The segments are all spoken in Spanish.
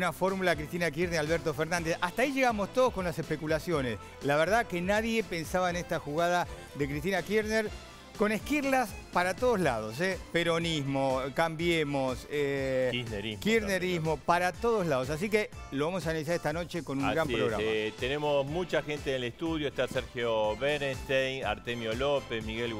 Una fórmula Cristina Kirchner, Alberto Fernández. Hasta ahí llegamos todos con las especulaciones. La verdad que nadie pensaba en esta jugada de Cristina Kirchner. Con esquirlas para todos lados, ¿eh? peronismo, cambiemos, eh, kirchnerismo, para todos lados. Así que lo vamos a analizar esta noche con un gran programa. Eh, tenemos mucha gente en el estudio, está Sergio Bernstein, Artemio López, Miguel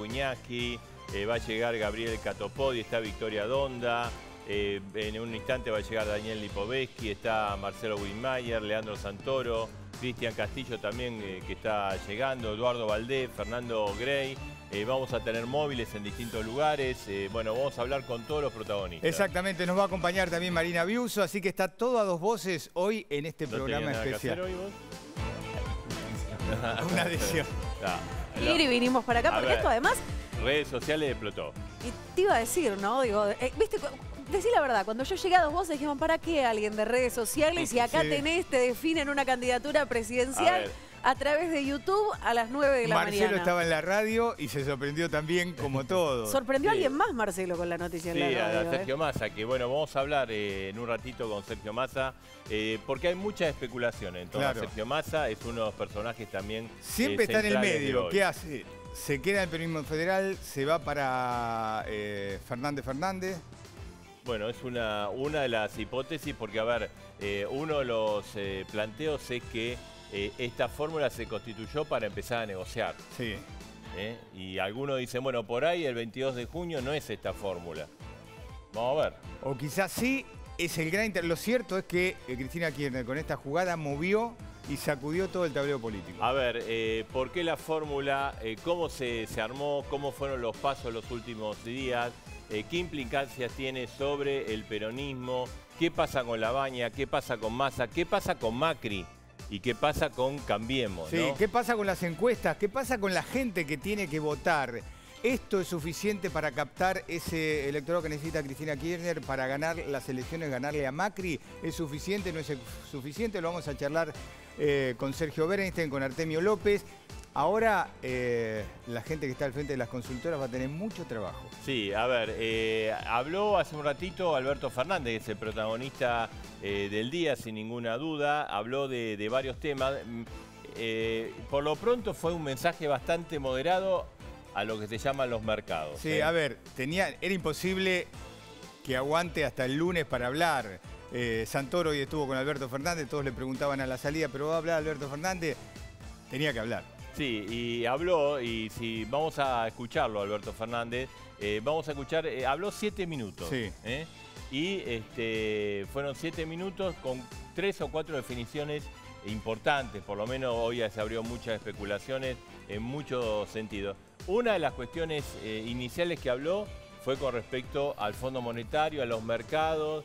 Eh, va a llegar Gabriel Catopodi, está Victoria Donda, eh, en un instante va a llegar Daniel Lipovetsky, está Marcelo Winmayer, Leandro Santoro, Cristian Castillo también eh, que está llegando, Eduardo Valdés, Fernando Grey. Eh, vamos a tener móviles en distintos lugares. bueno, vamos a hablar con todos los protagonistas. Exactamente, nos va a acompañar también Marina Biuso, así que está todo a dos voces hoy en este programa especial. Que hacer hoy vos? Una adhesión. y vinimos para acá, porque esto además. Redes sociales explotó. Y te iba a decir, ¿no? Digo, viste, decí la verdad, cuando yo llegué a dos dijeron, ¿para qué alguien de redes sociales? Y acá tenés, te definen una candidatura presidencial. A, través de YouTube a las 9 de la mañana. Marcelo estaba en la radio y se sorprendió también como todo. Sorprendió a alguien más, Marcelo, con la noticia en la radio. a Sergio ¿eh? Massa, que bueno, vamos a hablar eh, en un ratito con Sergio Massa, eh, porque hay muchas especulación. Entonces, Sergio Massa es uno de los personajes también Siempre está en el medio, ¿qué hace? Se queda en el periodismo Federal, se va para Fernández Fernández, bueno, es una, una de las hipótesis porque, a ver, eh, uno de los eh, planteos es que eh, esta fórmula se constituyó para empezar a negociar. Sí. Y algunos dicen, bueno, por ahí el 22 de junio no es esta fórmula. Vamos a ver. O quizás sí es el gran... Inter... Lo cierto es que Cristina Kirchner con esta jugada movió y sacudió todo el tablero político. A ver, ¿por qué la fórmula? ¿Cómo se, se, armó? ¿Cómo fueron los pasos los últimos días? Eh, qué implicancias tiene sobre el peronismo, qué pasa con La Baña, qué pasa con Massa, qué pasa con Macri. ¿Y qué pasa con Cambiemos? Sí, ¿qué pasa con las encuestas? ¿Qué pasa con la gente que tiene que votar? ¿Esto es suficiente para captar ese electorado que necesita Cristina Kirchner para ganar las elecciones, ganarle a Macri? ¿Es suficiente? ¿No es suficiente? Lo vamos a charlar eh, con Sergio Berenstein, con Artemio López. Ahora eh, la gente que está al frente de las consultoras va a tener mucho trabajo. Sí, a ver, eh, habló hace un ratito Alberto Fernández, que es el protagonista eh, del día, sin ninguna duda, habló de, varios temas. Mm, por lo pronto fue un mensaje bastante moderado a lo que se llaman los mercados. Sí, a ver, era imposible que aguante hasta el lunes para hablar. Santoro hoy estuvo con Alberto Fernández, todos le preguntaban a la salida, pero va a hablar Alberto Fernández. Tenía que hablar. Sí, y habló, y si vamos a escucharlo, Alberto Fernández, eh, vamos a escuchar, eh, habló siete minutos. Sí. ¿eh? y este, fueron siete minutos con tres o cuatro definiciones importantes, por lo menos hoy se abrió muchas especulaciones en muchos sentidos. Una de las cuestiones iniciales que habló fue con respecto al Fondo Monetario, a los mercados,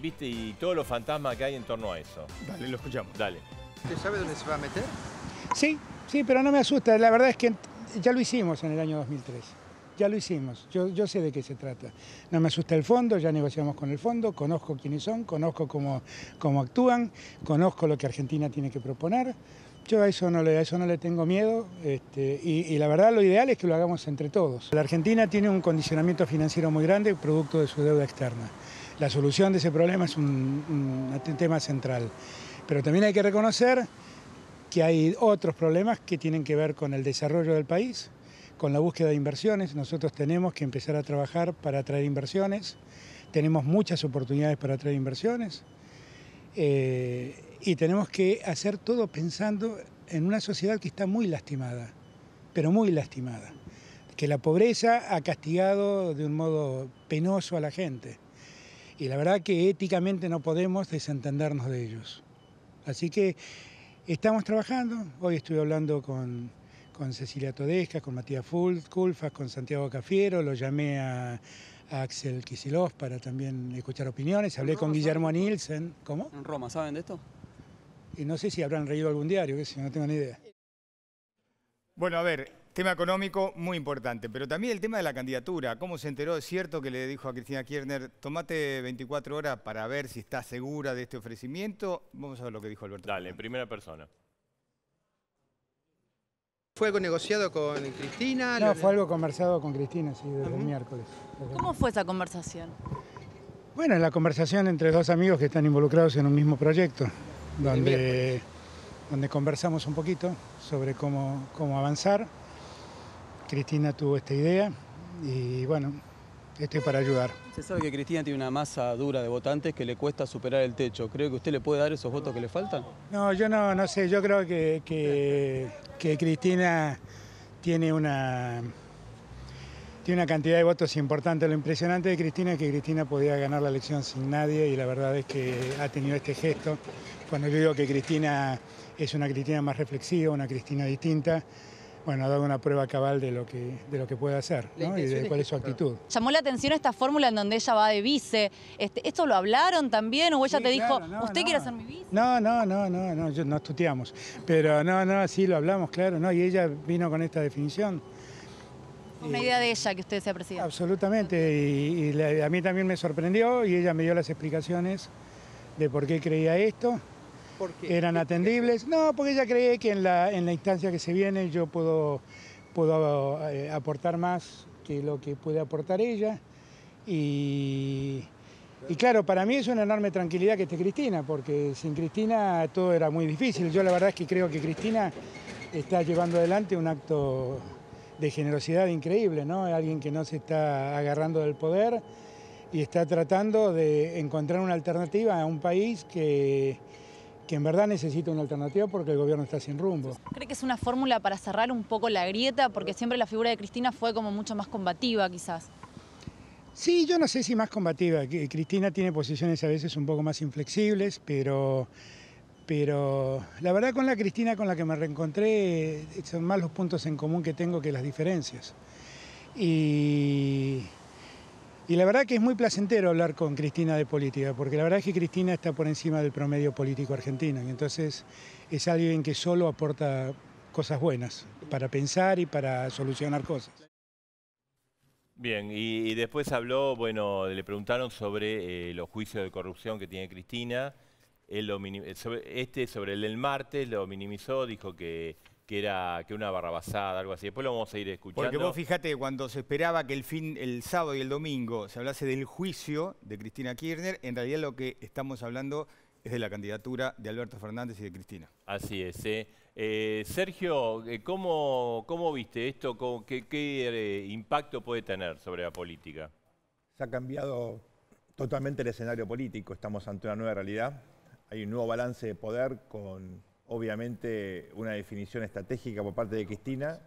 viste, y todos los fantasmas que hay en torno a eso. Dale, lo escuchamos. Dale. ¿Usted sabe dónde se va a meter? Sí, Sí, pero no me asusta. La verdad es que ya lo hicimos en el año 2003. Ya lo hicimos. Yo, sé de qué se trata. No me asusta el fondo, ya negociamos con el fondo, conozco quiénes son, conozco cómo, cómo actúan, conozco lo que Argentina tiene que proponer. Yo a eso no le, a eso no le tengo miedo este, y, la verdad lo ideal es que lo hagamos entre todos. La Argentina tiene un condicionamiento financiero muy grande producto de su deuda externa. La solución de ese problema es un tema central. Pero también hay que reconocer hay otros problemas que tienen que ver con el desarrollo del país, con la búsqueda de inversiones. Nosotros tenemos que empezar a trabajar para atraer inversiones, tenemos muchas oportunidades para atraer inversiones eh, y tenemos que hacer todo pensando en una sociedad que está muy lastimada, pero muy lastimada, que la pobreza ha castigado de un modo penoso a la gente y la verdad que éticamente no podemos desentendernos de ellos. Así que Estamos trabajando, hoy estuve hablando con, Cecilia Todesca, con Matías Culfas, con Santiago Cafiero, lo llamé a, Axel Kisilov para también escuchar opiniones, hablé con Guillermo Nielsen. ¿Cómo? En Roma, ¿saben de esto? Y no sé si habrán reído algún diario, que si no tengo ni idea. Bueno, a ver, Tema económico muy importante, pero también el tema de la candidatura. ¿Cómo se enteró? Es cierto que le dijo a Cristina Kirchner, tomate 24 horas para ver si está segura de este ofrecimiento. Vamos a ver lo que dijo Alberto. Dale, en primera persona. ¿Fue algo negociado con Cristina? No, fue algo conversado con Cristina, sí, desde el miércoles. ¿Cómo fue esa conversación? Bueno, la conversación entre dos amigos que están involucrados en un mismo proyecto, donde, donde conversamos un poquito sobre cómo, cómo avanzar Cristina tuvo esta idea y bueno, estoy para ayudar. Se sabe que Cristina tiene una masa dura de votantes que le cuesta superar el techo. ¿Cree que usted le puede dar esos votos que le faltan? No, yo no, no sé. Yo creo que, que, Cristina tiene una, tiene una cantidad de votos importante. Lo impresionante de Cristina es que Cristina podía ganar la elección sin nadie y la verdad es que ha tenido este gesto. Cuando yo digo que Cristina es una Cristina más reflexiva, una Cristina distinta, bueno, ha dado una prueba cabal de lo que, de lo que puede hacer y de cuál es su actitud. Llamó la atención esta fórmula en donde ella va de vice. Este, ¿Esto lo hablaron también o ella te dijo, usted quiere ser mi vice? No, no, no, no, no, no nos tuteamos. Pero no, no, sí lo hablamos, claro, ¿no? Y ella vino con esta definición. una idea de ella que usted sea presidente. Absolutamente, y, a mí también me sorprendió y ella me dio las explicaciones de por qué creía esto eran atendibles. No, porque ella cree que en la, en la instancia que se viene yo puedo, puedo eh, aportar más que lo que puede aportar ella. Y, y claro, para mí es una enorme tranquilidad que esté Cristina, porque sin Cristina todo era muy difícil. Yo la verdad es que creo que Cristina está llevando adelante un acto de generosidad increíble, ¿no? Alguien que no se está agarrando del poder y está tratando de encontrar una alternativa a un país que, que en verdad necesita una alternativa porque el gobierno está sin rumbo. ¿Cree que es una fórmula para cerrar un poco la grieta? Porque siempre la figura de Cristina fue como mucho más combativa quizás. Sí, yo no sé si más combativa. Eh, Cristina tiene posiciones a veces un poco más inflexibles, pero, pero la verdad con la Cristina con la que me reencontré eh, son más los puntos en común que tengo que las diferencias. Y y la verdad que es muy placentero hablar con Cristina de política, porque la verdad es que Cristina está por encima del promedio político argentino, y entonces es alguien que solo aporta cosas buenas para pensar y para solucionar cosas. Bien, y, después habló, bueno, le preguntaron sobre eh, los juicios de corrupción que tiene Cristina. este sobre el del martes lo minimizó, dijo que que era que una barrabasada, algo así. Después lo vamos a ir escuchando. Porque vos fíjate, cuando se esperaba que el fin, el sábado y el domingo se hablase del juicio de Cristina Kirchner, en realidad lo que estamos hablando es de la candidatura de Alberto Fernández y de Cristina. Así es. ¿eh? Eh, Sergio, eh, ¿cómo, ¿cómo, viste esto? ¿Qué, impacto puede tener sobre la política? Se ha cambiado totalmente el escenario político. Estamos ante una nueva realidad. Hay un nuevo balance de poder con obviamente una definición estratégica por parte de Cristina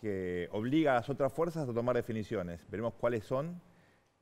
que obliga a las otras fuerzas a tomar definiciones. Veremos cuáles son,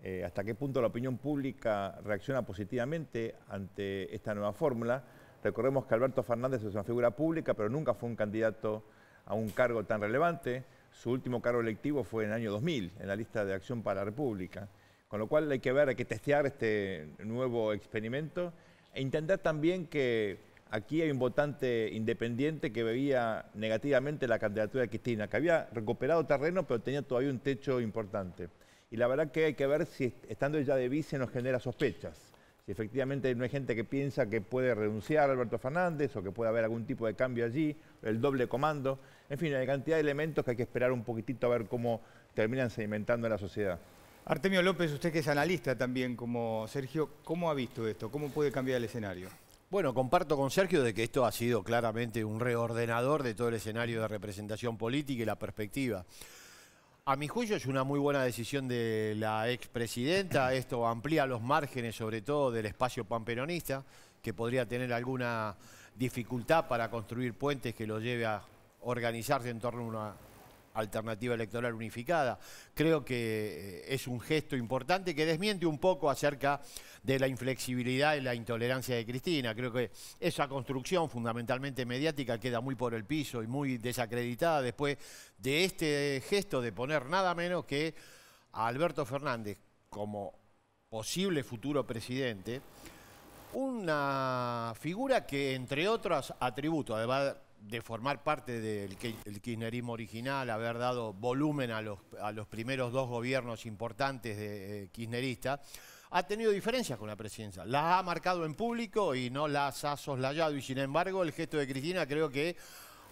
eh, hasta qué punto la opinión pública reacciona positivamente ante esta nueva fórmula. Recordemos que Alberto Fernández es una figura pública, pero nunca fue un candidato a un cargo tan relevante. Su último cargo electivo fue en el año 2000, en la lista de Acción para la República. Con lo cual hay que ver, hay que testear este nuevo experimento e intentar también que aquí hay un votante independiente que veía negativamente la candidatura de Cristina, que había recuperado terreno, pero tenía todavía un techo importante. Y la verdad que hay que ver si estando ella de vice nos genera sospechas. Si efectivamente no hay gente que piensa que puede renunciar a Alberto Fernández o que puede haber algún tipo de cambio allí, el doble comando. En fin, hay cantidad de elementos que hay que esperar un poquitito a ver cómo terminan sedimentando en la sociedad. Artemio López, usted que es analista también como Sergio, ¿cómo ha visto esto? ¿Cómo puede cambiar el escenario? Bueno, comparto con Sergio de que esto ha sido claramente un reordenador de todo el escenario de representación política y la perspectiva. A mi juicio es una muy buena decisión de la expresidenta. Esto amplía los márgenes, sobre todo del espacio pamperonista, que podría tener alguna dificultad para construir puentes que lo lleve a organizarse en torno a una alternativa electoral unificada. Creo que eh, es un gesto importante que desmiente un poco acerca de la inflexibilidad y la intolerancia de Cristina. Creo que esa construcción fundamentalmente mediática queda muy por el piso y muy desacreditada después de este gesto de poner nada menos que a Alberto Fernández como posible futuro presidente, una figura que, entre otros atributos, además de formar parte del kirchnerismo original, haber dado volumen a los, primeros dos gobiernos importantes de, eh, kirchnerista, ha tenido diferencias con la presidencia. Las ha marcado en público y no las ha soslayado. Y sin embargo, el gesto de Cristina creo que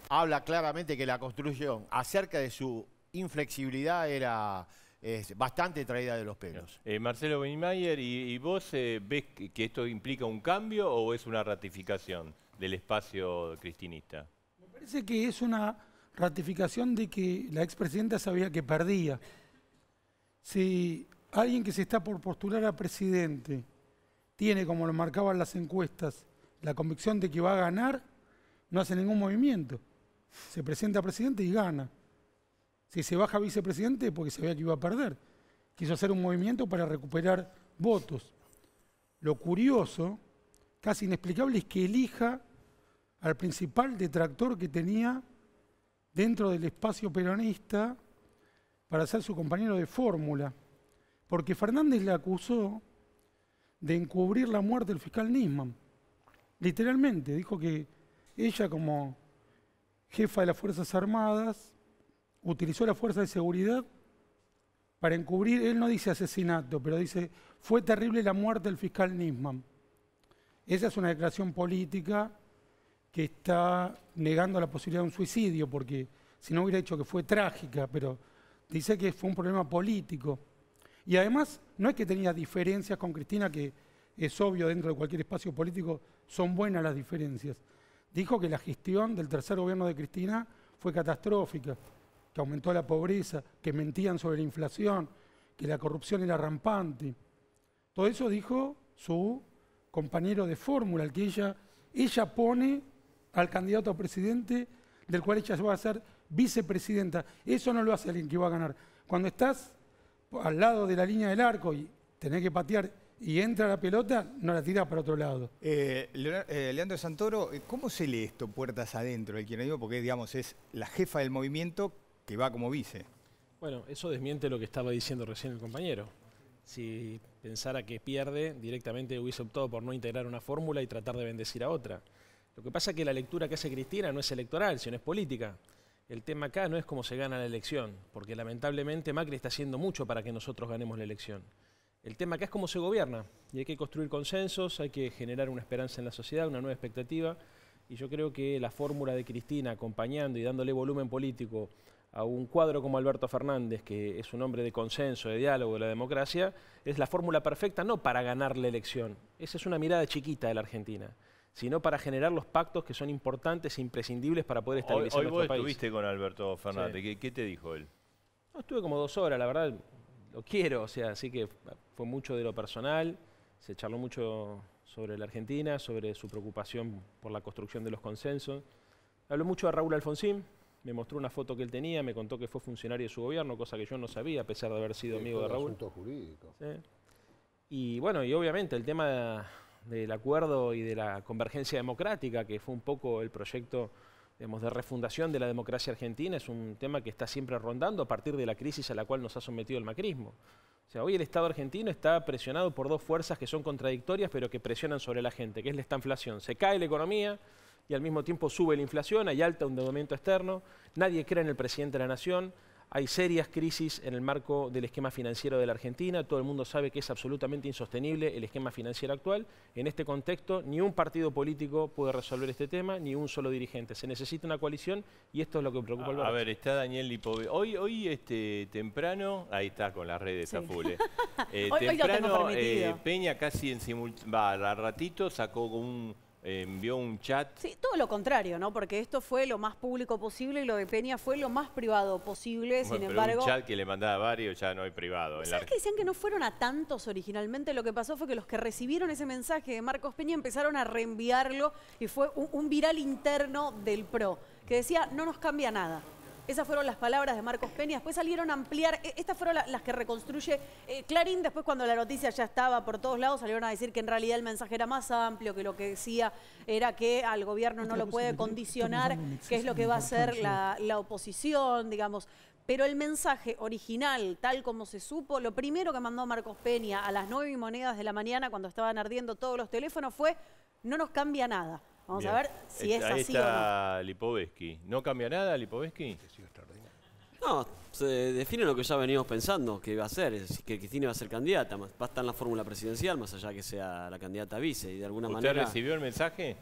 habla claramente que la construcción acerca de su inflexibilidad era bastante traída de los pelos. Eh, Marcelo Benimayer, ¿y, vos eh, ves que esto implica un cambio o es una ratificación del espacio cristinista? parece que es una ratificación de que la expresidenta sabía que perdía. Si alguien que se está por postular a presidente tiene, como lo marcaban las encuestas, la convicción de que va a ganar, no hace ningún movimiento. Se presenta a presidente y gana. Si se baja a vicepresidente porque sabía que iba a perder. Quiso hacer un movimiento para recuperar votos. Lo curioso, casi inexplicable, es que elija al principal detractor que tenía dentro del espacio peronista para ser su compañero de fórmula, porque Fernández le acusó de encubrir la muerte del fiscal Nisman. Literalmente, dijo que ella como jefa de las Fuerzas Armadas utilizó la fuerza de seguridad para encubrir, él no dice asesinato, pero dice, fue terrible la muerte del fiscal Nisman. Esa es una declaración política que está negando la posibilidad de un suicidio, porque si no hubiera dicho que fue trágica, pero dice que fue un problema político. Y además, no es que tenía diferencias con Cristina, que es obvio dentro de cualquier espacio político, son buenas las diferencias. Dijo que la gestión del tercer gobierno de Cristina fue catastrófica, que aumentó la pobreza, que mentían sobre la inflación, que la corrupción era rampante. Todo eso dijo su compañero de fórmula, el que ella, ella pone al candidato a presidente, del cual ella va a ser vicepresidenta. Eso no lo hace alguien que va a ganar. Cuando estás al lado de la línea del arco y tenés que patear y entra la pelota, no la tirás para otro lado. Eh, eh, Leandro Santoro, eh, ¿cómo se lee esto puertas adentro? El quien digo, porque digamos es la jefa del movimiento que va como vice. Bueno, eso desmiente lo que estaba diciendo recién el compañero. Si pensara que pierde, directamente hubiese optado por no integrar una fórmula y tratar de bendecir a otra. Lo que pasa es que la lectura que hace Cristina no es electoral, sino es política. El tema acá no es cómo se gana la elección, porque lamentablemente Macri está haciendo mucho para que nosotros ganemos la elección. El tema acá es cómo se gobierna y hay que construir consensos, hay que generar una esperanza en la sociedad, una nueva expectativa y yo creo que la fórmula de Cristina acompañando y dándole volumen político a un cuadro como Alberto Fernández, que es un hombre de consenso, de diálogo, de la democracia, es la fórmula perfecta no para ganar la elección. Esa es una mirada chiquita de la Argentina sino para generar los pactos que son importantes e imprescindibles para poder establecer hoy, hoy nuestro estuviste con Alberto Fernández, ¿Qué, te dijo él? estuve como dos horas, la verdad, lo quiero, o sea, así que fue mucho de lo personal, se charló mucho sobre la Argentina, sobre su preocupación por la construcción de los consensos. Habló mucho de Raúl Alfonsín, me mostró una foto que él tenía, me contó que fue funcionario de su gobierno, cosa que yo no sabía, a pesar de haber sido amigo de Raúl. Asunto jurídico. ¿Sí? Y bueno, y obviamente el tema de del acuerdo y de la convergencia democrática, que fue un poco el proyecto de refundación de la democracia argentina, es un tema que está siempre rondando a partir de la crisis a la cual nos ha sometido el macrismo. O sea, hoy el Estado argentino está presionado por dos fuerzas que son contradictorias, pero que presionan sobre la gente, que es la estanflación. Se cae la economía y al mismo tiempo sube la inflación, hay alta un endeudamiento externo, nadie cree en el presidente de la nación, hay serias crisis en el marco del esquema financiero de la Argentina. Todo el mundo sabe que es absolutamente insostenible el esquema financiero actual. En este contexto, ni un partido político puede resolver este tema, ni un solo dirigente. Se necesita una coalición y esto es lo que preocupa al A ver, está Daniel Lipove. Hoy, hoy este, temprano, ahí está con las redes sí. Eh. a eh, hoy, temprano, eh, Peña casi en simultáneo, va, a ratito sacó un envió un chat. Sí, todo lo contrario, ¿no? Porque esto fue lo más público posible y lo de Peña fue lo más privado posible, sin embargo... un chat que le mandaba a varios ya no hay privado. ¿Sabes que decían que no fueron a tantos originalmente? Lo que pasó fue que los que recibieron ese mensaje de Marcos Peña empezaron a reenviarlo y fue un viral interno del PRO, que decía, no nos cambia nada. Esas fueron las palabras de Marcos Peña. Después salieron a ampliar. E, estas fueron las que reconstruye eh, Clarín. Después, cuando la noticia ya estaba por todos lados, salieron a decir que en realidad el mensaje era más amplio, que lo que decía era que al gobierno no lo puede condicionar, qué es lo que va a hacer la, oposición, digamos. Pero el mensaje original, tal como se supo, lo primero que mandó Marcos Peña a las 9 y monedas de la mañana, cuando estaban ardiendo todos los teléfonos, fue: no nos cambia nada. Vamos a ver si es así o no. Lipovetsky. ¿No cambia nada Lipovetsky? No, se define lo que ya venimos pensando que iba a ser, que Cristina va a ser candidata, va a estar en la fórmula presidencial, más allá que sea la candidata vice, y de alguna manera... recibió el mensaje? Eh,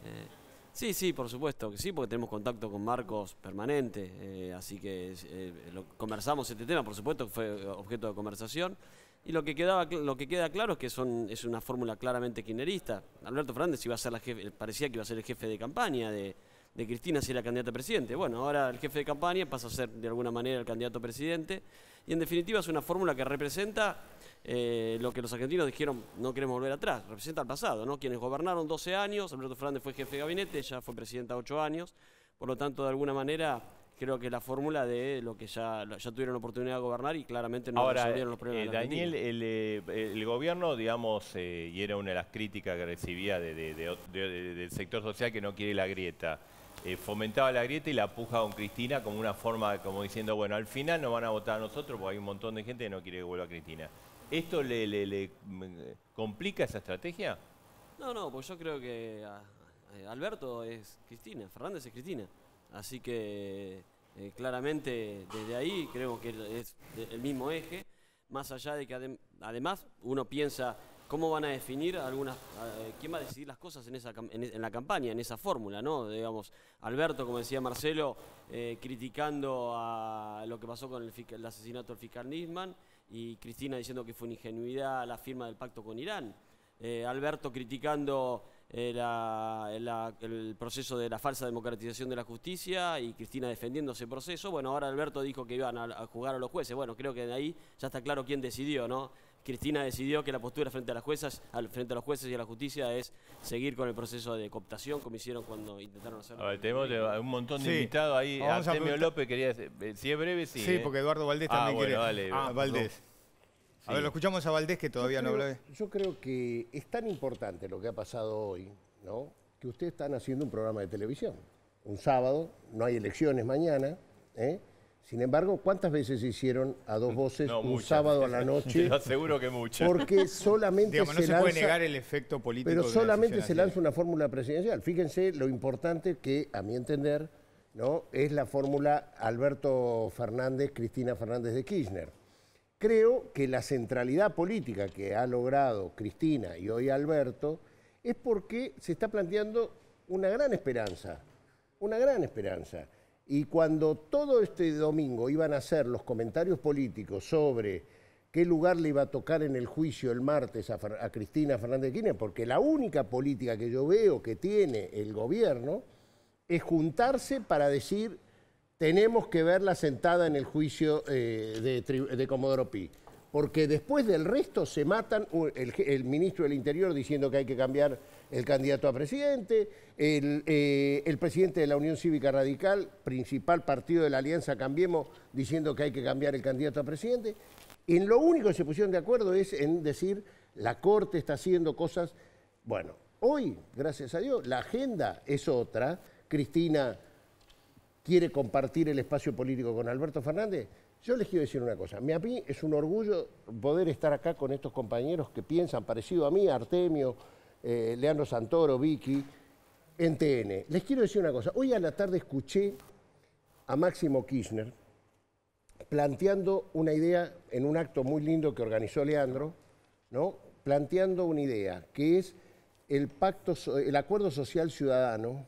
sí, sí, por supuesto que sí, porque tenemos contacto con Marcos permanente, eh, así que eh, conversamos este tema, por supuesto, que fue objeto de conversación. Y lo que, quedaba, lo que queda claro es que son, es una fórmula claramente kirchnerista. Alberto Fernández iba a ser la parecía que iba a ser el jefe de campaña de, Cristina si era candidata a presidente. Bueno, ahora el jefe de campaña pasa a ser de alguna manera el candidato a presidente. Y en definitiva es una fórmula que representa eh, lo que los argentinos dijeron no queremos volver atrás, representa el pasado, ¿no? Quienes gobernaron 12 años, Alberto Fernández fue jefe de gabinete, ella fue presidenta 8 años. Por lo tanto, de alguna manera creo que la fórmula de lo que ya, ya tuvieron oportunidad de gobernar y claramente no Ahora, resolvieron los problemas. Eh, Daniel, eh, el, gobierno, digamos, eh, y era una de las críticas que recibía del sector social que no quiere la grieta, fomentaba la grieta y la puja con Cristina como una forma, como diciendo, bueno, al final no van a votar a nosotros porque hay un montón de gente que no quiere que vuelva a Cristina. ¿Esto le, mm, complica esa estrategia? No, no, pues yo creo que ah, Alberto es Cristina, Fernández es Cristina. Así que eh, claramente desde ahí creo que es el mismo eje, más allá de que además uno piensa cómo van a definir algunas, eh, quién va a decidir las cosas en, esa, e, en, la campaña, en esa fórmula, ¿no? Digamos, Alberto, como decía Marcelo, eh, criticando a lo que pasó con el, asesinato del fiscal Nisman y Cristina diciendo que fue una ingenuidad la firma del pacto con Irán. Alberto criticando eh, el proceso de la falsa democratización de la justicia y Cristina defendiendo ese proceso. Bueno, ahora Alberto dijo que iban a, jugar a los jueces. Bueno, creo que de ahí ya está claro quién decidió, ¿no? Cristina decidió que la postura frente a las juezas, al, frente a los jueces y a la justicia es seguir con el proceso de cooptación como hicieron cuando intentaron hacerlo. A ver, tenemos un montón de invitados ahí. Artemio López quería, decir... Eh, si es breve, sí. Sí, ¿eh? porque Eduardo Valdés ah, también quiere. Vale, ah, Valdés. A ver, lo escuchamos a Valdés que todavía no habló. Yo creo que es tan importante lo que ha pasado hoy, ¿no? Que ustedes están haciendo un programa de televisión. Un sábado, no hay elecciones mañana, ¿eh? Sin embargo, ¿cuántas veces hicieron a dos voces un sábado a la noche? Yo aseguro que muchas. Porque solamente Digamos, no se puede negar el efecto político. Pero solamente se lanza una fórmula presidencial. Fíjense lo importante que, a mi entender, ¿no? es la fórmula Alberto Fernández, Cristina Fernández de Kirchner creo que la centralidad política que ha logrado Cristina y hoy Alberto es porque se está planteando una gran esperanza, una gran esperanza. Y cuando todo este domingo iban a hacer los comentarios políticos sobre qué lugar le iba a tocar en el juicio el martes a, Cristina Fernández de Kirchner, porque la única política que yo veo que tiene el gobierno es juntarse para decir tenemos que verla sentada en el juicio eh, de, Comodoro Pi. Porque después del resto se matan el, ministro del Interior diciendo que hay que cambiar el candidato a presidente, eh, el, presidente de la Unión Cívica Radical, principal partido de la Alianza Cambiemos, diciendo que hay que cambiar el candidato a presidente. En lo único que se pusieron de acuerdo es en decir la Corte está haciendo cosas. Bueno, hoy, gracias a Dios, la agenda es otra. Cristina quiere compartir el espacio político con Alberto Fernández, yo les quiero decir una cosa. A mí es un orgullo poder estar acá con estos compañeros que piensan parecido a mí, Artemio, eh, Leandro Santoro, Vicky, en TN. Les quiero decir una cosa. Hoy a la tarde escuché a Máximo Kirchner planteando una idea en un acto muy lindo que organizó Leandro, ¿no? planteando una idea que es el, pacto, el acuerdo social ciudadano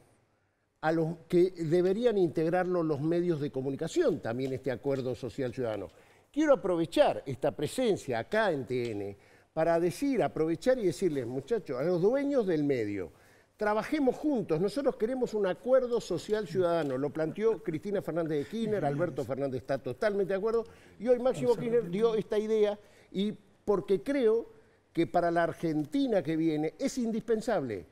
a los que deberían integrarlo los medios de comunicación, también este acuerdo social ciudadano. Quiero aprovechar esta presencia acá en TN para decir, aprovechar y decirles, muchachos, a los dueños del medio, trabajemos juntos, nosotros queremos un acuerdo social ciudadano, lo planteó Cristina Fernández de Kirchner, Alberto Fernández está totalmente de acuerdo, y hoy Máximo Kirchner dio esta idea, y porque creo que para la Argentina que viene es indispensable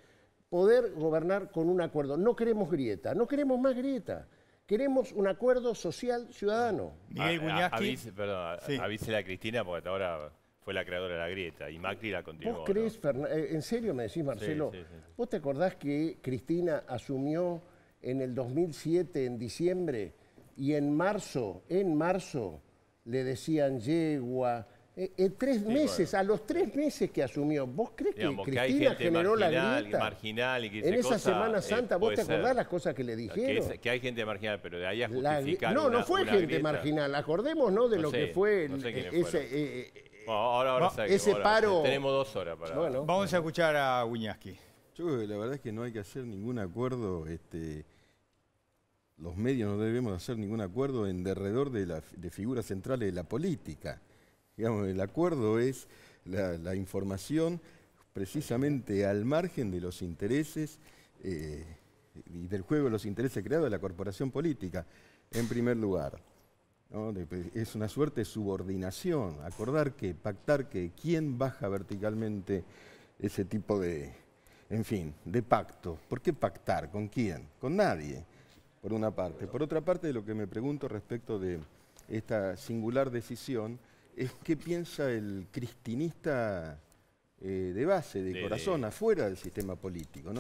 poder gobernar con un acuerdo. No queremos grieta, no queremos más grieta. Queremos un acuerdo social ciudadano. Miguel ah, perdón, a Cristina porque hasta ahora fue la creadora de la grieta y Macri la continuó. ¿Vos crees, eh, en serio me decís, Marcelo? ¿Vos te acordás que Cristina asumió en el 2007, en diciembre, y en marzo, en marzo, le decían yegua, eh, eh, tres meses, a los tres meses que asumió, ¿vos crees que Cristina generó la grieta? Marginal en esa Semana eh, Santa, ¿vos te acordás las cosas que le dijeron? Que, hay gente marginal, pero de ahí a justificar. no, no fue gente marginal, acordémonos de lo que fue eh, ese, paro. Tenemos dos horas para. Vamos a escuchar a Guñaski. Yo creo que la verdad es que no hay que hacer ningún acuerdo. Este, los medios no debemos hacer ningún acuerdo en derredor de, de figuras centrales de la política el acuerdo es la, información precisamente al margen de los intereses eh, y del juego de los intereses creados de la corporación política, en primer lugar. Pues, es una suerte de subordinación, acordar que, pactar que, ¿quién baja verticalmente ese tipo de, en fin, de pacto? ¿Por qué pactar? ¿Con quién? Con nadie, por una parte. Por otra parte, lo que me pregunto respecto de esta singular decisión es qué piensa el cristinista eh, de base, de, corazón, afuera del sistema político,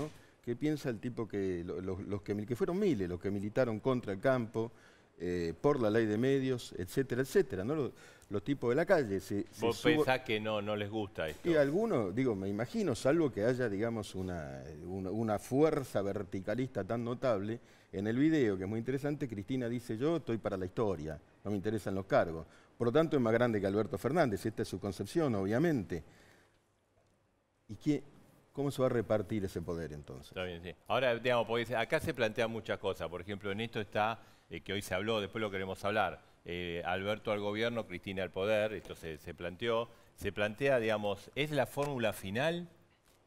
¿Qué piensa el tipo que, los, que, fueron miles, los que militaron contra el campo, eh, por la ley de medios, etcétera, etcétera, ¿no? Los, tipos de la calle. ¿Vos pensás que no, no les gusta esto? Y algunos, digo, me imagino, salvo que haya, digamos, una, una fuerza verticalista tan notable, en el video, que es muy interesante, Cristina dice, yo estoy para la historia, no me interesan los cargos. Por lo tanto, es más grande que Alberto Fernández. Esta es su concepción, obviamente. ¿Y qué, ¿Cómo se va a repartir ese poder entonces? Ahora, digamos, acá se plantean muchas cosas. Por ejemplo, en esto está, eh, que hoy se habló, después lo queremos hablar, eh, Alberto al gobierno, Cristina al poder, esto se, se planteó. Se plantea, digamos, ¿es la fórmula final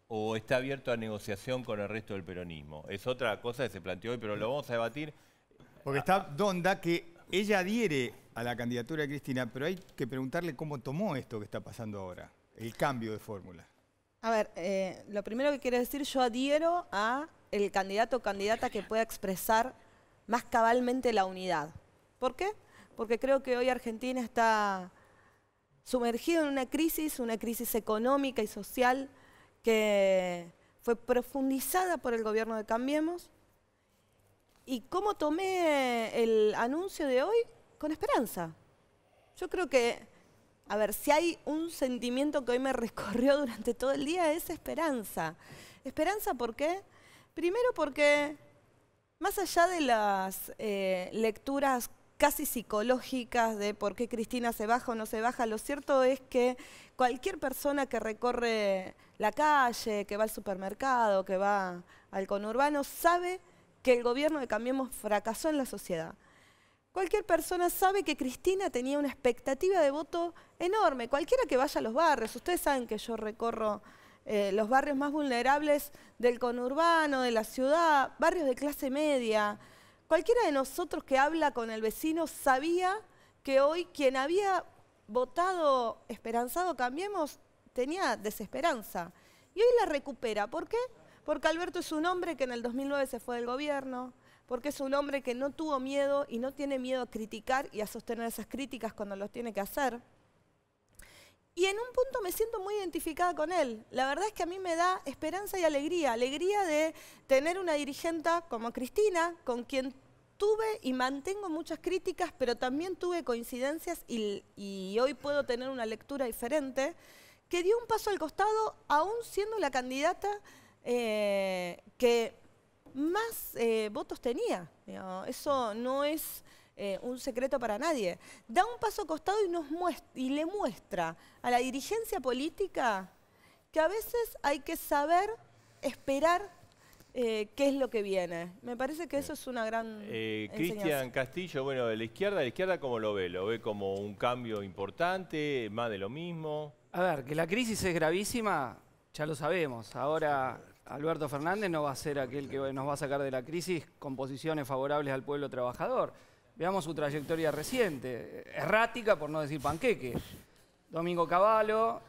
o está abierto a negociación con el resto del peronismo? Es otra cosa que se planteó hoy, pero lo vamos a debatir. Porque está Donda que ella adhiere a la candidatura de Cristina, pero hay que preguntarle cómo tomó esto que está pasando ahora, el cambio de fórmula. A ver, eh, lo primero que quiero decir, yo adhiero a el candidato o candidata que pueda expresar más cabalmente la unidad. ¿Por qué? Porque creo que hoy Argentina está sumergida en una crisis, una crisis económica y social que fue profundizada por el gobierno de Cambiemos, ¿Y cómo tomé el anuncio de hoy? Con esperanza. Yo creo que, a ver, si hay un sentimiento que hoy me recorrió durante todo el día es esperanza. ¿Esperanza por qué? Primero porque, más allá de las eh, lecturas casi psicológicas de por qué Cristina se baja o no se baja, lo cierto es que cualquier persona que recorre la calle, que va al supermercado, que va al conurbano, sabe que el gobierno de Cambiemos fracasó en la sociedad. Cualquier persona sabe que Cristina tenía una expectativa de voto enorme. Cualquiera que vaya a los barrios, ustedes saben que yo recorro eh, los barrios más vulnerables del conurbano, de la ciudad, barrios de clase media. Cualquiera de nosotros que habla con el vecino sabía que hoy quien había votado esperanzado Cambiemos tenía desesperanza. Y hoy la recupera. ¿Por qué? Porque Alberto es un hombre que en el 2009 se fue del gobierno, porque es un hombre que no tuvo miedo y no tiene miedo a criticar y a sostener esas críticas cuando los tiene que hacer. Y en un punto me siento muy identificada con él. La verdad es que a mí me da esperanza y alegría. Alegría de tener una dirigente como Cristina, con quien tuve y mantengo muchas críticas, pero también tuve coincidencias y, y hoy puedo tener una lectura diferente, que dio un paso al costado aún siendo la candidata eh, que más eh, votos tenía. Eso no es eh, un secreto para nadie. Da un paso costado y, nos y le muestra a la dirigencia política que a veces hay que saber esperar qué es lo que viene. Me parece que eso es una gran. Cristian Castillo, bueno, de la izquierda, de la izquierda, ¿cómo lo ve? ¿Lo ve como un cambio importante, más de lo mismo? A ver, que la crisis es gravísima, ya lo sabemos. Ahora Alberto Fernández no va a ser aquel que nos va a sacar de la crisis con posiciones favorables al pueblo trabajador. Veamos su trayectoria reciente, errática por no decir panqueque. Domingo Cavallo,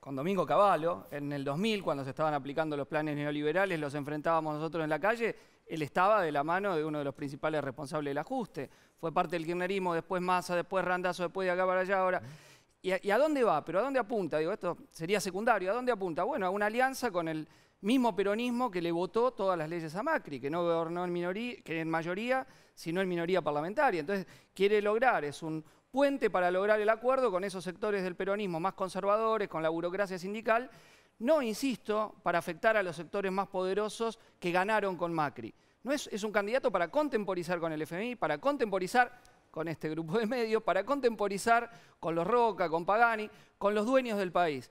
con Domingo Cavallo, en el 2000, cuando se estaban aplicando los planes neoliberales, los enfrentábamos nosotros en la calle, él estaba de la mano de uno de los principales responsables del ajuste. Fue parte del kirchnerismo, después Massa, después Randazo, después de acá para allá, ahora... ¿Y a, ¿Y a, dónde va? ¿Pero a dónde apunta? Digo, esto sería secundario. ¿A dónde apunta? Bueno, a una alianza con el mismo peronismo que le votó todas las leyes a Macri, que no gobernó en, que en mayoría, sino en minoría parlamentaria. Entonces, quiere lograr, es un puente para lograr el acuerdo con esos sectores del peronismo más conservadores, con la burocracia sindical, no, insisto, para afectar a los sectores más poderosos que ganaron con Macri. No es, es un candidato para contemporizar con el FMI, para contemporizar con este grupo de medios para contemporizar con los Roca, con Pagani, con los dueños del país.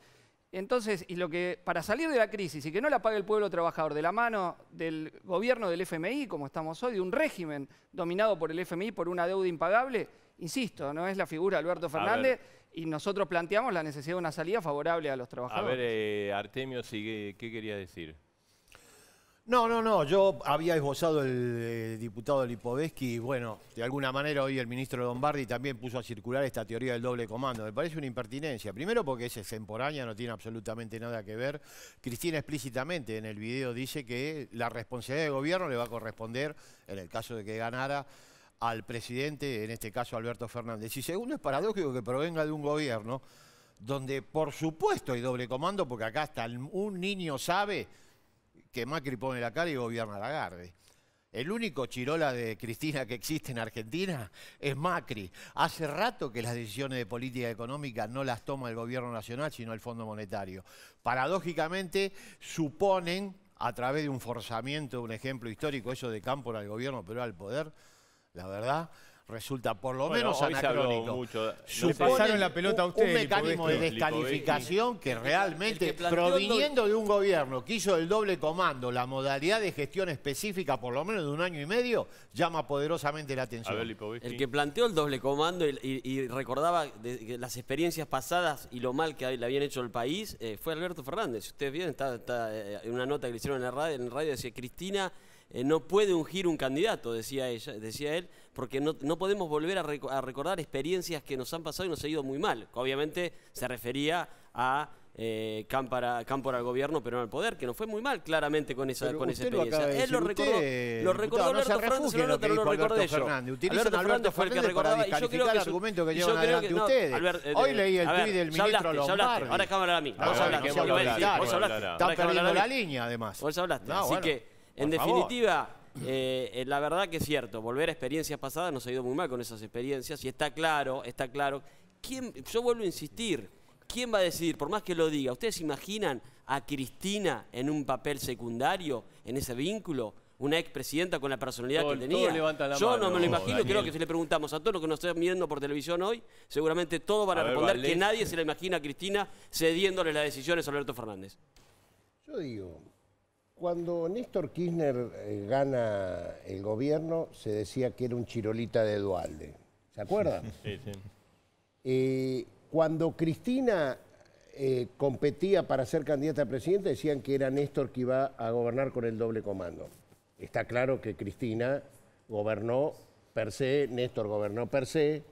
Entonces, y lo que para salir de la crisis y que no la pague el pueblo trabajador de la mano del gobierno del FMI, como estamos hoy, de un régimen dominado por el FMI por una deuda impagable, insisto, no es la figura de Alberto Fernández y nosotros planteamos la necesidad de una salida favorable a los trabajadores. A ver, eh, Artemio, ¿qué quería decir? No, no, no. Yo había esbozado el diputado Lipovetsky y, bueno, de alguna manera hoy el ministro Lombardi también puso a circular esta teoría del doble comando. Me parece una impertinencia. Primero porque es extemporánea, no tiene absolutamente nada que ver. Cristina explícitamente en el video dice que la responsabilidad del gobierno le va a corresponder, en el caso de que ganara, al presidente, en este caso Alberto Fernández. Y segundo, es paradójico que provenga de un gobierno donde por supuesto hay doble comando, porque acá hasta un niño sabe que Macri pone la cara y gobierna Lagarde. El único chirola de Cristina que existe en Argentina es Macri. Hace rato que las decisiones de política económica no las toma el gobierno nacional, sino el Fondo Monetario. Paradójicamente, suponen, a través de un forzamiento, un ejemplo histórico, eso de Campo al gobierno, pero al poder, la verdad, resulta por lo menos anacrónico. Mucho. la pelota a usted. Un mecanismo de descalificación que realmente, proviniendo de un gobierno que hizo el doble comando, la modalidad de gestión específica por lo menos de un año y medio, llama poderosamente la atención. el que planteó el doble comando y, recordaba las experiencias pasadas y lo mal que le habían hecho el país eh, fue Alberto Fernández. ustedes vieron, está, eh, en una nota que le hicieron en la radio, en la radio decía Cristina no puede ungir un candidato, decía, ella, decía él, porque no, no podemos volver a, recordar experiencias que nos han pasado y nos ha ido muy mal. Obviamente se refería a eh, Cámpora, Cámpora, al gobierno, pero no al poder, que nos fue muy mal claramente con esa, con esa experiencia. él lo recordó, lo recordó Alberto no Fernández, lo, lo, lo recordé yo. Fernández. Alberto, Alberto Fernández fue el que recordó Y yo creo que el argumento que llevan adelante ustedes. Hoy leí el tweet del ministro hablaste, Lombardi. Ahora déjame hablar a mí. Vos hablaste. Está perdiendo la línea, además. Vos hablaste. Así que en definitiva, eh, eh, la verdad que es cierto, volver a experiencias pasadas nos ha ido muy mal con esas experiencias y está claro, está claro. ¿Quién, yo vuelvo a insistir, ¿quién va a decidir? Por más que lo diga, ¿ustedes imaginan a Cristina en un papel secundario, en ese vínculo? Una expresidenta con la personalidad que tenía. yo no me lo imagino, creo que si le preguntamos a todos los que nos están viendo por televisión hoy, seguramente todos van a, responder que nadie se la imagina a Cristina cediéndole las decisiones a Alberto Fernández. Yo digo, cuando Néstor Kirchner eh, gana el gobierno, se decía que era un chirolita de Dualde. ¿Se acuerda? Sí, sí. Eh, cuando Cristina eh, competía para ser candidata a presidente, decían que era Néstor que iba a gobernar con el doble comando. Está claro que Cristina gobernó per se, Néstor gobernó per se.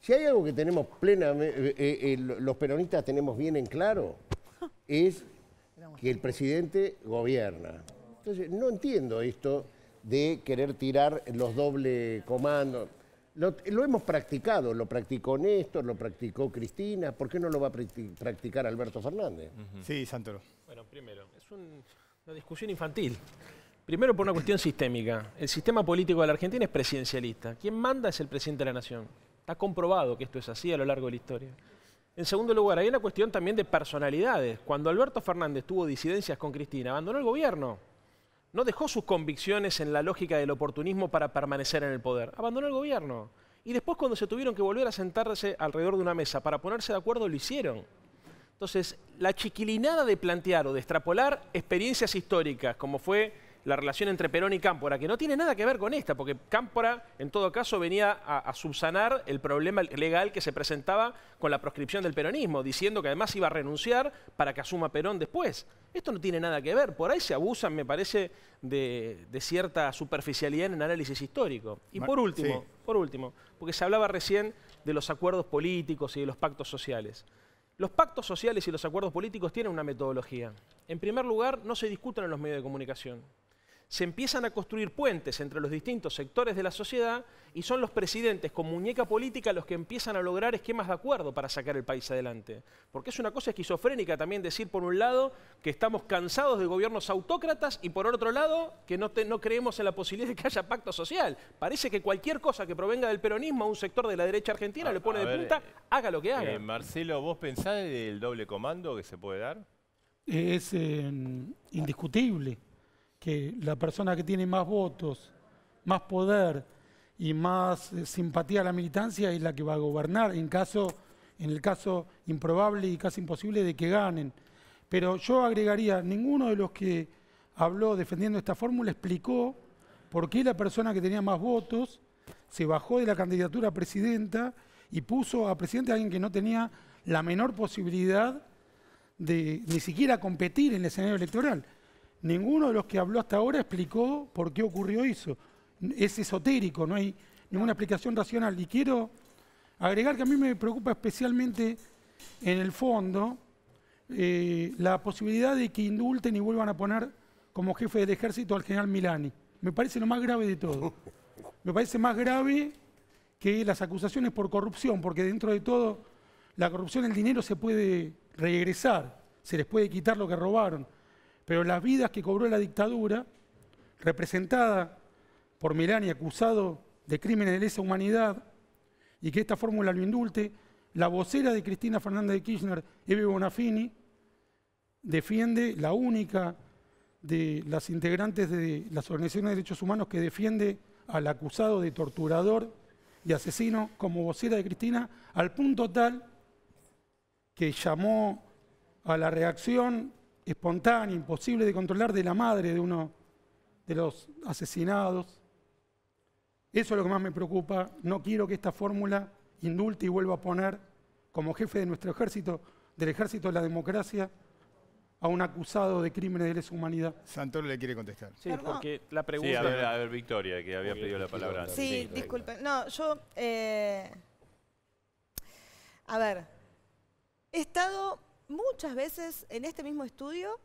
Si hay algo que tenemos plenamente, los peronistas tenemos bien en claro, es que el presidente gobierna. Entonces, no entiendo esto de querer tirar los doble comandos. Lo, hemos practicado, lo practicó Néstor, lo practicó Cristina, ¿por qué no lo va a practicar Alberto Fernández? Sí, Santoro. Bueno, primero, es una discusión infantil. Primero por una cuestión sistémica. El sistema político de la Argentina es presidencialista. Quien manda es el presidente de la nación. Está comprobado que esto es así a lo largo de la historia. En segundo lugar, hay una cuestión también de personalidades. Cuando Alberto Fernández tuvo disidencias con Cristina, abandonó el gobierno. No dejó sus convicciones en la lógica del oportunismo para permanecer en el poder. Abandonó el gobierno. Y después cuando se tuvieron que volver a sentarse alrededor de una mesa para ponerse de acuerdo, lo hicieron. Entonces, la chiquilinada de plantear o de extrapolar experiencias históricas, como fue la relación entre Perón y Cámpora, que no tiene nada que ver con esta, porque Cámpora, en todo caso, venía a, subsanar el problema legal que se presentaba con la proscripción del peronismo, diciendo que además iba a renunciar para que asuma Perón después. Esto no tiene nada que ver, por ahí se abusan, me parece, de, cierta superficialidad en el análisis histórico. Y por último, por último, porque se hablaba recién de los acuerdos políticos y de los pactos sociales. Los pactos sociales y los acuerdos políticos tienen una metodología. En primer lugar, no se discutan en los medios de comunicación se empiezan a construir puentes entre los distintos sectores de la sociedad y son los presidentes con muñeca política los que empiezan a lograr esquemas de acuerdo para sacar el país adelante. Porque es una cosa esquizofrénica también decir por un lado que estamos cansados de gobiernos autócratas y por otro lado que no, creemos en la posibilidad de que haya pacto social. Parece que cualquier cosa que provenga del peronismo a un sector de la derecha argentina le pone de punta, eh, haga lo que haga. Eh, Marcelo, ¿vos pensás del doble comando que se puede dar? Es em, indiscutible que la persona que tiene más votos, más poder y más eh, simpatía a la militancia es la que va a gobernar en caso en el caso improbable y casi imposible de que ganen. Pero yo agregaría, ninguno de los que habló defendiendo esta fórmula explicó por qué la persona que tenía más votos se bajó de la candidatura a presidenta y puso a presidente a alguien que no tenía la menor posibilidad de ni siquiera competir en el escenario electoral ninguno de los que habló hasta ahora explicó por qué ocurrió eso. Es esotérico, no hay ninguna explicación racional. Y quiero agregar que a mí me preocupa especialmente en el fondo eh, la posibilidad de que indulten y vuelvan a poner como jefe del ejército al general Milani. Me parece lo más grave de todo. Me parece más grave que las acusaciones por corrupción, porque dentro de todo la corrupción, el dinero se puede regresar, se les puede quitar lo que robaron pero las vidas que cobró la dictadura, representada por y acusado de crímenes de lesa humanidad, y que esta fórmula lo indulte, la vocera de Cristina Fernández de Kirchner, Eve Bonafini, defiende, la única de las integrantes de las organizaciones de derechos humanos que defiende al acusado de torturador y asesino como vocera de Cristina, al punto tal que llamó a la reacción espontánea, imposible de controlar de la madre de uno de los asesinados. Eso es lo que más me preocupa. No quiero que esta fórmula indulte y vuelva a poner como jefe de nuestro ejército, del ejército de la democracia, a un acusado de crímenes de lesa humanidad. Santoro le quiere contestar. Sí, porque la pregunta... Sí, a ver, Victoria, que había pedido la palabra. Sí, sí disculpen. No, yo... Eh, a ver, he estado muchas veces en este mismo estudio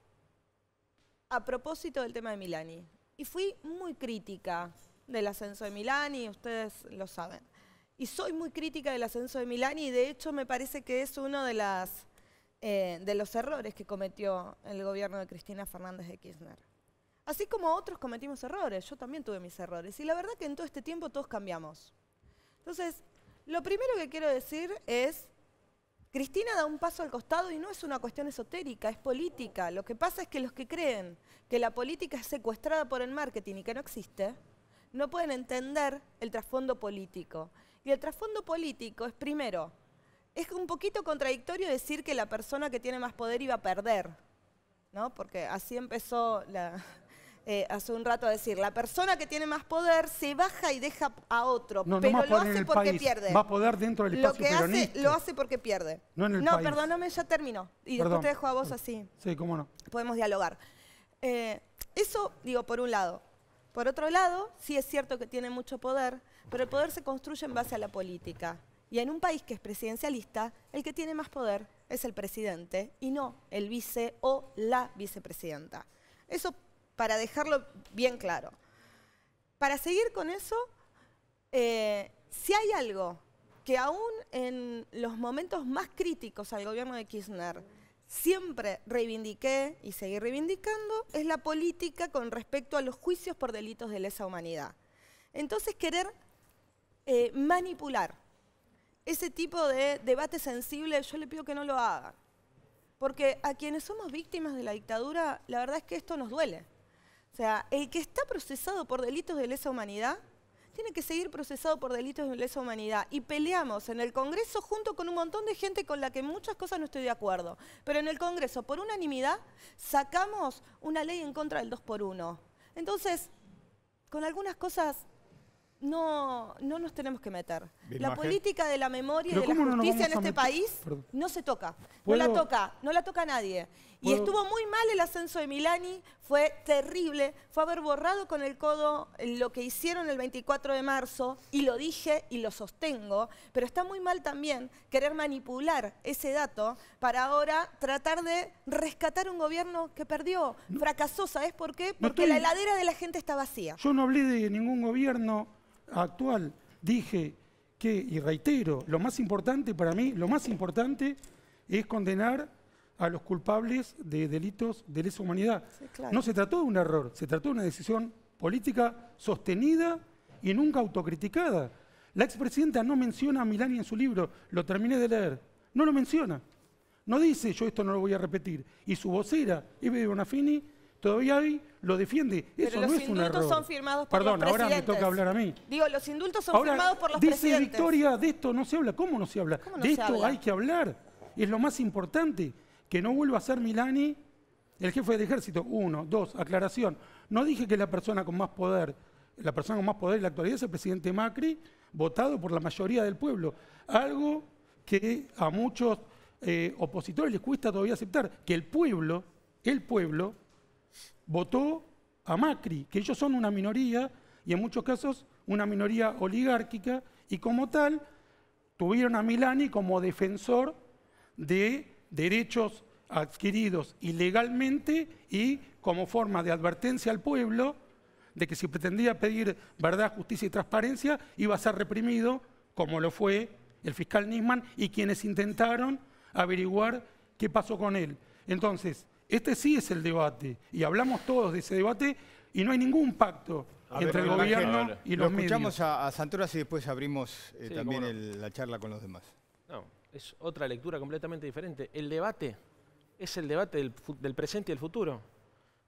a propósito del tema de Milani. Y fui muy crítica del ascenso de Milani, ustedes lo saben. Y soy muy crítica del ascenso de Milani y de hecho me parece que es uno de, eh, de los errores que cometió el gobierno de Cristina Fernández de Kirchner. Así como otros cometimos errores, yo también tuve mis errores. Y la verdad que en todo este tiempo todos cambiamos. Entonces, lo primero que quiero decir es Cristina da un paso al costado y no es una cuestión esotérica, es política. Lo que pasa es que los que creen que la política es secuestrada por el marketing y que no existe, no pueden entender el trasfondo político. Y el trasfondo político es primero, es un poquito contradictorio decir que la persona que tiene más poder iba a perder, ¿no? Porque así empezó la, eh, hace un rato decir, la persona que tiene más poder se baja y deja a otro, pero lo hace porque pierde pierde. Más poder dentro del lo que hace, Lo hace porque pierde. No, en el no perdóname, ya terminó. Y después te dejo a vos así. Sí, cómo no. Podemos dialogar. Eh, eso, digo, por un lado. Por otro lado, sí es cierto que tiene mucho poder, pero el poder se construye en base a la política. Y en un país que es presidencialista, el que tiene más poder es el presidente y no el vice o la vicepresidenta. Eso para dejarlo bien claro. Para seguir con eso, eh, si hay algo que aún en los momentos más críticos al gobierno de Kirchner siempre reivindiqué y seguí reivindicando, es la política con respecto a los juicios por delitos de lesa humanidad. Entonces, querer eh, manipular ese tipo de debate sensible, yo le pido que no lo haga, Porque a quienes somos víctimas de la dictadura, la verdad es que esto nos duele. O sea, el que está procesado por delitos de lesa humanidad tiene que seguir procesado por delitos de lesa humanidad. Y peleamos en el Congreso junto con un montón de gente con la que muchas cosas no estoy de acuerdo. Pero en el Congreso, por unanimidad, sacamos una ley en contra del 2 por 1 Entonces, con algunas cosas no, nos tenemos que meter. la política de la memoria y de la justicia en este país no se toca. No la toca, no la toca nadie. Y estuvo muy mal el ascenso de Milani, fue terrible, fue haber borrado con el codo eh, lo que hicieron el 24 de marzo, y lo dije y lo sostengo, pero está muy mal también querer manipular ese dato para ahora tratar de rescatar un gobierno que perdió, fracasó, ¿sabes por qué? Porque la heladera de la gente está vacía. Yo no hablé de ningún gobierno actual, dije que, y reitero, lo más importante para mí, lo más importante es condenar a los culpables de delitos de lesa humanidad. No se trató de un error, se trató de una decisión política sostenida y nunca autocriticada. La expresidenta no menciona a Milani en su libro, lo terminé de leer, no lo menciona. No dice, yo esto no lo voy a repetir. Y su vocera, Eve Bonafini, todavía hoy lo defiende. Eso no es un error. los indultos son firmados por Perdón, ahora me toca hablar a mí. Digo, los indultos son firmados por los dice Dice Victoria, de esto no se habla. ¿Cómo no se habla? de esto hay que hablar. Es lo más importante que no vuelva a ser Milani el jefe de ejército. Uno, dos, aclaración. No dije que la persona con más poder, la persona con más poder en la actualidad es el presidente Macri, votado por la mayoría del pueblo. Algo que a muchos eh, opositores les cuesta todavía aceptar, que el pueblo, el pueblo, votó a Macri, que ellos son una minoría y en muchos casos una minoría oligárquica y como tal tuvieron a Milani como defensor de derechos adquiridos ilegalmente y como forma de advertencia al pueblo de que si pretendía pedir verdad, justicia y transparencia iba a ser reprimido, como lo fue el fiscal Nisman y quienes intentaron averiguar qué pasó con él. Entonces, este sí es el debate y hablamos todos de ese debate y no hay ningún pacto entre el gobierno y los medios. escuchamos a, a y después abrimos eh, también la charla con los demás es otra lectura completamente diferente. El debate es el debate del, presente y del futuro.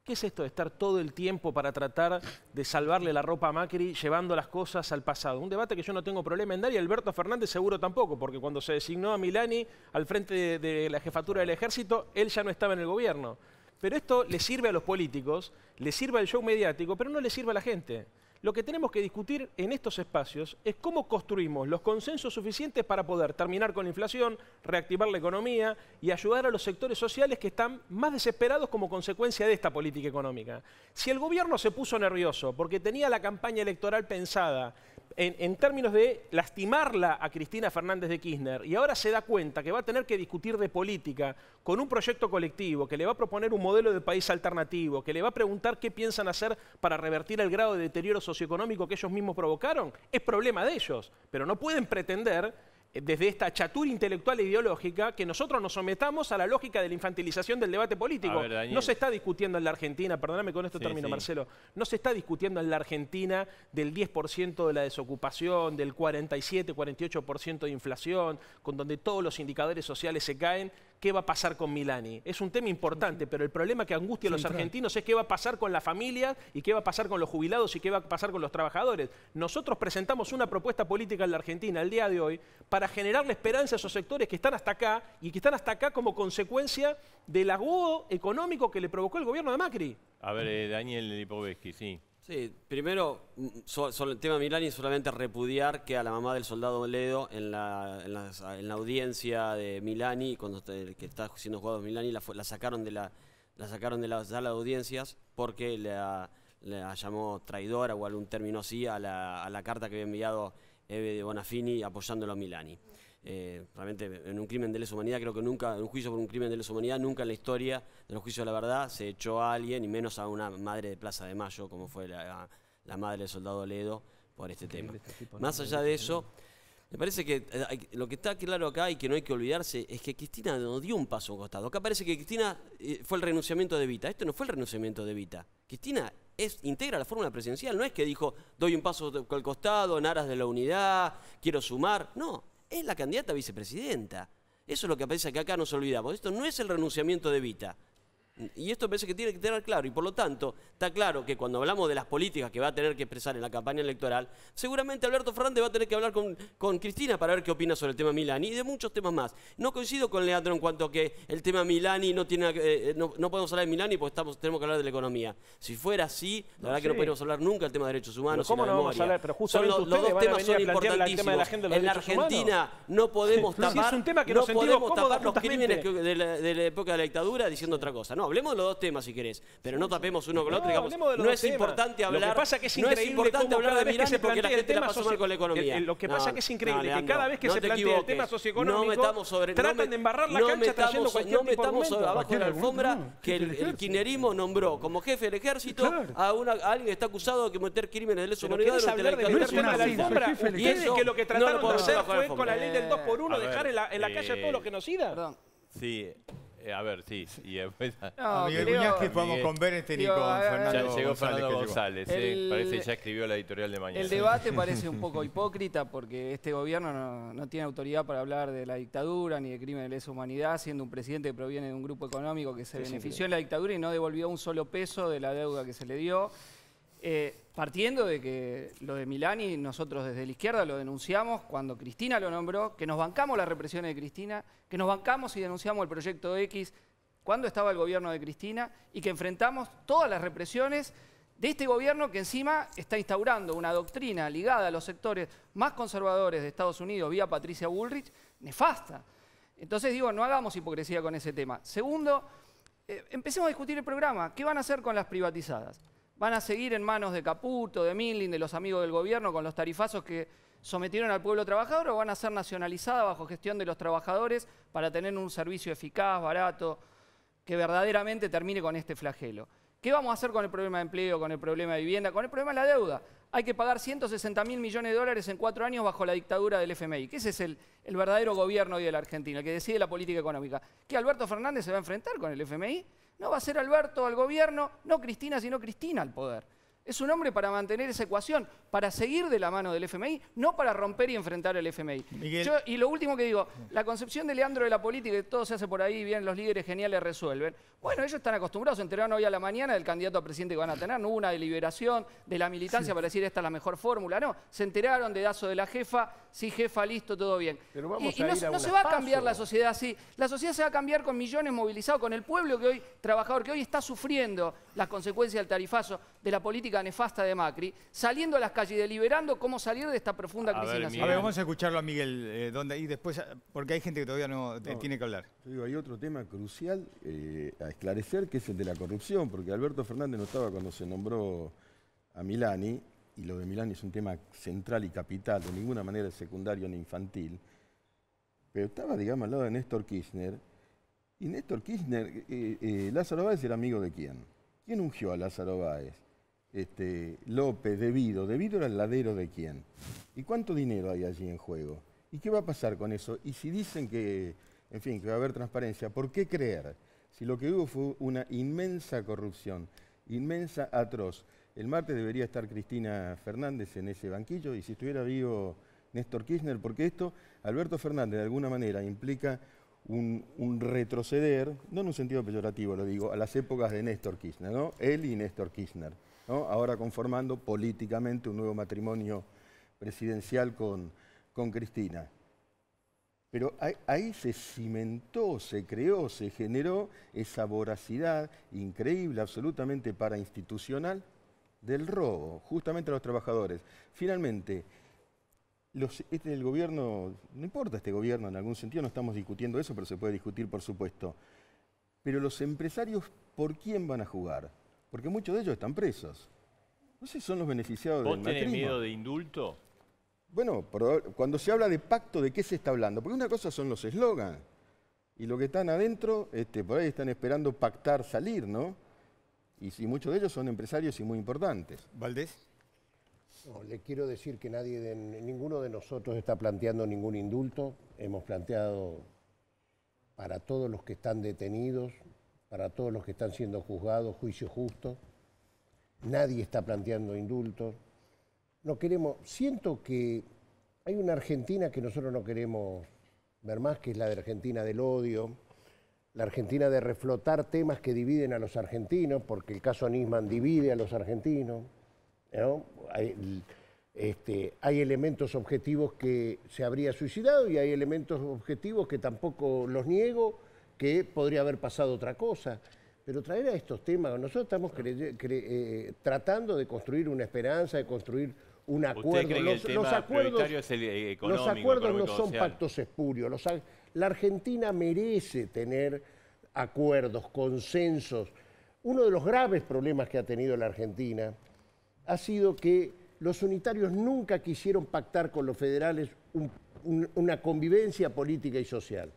¿Qué es esto de estar todo el tiempo para tratar de salvarle la ropa a Macri llevando las cosas al pasado? Un debate que yo no tengo problema en dar y Alberto Fernández seguro tampoco, porque cuando se designó a Milani al frente de la jefatura del ejército, él ya no estaba en el gobierno. Pero esto le sirve a los políticos, le sirve al show mediático, pero no le sirve a la gente. Lo que tenemos que discutir en estos espacios es cómo construimos los consensos suficientes para poder terminar con la inflación, reactivar la economía y ayudar a los sectores sociales que están más desesperados como consecuencia de esta política económica. Si el gobierno se puso nervioso porque tenía la campaña electoral pensada, en, términos de lastimarla a Cristina Fernández de Kirchner y ahora se da cuenta que va a tener que discutir de política con un proyecto colectivo que le va a proponer un modelo de país alternativo, que le va a preguntar qué piensan hacer para revertir el grado de deterioro socioeconómico que ellos mismos provocaron, es problema de ellos, pero no pueden pretender desde esta chatura intelectual e ideológica, que nosotros nos sometamos a la lógica de la infantilización del debate político. no se está discutiendo en la Argentina, perdóname con esto término, Marcelo, no se está discutiendo en la Argentina del 10% de la desocupación, del 47, 48% de inflación, con donde todos los indicadores sociales se caen, qué va a pasar con Milani. Es un tema importante, pero el problema que angustia a los argentinos es qué va a pasar con la familia y qué va a pasar con los jubilados y qué va a pasar con los trabajadores. Nosotros presentamos una propuesta política en la Argentina el día de hoy para generarle esperanza a esos sectores que están hasta acá y que están hasta acá como consecuencia del agudo económico que le provocó el gobierno de Macri. A ver, eh, Daniel Lipovetsky, sí. Sí, primero, mm, sobre el tema Milani, solamente repudiar que a la mamá del soldado Ledo en la, audiencia de Milani, cuando está siendo jugado Milani, la, sacaron de la, sacaron de la sala de audiencias porque la, llamó traidora o algún término así a la, a la carta que había enviado Eve de Bonafini apoyándolo a Milani. Eh, realmente en un crimen de lesa humanidad, creo que nunca, en un juicio por un crimen de lesa humanidad, nunca en la historia de los juicios de la verdad se echó a alguien, y menos a una madre de Plaza de Mayo, como fue la, madre del soldado Ledo, por este tema. Este Más allá de este eso... Me parece que eh, lo que está claro acá y que no hay que olvidarse es que Cristina no dio un paso a costado. Acá parece que Cristina eh, fue el renunciamiento de Vita. Esto no fue el renunciamiento de Vita. Cristina es, integra la fórmula presidencial. No es que dijo, doy un paso al costado en aras de la unidad, quiero sumar. No, es la candidata a vicepresidenta. Eso es lo que aparece que acá nos olvidamos. Esto no es el renunciamiento de Vita. Y esto parece que tiene que tener claro, y por lo tanto, está claro que cuando hablamos de las políticas que va a tener que expresar en la campaña electoral, seguramente Alberto Fernández va a tener que hablar con, Cristina para ver qué opina sobre el tema Milani y de muchos temas más. No coincido con Leandro en cuanto a que el tema Milani no tiene eh, no, podemos hablar de Milani porque estamos, tenemos que hablar de la economía. Si fuera así, la verdad que no podríamos hablar nunca del tema de derechos humanos. ¿Cómo no vamos hablar? Pero justamente los, dos temas son importantísimos. en la Argentina no podemos tapar, no podemos tapar los crímenes de la, de la época de la dictadura diciendo otra cosa. No, hablemos de los dos temas si querés, pero no tapemos uno con el otro. Digamos, no, es importante hablar. Lo que pasa es increíble no es importante hablar de Milán porque la gente la pasó mal con la economía. Eh, eh, lo que pasa que es increíble que cada vez que se plantea el tema socioeconómico, no metamos sobre, tratan de embarrar la cancha trayendo cualquier No metamos sobre, abajo la alfombra que el, quinerismo nombró como jefe del ejército a, alguien que está acusado de cometer crímenes de lesa humanidad durante la la alfombra? Y que lo que trataron de hacer fue con la ley del 2 por 1 dejar en la calle a todos eh, los genocidas. Sí, eh, a ver, sí. Y después, no, que con este con Fernando ya llegó Fernando González, eh, parece que ya escribió la editorial de mañana. El debate parece un poco hipócrita porque este gobierno no, tiene autoridad para hablar de la dictadura ni de crímenes de lesa humanidad, siendo un presidente que proviene de un grupo económico que se benefició en la dictadura y no devolvió un solo peso de la deuda que se le dio. Eh, partiendo de que lo de Milani, nosotros desde la izquierda lo denunciamos cuando Cristina lo nombró, que nos bancamos la represión de Cristina, que nos bancamos y denunciamos el proyecto X cuando estaba el gobierno de Cristina y que enfrentamos todas las represiones de este gobierno que encima está instaurando una doctrina ligada a los sectores más conservadores de Estados Unidos vía Patricia Bullrich, nefasta. Entonces digo, no hagamos hipocresía con ese tema. Segundo, eh, empecemos a discutir el programa. ¿Qué van a hacer con las privatizadas? van a seguir en manos de Caputo, de Milling, de los amigos del gobierno, con los tarifazos que sometieron al pueblo trabajador, o van a ser nacionalizadas bajo gestión de los trabajadores para tener un servicio eficaz, barato, que verdaderamente termine con este flagelo. ¿Qué vamos a hacer con el problema de empleo, con el problema de vivienda, con el problema de la deuda? Hay que pagar 160 mil millones de dólares en cuatro años bajo la dictadura del FMI. ¿Qué ese es el, verdadero gobierno hoy de la Argentina, el que decide la política económica. ¿Qué Alberto Fernández se va a enfrentar con el FMI? No va a ser Alberto al gobierno, no Cristina, sino Cristina al poder. Es un hombre para mantener esa ecuación, para seguir de la mano del FMI, no para romper y enfrentar al FMI. y lo último que digo, la concepción de Leandro de la política, que todo se hace por ahí, bien, los líderes geniales resuelven. Bueno, ellos están acostumbrados, se enteraron hoy a la mañana del candidato a presidente que van a tener, no hubo una deliberación de la militancia para decir esta es la mejor fórmula, no, se enteraron de dazo de la jefa, sí jefa, listo, todo bien. Pero vamos y, no, se va a cambiar la sociedad así, la sociedad se va a cambiar con millones movilizados, con el pueblo que hoy, trabajador que hoy está sufriendo las consecuencias del tarifazo, de la política la nefasta de Macri, saliendo a las calles, deliberando cómo salir de esta profunda crisis nacional. A ver, vamos a escucharlo a Miguel, eh, y después, porque hay gente que todavía no, eh, tiene que hablar. hay otro tema crucial eh, a esclarecer, que es el de la corrupción, porque Alberto Fernández no estaba cuando se nombró a Milani, y lo de Milani es un tema central y capital, de ninguna manera secundario ni infantil, pero estaba, digamos, al lado de Néstor Kirchner, y Néstor Kirchner, Lázaro Báez era amigo de quién? ¿Quién ungió a Lázaro Báez? este, López, Debido. ¿Debido era el ladero de quién? ¿Y cuánto dinero hay allí en juego? ¿Y qué va a pasar con eso? Y si dicen que, en fin, que va a haber transparencia, ¿por qué creer? Si lo que hubo fue una inmensa corrupción, inmensa atroz. El martes debería estar Cristina Fernández en ese banquillo y si estuviera vivo Néstor Kirchner, porque esto, Alberto Fernández, de alguna manera implica un, retroceder, no en un sentido peyorativo lo digo, a las épocas de Néstor Kirchner, ¿no? Él y Néstor Kirchner ahora conformando políticamente un nuevo matrimonio presidencial con, Cristina. Pero ahí, se cimentó, se creó, se generó esa voracidad increíble, absolutamente institucional, del robo, justamente a los trabajadores. Finalmente, este, el gobierno, no importa este gobierno en algún sentido, no estamos discutiendo eso, pero se puede discutir por supuesto. Pero los empresarios, ¿por quién van a jugar? Porque muchos de ellos están presos. No sé si son los beneficiados del macrismo. ¿Vos tenés miedo de indulto? Bueno, cuando se habla de pacto, ¿de qué se está hablando? Porque una cosa son los eslogans. Y lo que están adentro, este, por ahí están esperando pactar salir, ¿no? Y, muchos de ellos son empresarios y muy importantes. ¿Valdés? le quiero decir que nadie de, ninguno de nosotros está planteando ningún indulto. Hemos planteado para todos los que están detenidos para todos los que están siendo juzgados, juicio justo. Nadie está planteando indultos. No queremos, siento que hay una Argentina que nosotros no queremos ver más, que es la de Argentina del odio, la Argentina de reflotar temas que dividen a los argentinos, porque el caso Nisman divide a los argentinos. Este, hay elementos objetivos que se habría suicidado y hay elementos objetivos que tampoco los niego, que podría haber pasado otra cosa. Pero traer a estos temas, nosotros estamos eh, tratando de construir una esperanza, de construir un acuerdo. los, acuerdos, no son pactos espurios. la Argentina merece tener acuerdos, consensos. Uno de los graves problemas que ha tenido la Argentina ha sido que los unitarios nunca quisieron pactar con los federales una convivencia política y social.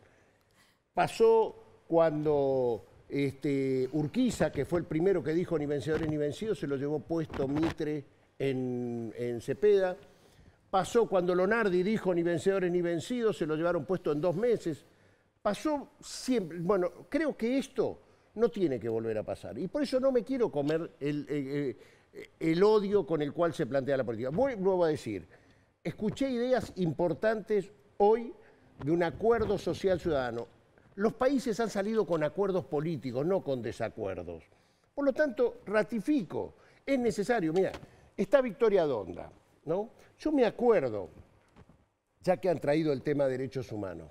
Pasó cuando este, Urquiza, que fue el primero que dijo ni vencedores ni vencidos, se lo llevó puesto Mitre en, Cepeda. Pasó cuando Lonardi dijo ni vencedores ni vencidos, se lo llevaron puesto en dos meses. Pasó siempre. Bueno, creo que esto no tiene que volver a pasar. Y por eso no me quiero comer el, eh, eh, odio con el cual se plantea la política. Vuelvo a decir, escuché ideas importantes hoy de un acuerdo social ciudadano los países han salido con acuerdos políticos, no con desacuerdos. Por lo tanto, ratifico, es necesario. Mira, está Victoria Donda, ¿no? Yo me acuerdo, ya que han traído el tema de derechos humanos,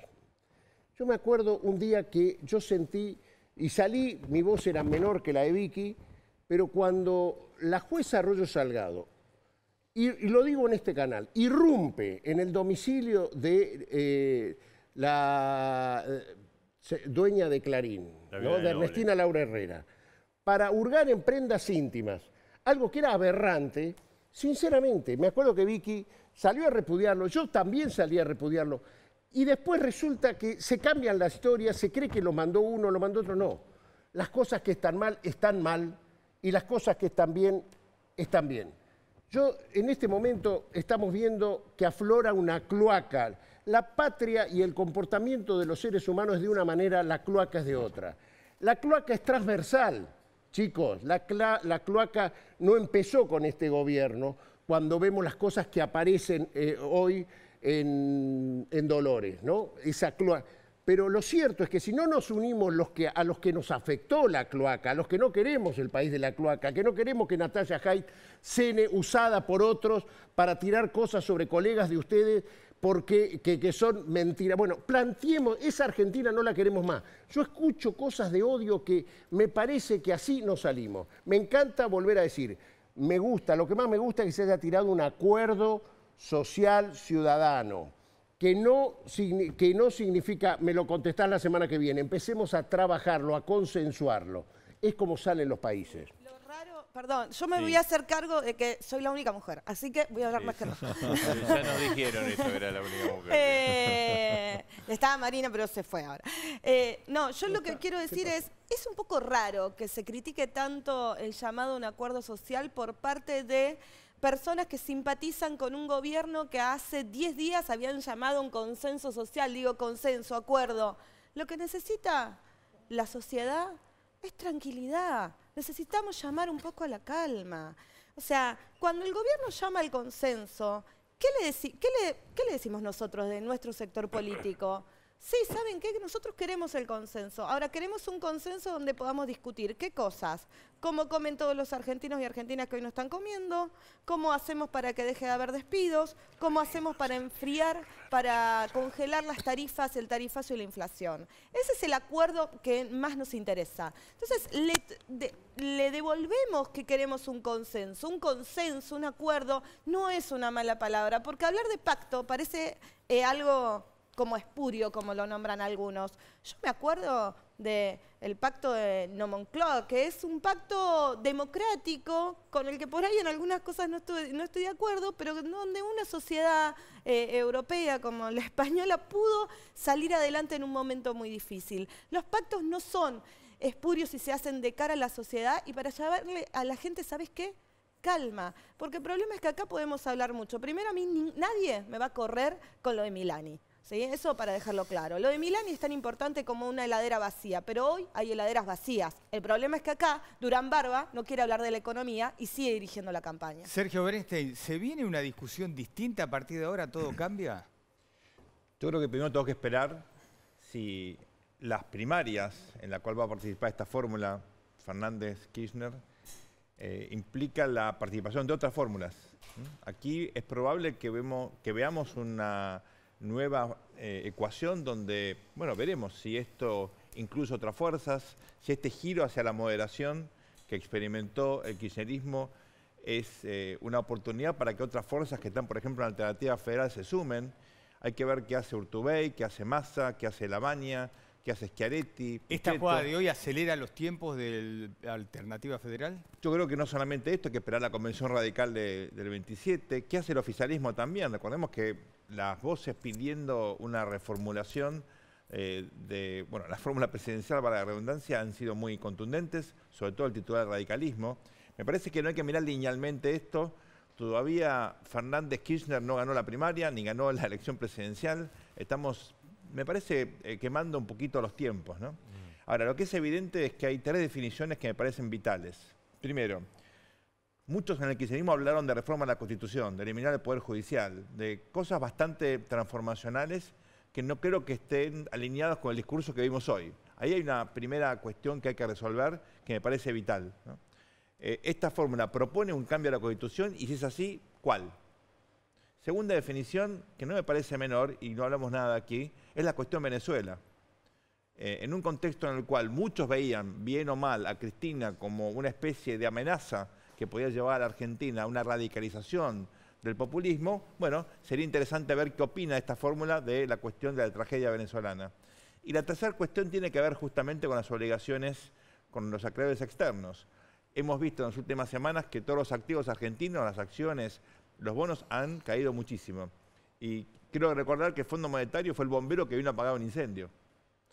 yo me acuerdo un día que yo sentí, y salí, mi voz era menor que la de Vicky, pero cuando la jueza Arroyo Salgado, y, lo digo en este canal, irrumpe en el domicilio de eh, la dueña de Clarín, de Ernestina Laura Herrera, para hurgar en prendas íntimas, algo que era aberrante, sinceramente, me acuerdo que Vicky salió a repudiarlo, yo también salí a repudiarlo, y después resulta que se cambian las historias, se cree que lo mandó uno, lo mandó otro, no. Las cosas que están mal, están mal, y las cosas que están bien, están bien. Yo, en este momento, estamos viendo que aflora una cloaca, la patria y el comportamiento de los seres humanos de una manera, la cloaca es de otra. La cloaca es transversal, chicos. La, cloaca no empezó con este gobierno cuando vemos las cosas que aparecen eh, hoy en, Dolores, ¿no? Esa cloaca. Pero lo cierto es que si no nos unimos a los que nos afectó la cloaca, a los que no queremos el país de la cloaca, que no queremos que Natalia Haidt cene usada por otros para tirar cosas sobre colegas de ustedes porque que, son mentiras. Bueno, planteemos, esa Argentina no la queremos más. Yo escucho cosas de odio que me parece que así no salimos. Me encanta volver a decir, me gusta, lo que más me gusta es que se haya tirado un acuerdo social ciudadano, que no, que no significa, me lo contestás la semana que viene, empecemos a trabajarlo, a consensuarlo. Es como salen los países perdón, yo me voy a hacer cargo de que soy la única mujer, así que voy a hablar más que no. ya nos dijeron eso, era la única mujer. Eh, estaba Marina, pero se fue ahora. Eh, no, yo lo que quiero decir es, es un poco raro que se critique tanto el llamado un acuerdo social por parte de personas que simpatizan con un gobierno que hace 10 días habían llamado un consenso social, digo consenso, acuerdo. Lo que necesita la sociedad es tranquilidad. Necesitamos llamar un poco a la calma. O sea, cuando el gobierno llama al consenso, ¿qué le, qué le decimos nosotros de nuestro sector político? Sí, ¿saben qué? Nosotros queremos el consenso. Ahora, queremos un consenso donde podamos discutir qué cosas, cómo comen todos los argentinos y argentinas que hoy no están comiendo, cómo hacemos para que deje de haber despidos, cómo hacemos para enfriar, para congelar las tarifas, el tarifazo y la inflación. Ese es el acuerdo que más nos interesa. Entonces, le, devolvemos que queremos un consenso. Un consenso, un acuerdo, no es una mala palabra, porque hablar de pacto parece eh, algo como espurio, como lo nombran algunos. Yo me acuerdo del pacto de Nomoncloa, que es un pacto democrático con el que por ahí en algunas cosas no estoy, de acuerdo, pero donde una sociedad eh, europea como la española pudo salir adelante en un momento muy difícil. Los pactos no son espurios y se hacen de cara a la sociedad y para llevarle a la gente, ¿sabes qué? calma, porque el problema es que acá podemos hablar mucho. Primero, a mí nadie me va a correr con lo de Milani. Eso para dejarlo claro. Lo de Milani es tan importante como una heladera vacía, pero hoy hay heladeras vacías. El problema es que acá Durán Barba no quiere hablar de la economía y sigue dirigiendo la campaña. Sergio Bernstein, ¿se viene una discusión distinta a partir de ahora? ¿Todo cambia? Yo creo que primero tengo que esperar si las primarias en la cual va a participar esta fórmula Fernández-Kirchner eh, implica la participación de otras fórmulas. Aquí es probable que, vemos, que veamos una nueva eh, ecuación donde, bueno, veremos si esto incluso otras fuerzas, si este giro hacia la moderación que experimentó el kirchnerismo es eh, una oportunidad para que otras fuerzas que están, por ejemplo, en la alternativa federal se sumen. Hay que ver qué hace Urtubey, qué hace Massa, qué hace Lavagna, qué hace Schiaretti. ¿Esta Pichetto. de hoy acelera los tiempos de la alternativa federal? Yo creo que no solamente esto, hay que esperar la convención radical del 27. ¿Qué hace el oficialismo también? Recordemos que las voces pidiendo una reformulación eh, de, bueno, la fórmula presidencial para la redundancia han sido muy contundentes, sobre todo el titular de radicalismo. Me parece que no hay que mirar linealmente esto. Todavía Fernández Kirchner no ganó la primaria ni ganó la elección presidencial. Estamos, me parece, eh, quemando un poquito los tiempos. Mm. Ahora, lo que es evidente es que hay tres definiciones que me parecen vitales. Primero, Muchos en el kirchnerismo hablaron de reforma a la Constitución, de eliminar el Poder Judicial, de cosas bastante transformacionales que no creo que estén alineadas con el discurso que vimos hoy. Ahí hay una primera cuestión que hay que resolver que me parece vital. Eh, esta fórmula propone un cambio a la Constitución y si es así, ¿cuál? Segunda definición, que no me parece menor y no hablamos nada aquí, es la cuestión Venezuela. Eh, en un contexto en el cual muchos veían, bien o mal, a Cristina como una especie de amenaza que podía llevar a la Argentina a una radicalización del populismo, bueno, sería interesante ver qué opina esta fórmula de la cuestión de la tragedia venezolana. Y la tercera cuestión tiene que ver justamente con las obligaciones con los acreedores externos. Hemos visto en las últimas semanas que todos los activos argentinos, las acciones, los bonos han caído muchísimo. Y quiero recordar que el Fondo Monetario fue el bombero que vino a apagar un incendio.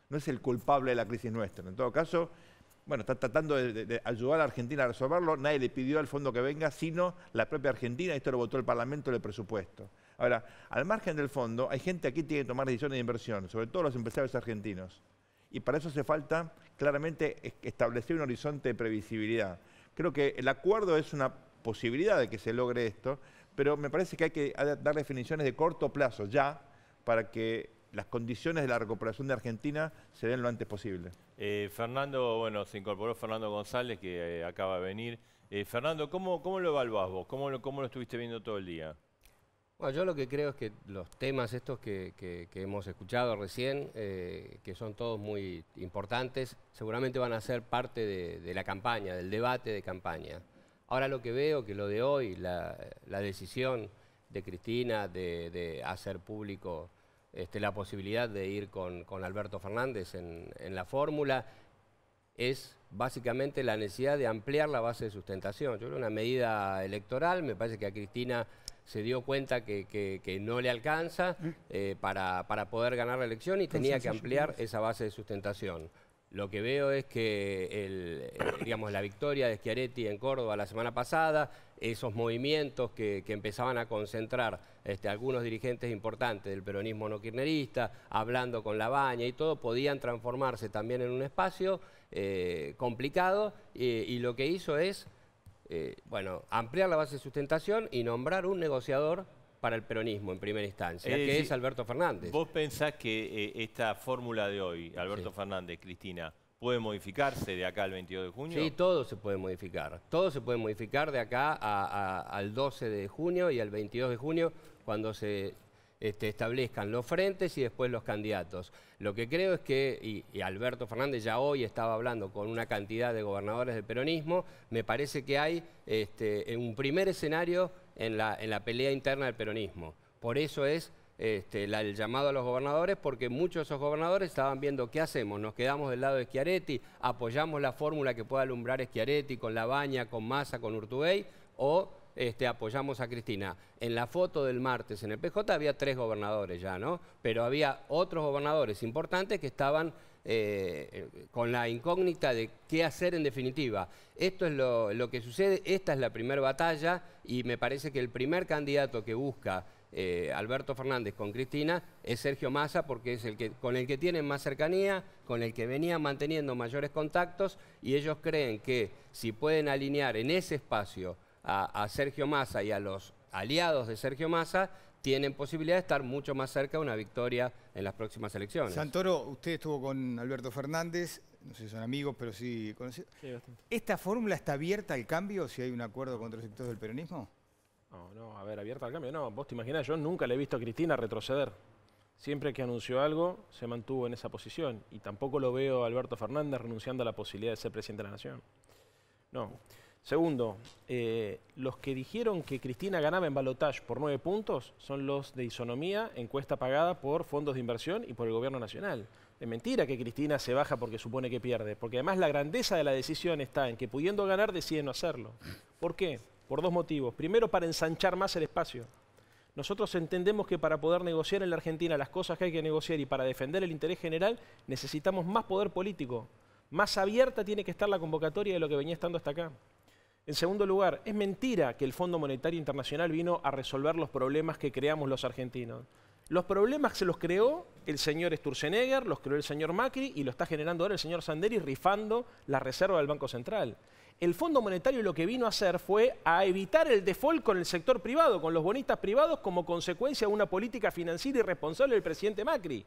No es el culpable de la crisis nuestra. En todo caso, bueno, está tratando de, ayudar a Argentina a resolverlo, nadie le pidió al fondo que venga, sino la propia Argentina, esto lo votó el Parlamento en el presupuesto. Ahora, al margen del fondo, hay gente aquí que tiene que tomar decisiones de inversión, sobre todo los empresarios argentinos. Y para eso hace falta claramente establecer un horizonte de previsibilidad. Creo que el acuerdo es una posibilidad de que se logre esto, pero me parece que hay que dar definiciones de corto plazo ya para que las condiciones de la recuperación de Argentina se den lo antes posible. Eh, Fernando, bueno, se incorporó Fernando González, que eh, acaba de venir. Eh, Fernando, ¿cómo, ¿cómo lo evaluás vos? ¿Cómo lo, estuviste viendo todo el día? Bueno, yo lo que creo es que los temas estos que, hemos escuchado recién, que son todos muy importantes, seguramente van a ser parte de, la campaña, del debate de campaña. Ahora lo que veo, que lo de hoy, la, decisión de Cristina de hacer público este, la posibilidad de ir con, Alberto Fernández en, en la fórmula es básicamente la necesidad de ampliar la base de sustentación. Yo creo que una medida electoral, me parece que a Cristina se dio cuenta que, que, no le alcanza mm. eh, para, para, poder ganar la elección y tenía que ampliar esa base de sustentación. Lo que veo es que el, eh, digamos, la victoria de Schiaretti en Córdoba la semana pasada esos movimientos que, empezaban a concentrar este, algunos dirigentes importantes del peronismo no kirnerista, hablando con la baña y todo, podían transformarse también en un espacio eh, complicado y lo que hizo es eh, bueno, ampliar la base de sustentación y nombrar un negociador para el peronismo en primera instancia, que es Alberto Fernández. ¿Vos pensás que eh, esta fórmula de hoy, Alberto Fernández, Cristina, puede modificarse de acá al 22 de junio? Sí, todo se puede modificar. Todo se puede modificar de acá al 12 de junio y al 22 de junio cuando se este, establezcan los frentes y después los candidatos. Lo que creo es que, y, Alberto Fernández ya hoy estaba hablando con una cantidad de gobernadores del peronismo, me parece que hay este, un primer escenario en la, en la pelea interna del peronismo. Por eso es este, el llamado a los gobernadores porque muchos de esos gobernadores estaban viendo qué hacemos, nos quedamos del lado de Schiaretti, apoyamos la fórmula que pueda alumbrar Schiaretti con La Baña, con Massa, con Urtubey o este, apoyamos a Cristina. En la foto del martes en el PJ había tres gobernadores ya, ¿no? Pero había otros gobernadores importantes que estaban eh, con la incógnita de qué hacer en definitiva. Esto es lo, lo que sucede, esta es la primera batalla y me parece que el primer candidato que busca eh, Alberto Fernández con Cristina es Sergio Massa porque es el que, con el que tienen más cercanía, con el que venían manteniendo mayores contactos y ellos creen que si pueden alinear en ese espacio a, Sergio Massa y a los aliados de Sergio Massa, tienen posibilidad de estar mucho más cerca de una victoria en las próximas elecciones. Santoro, usted estuvo con Alberto Fernández, no sé si son amigos, pero sí conocidos. ¿Esta fórmula está abierta al cambio si hay un acuerdo con otros sectores del peronismo? No, no, a ver, abierta al cambio. No, vos te imaginas, yo nunca le he visto a Cristina retroceder. Siempre que anunció algo, se mantuvo en esa posición. Y tampoco lo veo a Alberto Fernández renunciando a la posibilidad de ser presidente de la Nación. No. Segundo, eh, los que dijeron que Cristina ganaba en Balotage por nueve puntos son los de isonomía, encuesta pagada por fondos de inversión y por el gobierno nacional. Es mentira que Cristina se baja porque supone que pierde, porque además la grandeza de la decisión está en que pudiendo ganar decide no hacerlo. ¿Por qué? por dos motivos. Primero, para ensanchar más el espacio. Nosotros entendemos que para poder negociar en la Argentina las cosas que hay que negociar y para defender el interés general necesitamos más poder político. Más abierta tiene que estar la convocatoria de lo que venía estando hasta acá. En segundo lugar, es mentira que el Fondo Monetario Internacional vino a resolver los problemas que creamos los argentinos. Los problemas se los creó el señor Sturzenegger, los creó el señor Macri y los está generando ahora el señor Sanderi rifando la reserva del Banco Central el Fondo Monetario lo que vino a hacer fue a evitar el default con el sector privado, con los bonistas privados como consecuencia de una política financiera irresponsable del presidente Macri.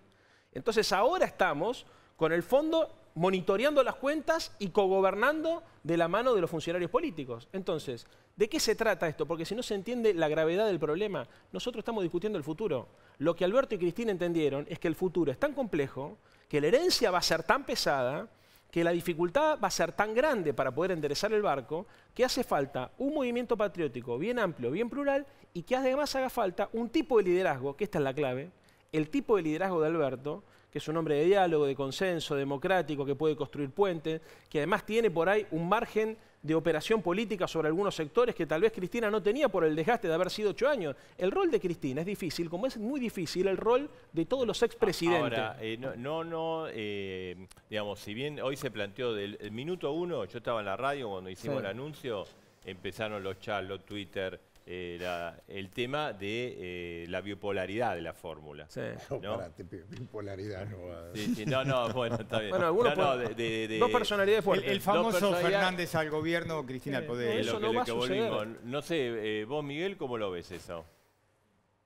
Entonces ahora estamos con el fondo monitoreando las cuentas y cogobernando de la mano de los funcionarios políticos. Entonces, ¿de qué se trata esto? Porque si no se entiende la gravedad del problema, nosotros estamos discutiendo el futuro. Lo que Alberto y Cristina entendieron es que el futuro es tan complejo, que la herencia va a ser tan pesada, que la dificultad va a ser tan grande para poder enderezar el barco que hace falta un movimiento patriótico bien amplio, bien plural y que además haga falta un tipo de liderazgo, que esta es la clave, el tipo de liderazgo de Alberto, que es un hombre de diálogo, de consenso, democrático, que puede construir puentes, que además tiene por ahí un margen de operación política sobre algunos sectores que tal vez Cristina no tenía por el desgaste de haber sido ocho años. El rol de Cristina es difícil, como es muy difícil el rol de todos los expresidentes. Ahora, eh, no, no, eh, digamos, si bien hoy se planteó del minuto uno, yo estaba en la radio cuando hicimos el anuncio, empezaron los chats, los Twitter, era eh, el tema de eh, la bipolaridad de la fórmula. Sí. ¿no? bipolaridad no va. Sí, no, no, bueno, está bien. Bueno, algunos de, dos personalidades fuertes. El, famoso Fernández al gobierno, Cristina al poder. Eso lo, no, no sé, eh, vos Miguel, ¿cómo lo ves eso?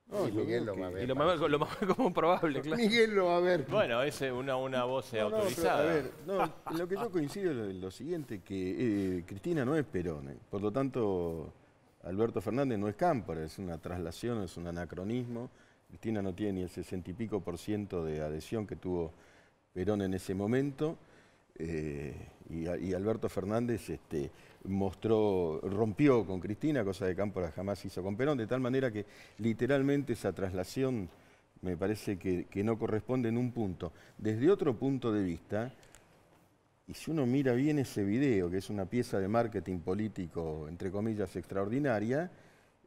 No, Miguel lo va a ver. lo, más, como probable, claro. Miguel lo va a ver. Bueno, es una, una voz autorizada. a ver, lo que yo coincido es lo, siguiente, que Cristina no es Perón. Por lo tanto, Alberto Fernández no es Cámpora, es una traslación, es un anacronismo. Cristina no tiene ni el sesenta y pico por ciento de adhesión que tuvo Perón en ese momento. Eh, y, Alberto Fernández este, mostró, rompió con Cristina, cosa de Cámpora jamás hizo con Perón, de tal manera que literalmente esa traslación me parece que no corresponde en un punto. Desde otro punto de vista, y si uno mira bien ese video, que es una pieza de marketing político, entre comillas, extraordinaria,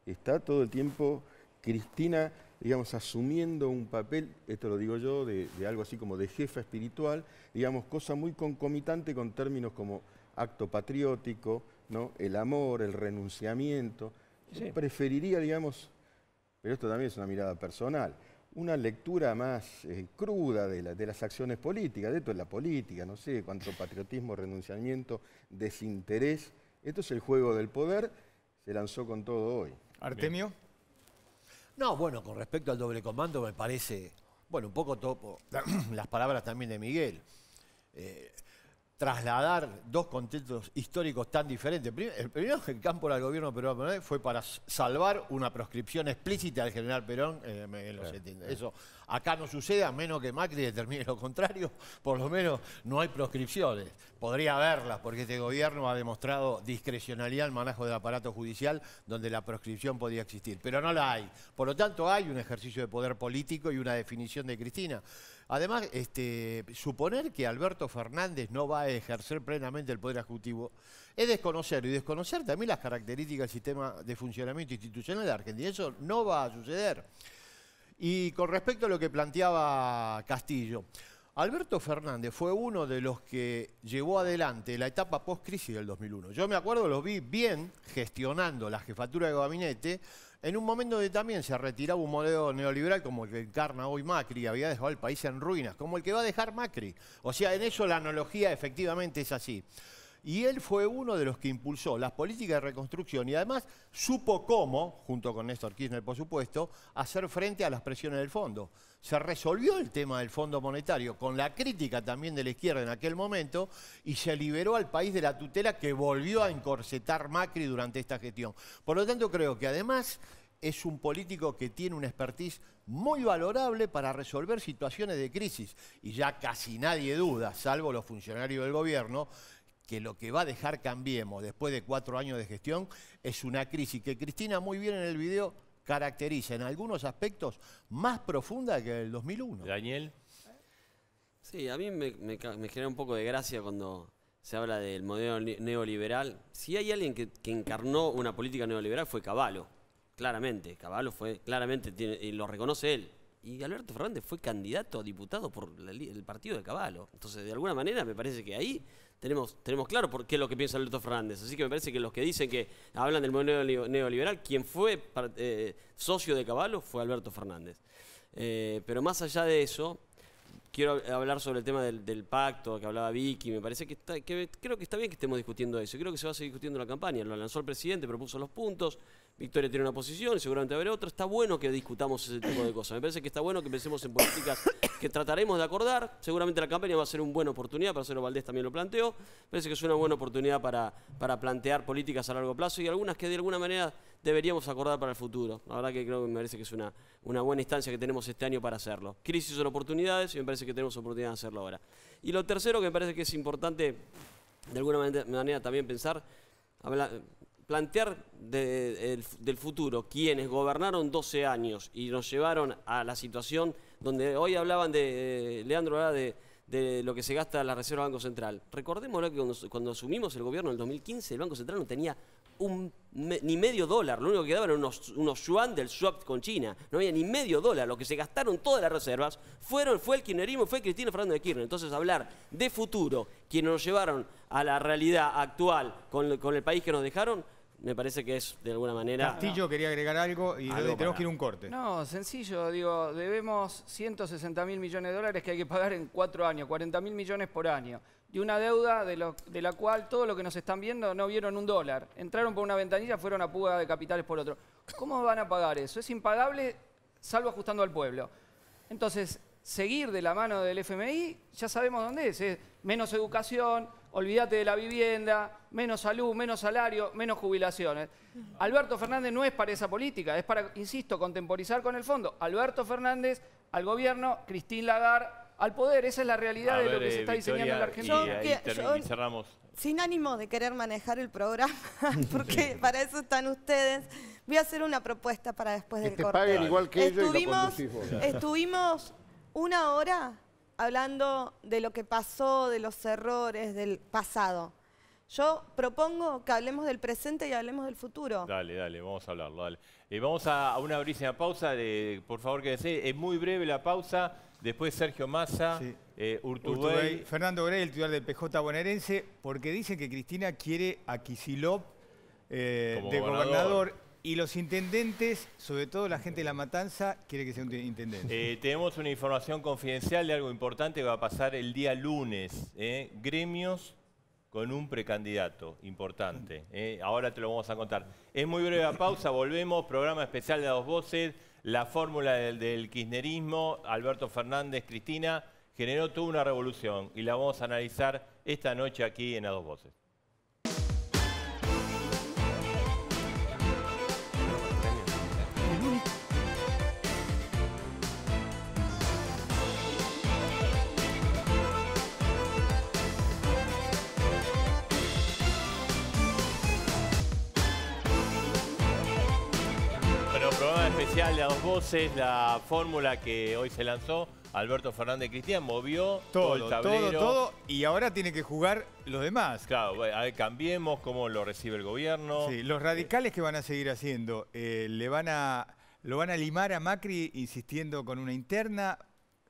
está todo el tiempo Cristina, digamos, asumiendo un papel, esto lo digo yo, de, algo así como de jefa espiritual, digamos, cosa muy concomitante con términos como acto patriótico, ¿no? el amor, el renunciamiento. Yo Preferiría, digamos, pero esto también es una mirada personal, una lectura más eh, cruda de, las acciones políticas. De esto es la política, no sé cuánto patriotismo, renunciamiento, desinterés. Esto es el juego del poder, se lanzó con todo hoy. ¿Artemio? No, bueno, con respecto al doble comando me parece, bueno, un poco topo las palabras también de Miguel. Eh, trasladar dos contextos históricos tan diferentes. El primero, el campo al gobierno peruano fue para salvar una proscripción explícita al general Perón eh, en Eso acá no sucede, a menos que Macri determine lo contrario, por lo menos no hay proscripciones. Podría haberlas, porque este gobierno ha demostrado discrecionalidad al manejo del aparato judicial, donde la proscripción podía existir, pero no la hay. Por lo tanto, hay un ejercicio de poder político y una definición de Cristina. Además, este, suponer que Alberto Fernández no va a ejercer plenamente el Poder Ejecutivo es desconocer y desconocer también las características del sistema de funcionamiento institucional de Argentina. Eso no va a suceder. Y con respecto a lo que planteaba Castillo, Alberto Fernández fue uno de los que llevó adelante la etapa post-crisis del 2001. Yo me acuerdo, lo vi bien gestionando la jefatura de gabinete en un momento de también se retiraba un modelo neoliberal como el que encarna hoy Macri había dejado el país en ruinas, como el que va a dejar Macri. O sea, en eso la analogía efectivamente es así y él fue uno de los que impulsó las políticas de reconstrucción y además supo cómo, junto con Néstor Kirchner por supuesto, hacer frente a las presiones del fondo. Se resolvió el tema del Fondo Monetario con la crítica también de la izquierda en aquel momento y se liberó al país de la tutela que volvió a encorsetar Macri durante esta gestión. Por lo tanto, creo que además es un político que tiene una expertise muy valorable para resolver situaciones de crisis. Y ya casi nadie duda, salvo los funcionarios del gobierno, que lo que va a dejar Cambiemos después de cuatro años de gestión es una crisis que Cristina muy bien en el video caracteriza en algunos aspectos más profunda que el 2001. Daniel. Sí, a mí me, genera un poco de gracia cuando se habla del modelo neoliberal. Si hay alguien que, encarnó una política neoliberal fue Caballo, claramente. Caballo fue, claramente, lo reconoce él. Y Alberto Fernández fue candidato a diputado por el partido de Caballo. Entonces, de alguna manera, me parece que ahí tenemos, claro por qué es lo que piensa Alberto Fernández. Así que me parece que los que dicen que hablan del modelo neoliberal, quien fue eh, socio de Caballo fue Alberto Fernández. Eh, pero más allá de eso, quiero hablar sobre el tema del, pacto que hablaba Vicky. Me parece que, creo que está bien que estemos discutiendo eso. Creo que se va a seguir discutiendo la campaña. Lo lanzó el presidente, propuso los puntos. Victoria tiene una posición, seguramente habrá otra. Está bueno que discutamos ese tipo de cosas. Me parece que está bueno que pensemos en políticas que trataremos de acordar. Seguramente la campaña va a ser una buena oportunidad, para hacerlo Valdés también lo planteó. Me parece que es una buena oportunidad para, para plantear políticas a largo plazo y algunas que de alguna manera deberíamos acordar para el futuro. La verdad que creo que me parece que es una, una buena instancia que tenemos este año para hacerlo. Crisis son oportunidades y me parece que tenemos oportunidad de hacerlo ahora. Y lo tercero que me parece que es importante de alguna manera también pensar, plantear del futuro quienes gobernaron 12 años y nos llevaron a la situación donde hoy hablaban de, eh, Leandro de, lo que se gasta la Reserva Banco Central. Recordemos que cuando, asumimos el gobierno en el 2015, el Banco Central no tenía ni medio dólar, lo único que quedaba eran unos, yuan del swap con China, no había ni medio dólar, lo que se gastaron todas las reservas fueron, fue el kirchnerismo, fue Cristina Fernández de Kirchner. Entonces hablar de futuro, quienes nos llevaron a la realidad actual con el país que nos dejaron, me parece que es de alguna manera. Castillo quería agregar algo y tenemos que ir un corte. No, sencillo, digo, debemos 160 mil millones de dólares que hay que pagar en cuatro años, 40 mil millones por año. Y una deuda de, de la cual todo lo que nos están viendo no vieron un dólar. Entraron por una ventanilla, fueron a puga de capitales por otro. ¿Cómo van a pagar eso? Es impagable, salvo ajustando al pueblo. Entonces, seguir de la mano del FMI, ya sabemos dónde es. Es menos educación, olvídate de la vivienda, menos salud, menos salario, menos jubilaciones. Alberto Fernández no es para esa política, es para, insisto, contemporizar con el fondo. Alberto Fernández al gobierno, Cristín Lagar al poder. Esa es la realidad de lo que se eh, está diseñando en Argentina. Sin ánimo de querer manejar el programa, porque para eso están ustedes, voy a hacer una propuesta para después del corte. estuvimos, estuvimos una hora hablando de lo que pasó, de los errores, del pasado. Yo propongo que hablemos del presente y hablemos del futuro. Dale, dale, vamos a hablarlo, dale. Eh, vamos a, una brísima pausa, de, por favor desee es muy breve la pausa, después Sergio Massa, eh, Fernando Grey, el titular del PJ bonaerense, porque dice que Cristina quiere a Quisilop eh, de gobernador y los intendentes, sobre todo la gente de La Matanza, quiere que sea un intendente. Eh, tenemos una información confidencial de algo importante que va a pasar el día lunes. ¿eh? Gremios con un precandidato importante. ¿eh? Ahora te lo vamos a contar. Es muy breve la pausa, volvemos. Programa especial de A dos voces, la fórmula del, del kirchnerismo. Alberto Fernández, Cristina, generó toda una revolución y la vamos a analizar esta noche aquí en A Dos Voces. Ya de voces, la fórmula que hoy se lanzó. Alberto Fernández Cristian movió todo, todo Todo, y ahora tiene que jugar los demás. Claro, a ver, cambiemos cómo lo recibe el gobierno. Sí, los radicales que van a seguir haciendo, eh, le van a, lo van a limar a Macri insistiendo con una interna.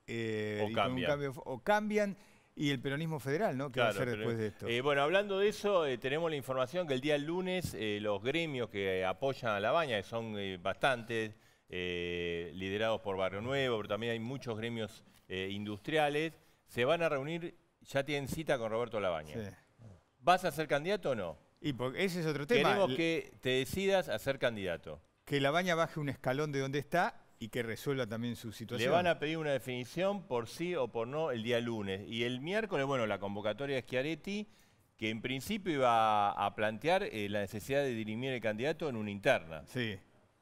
Eh, o, cambian. o cambian. Y el peronismo federal, ¿no? ¿Qué va a hacer después de esto? Eh, bueno, hablando de eso, tenemos la información que el día lunes los gremios que apoyan a la baña, que son bastantes, eh, liderados por Barrio Nuevo, pero también hay muchos gremios eh, industriales, se van a reunir, ya tienen cita con Roberto Labaña. ¿Vas a ser candidato o no? Y ese es otro tema. Queremos que te decidas a ser candidato. Que Labaña baje un escalón de donde está y que resuelva también su situación. Le van a pedir una definición por sí o por no el día lunes. Y el miércoles, bueno, la convocatoria de Schiaretti, que en principio iba a plantear eh, la necesidad de dirimir el candidato en una interna. Sí.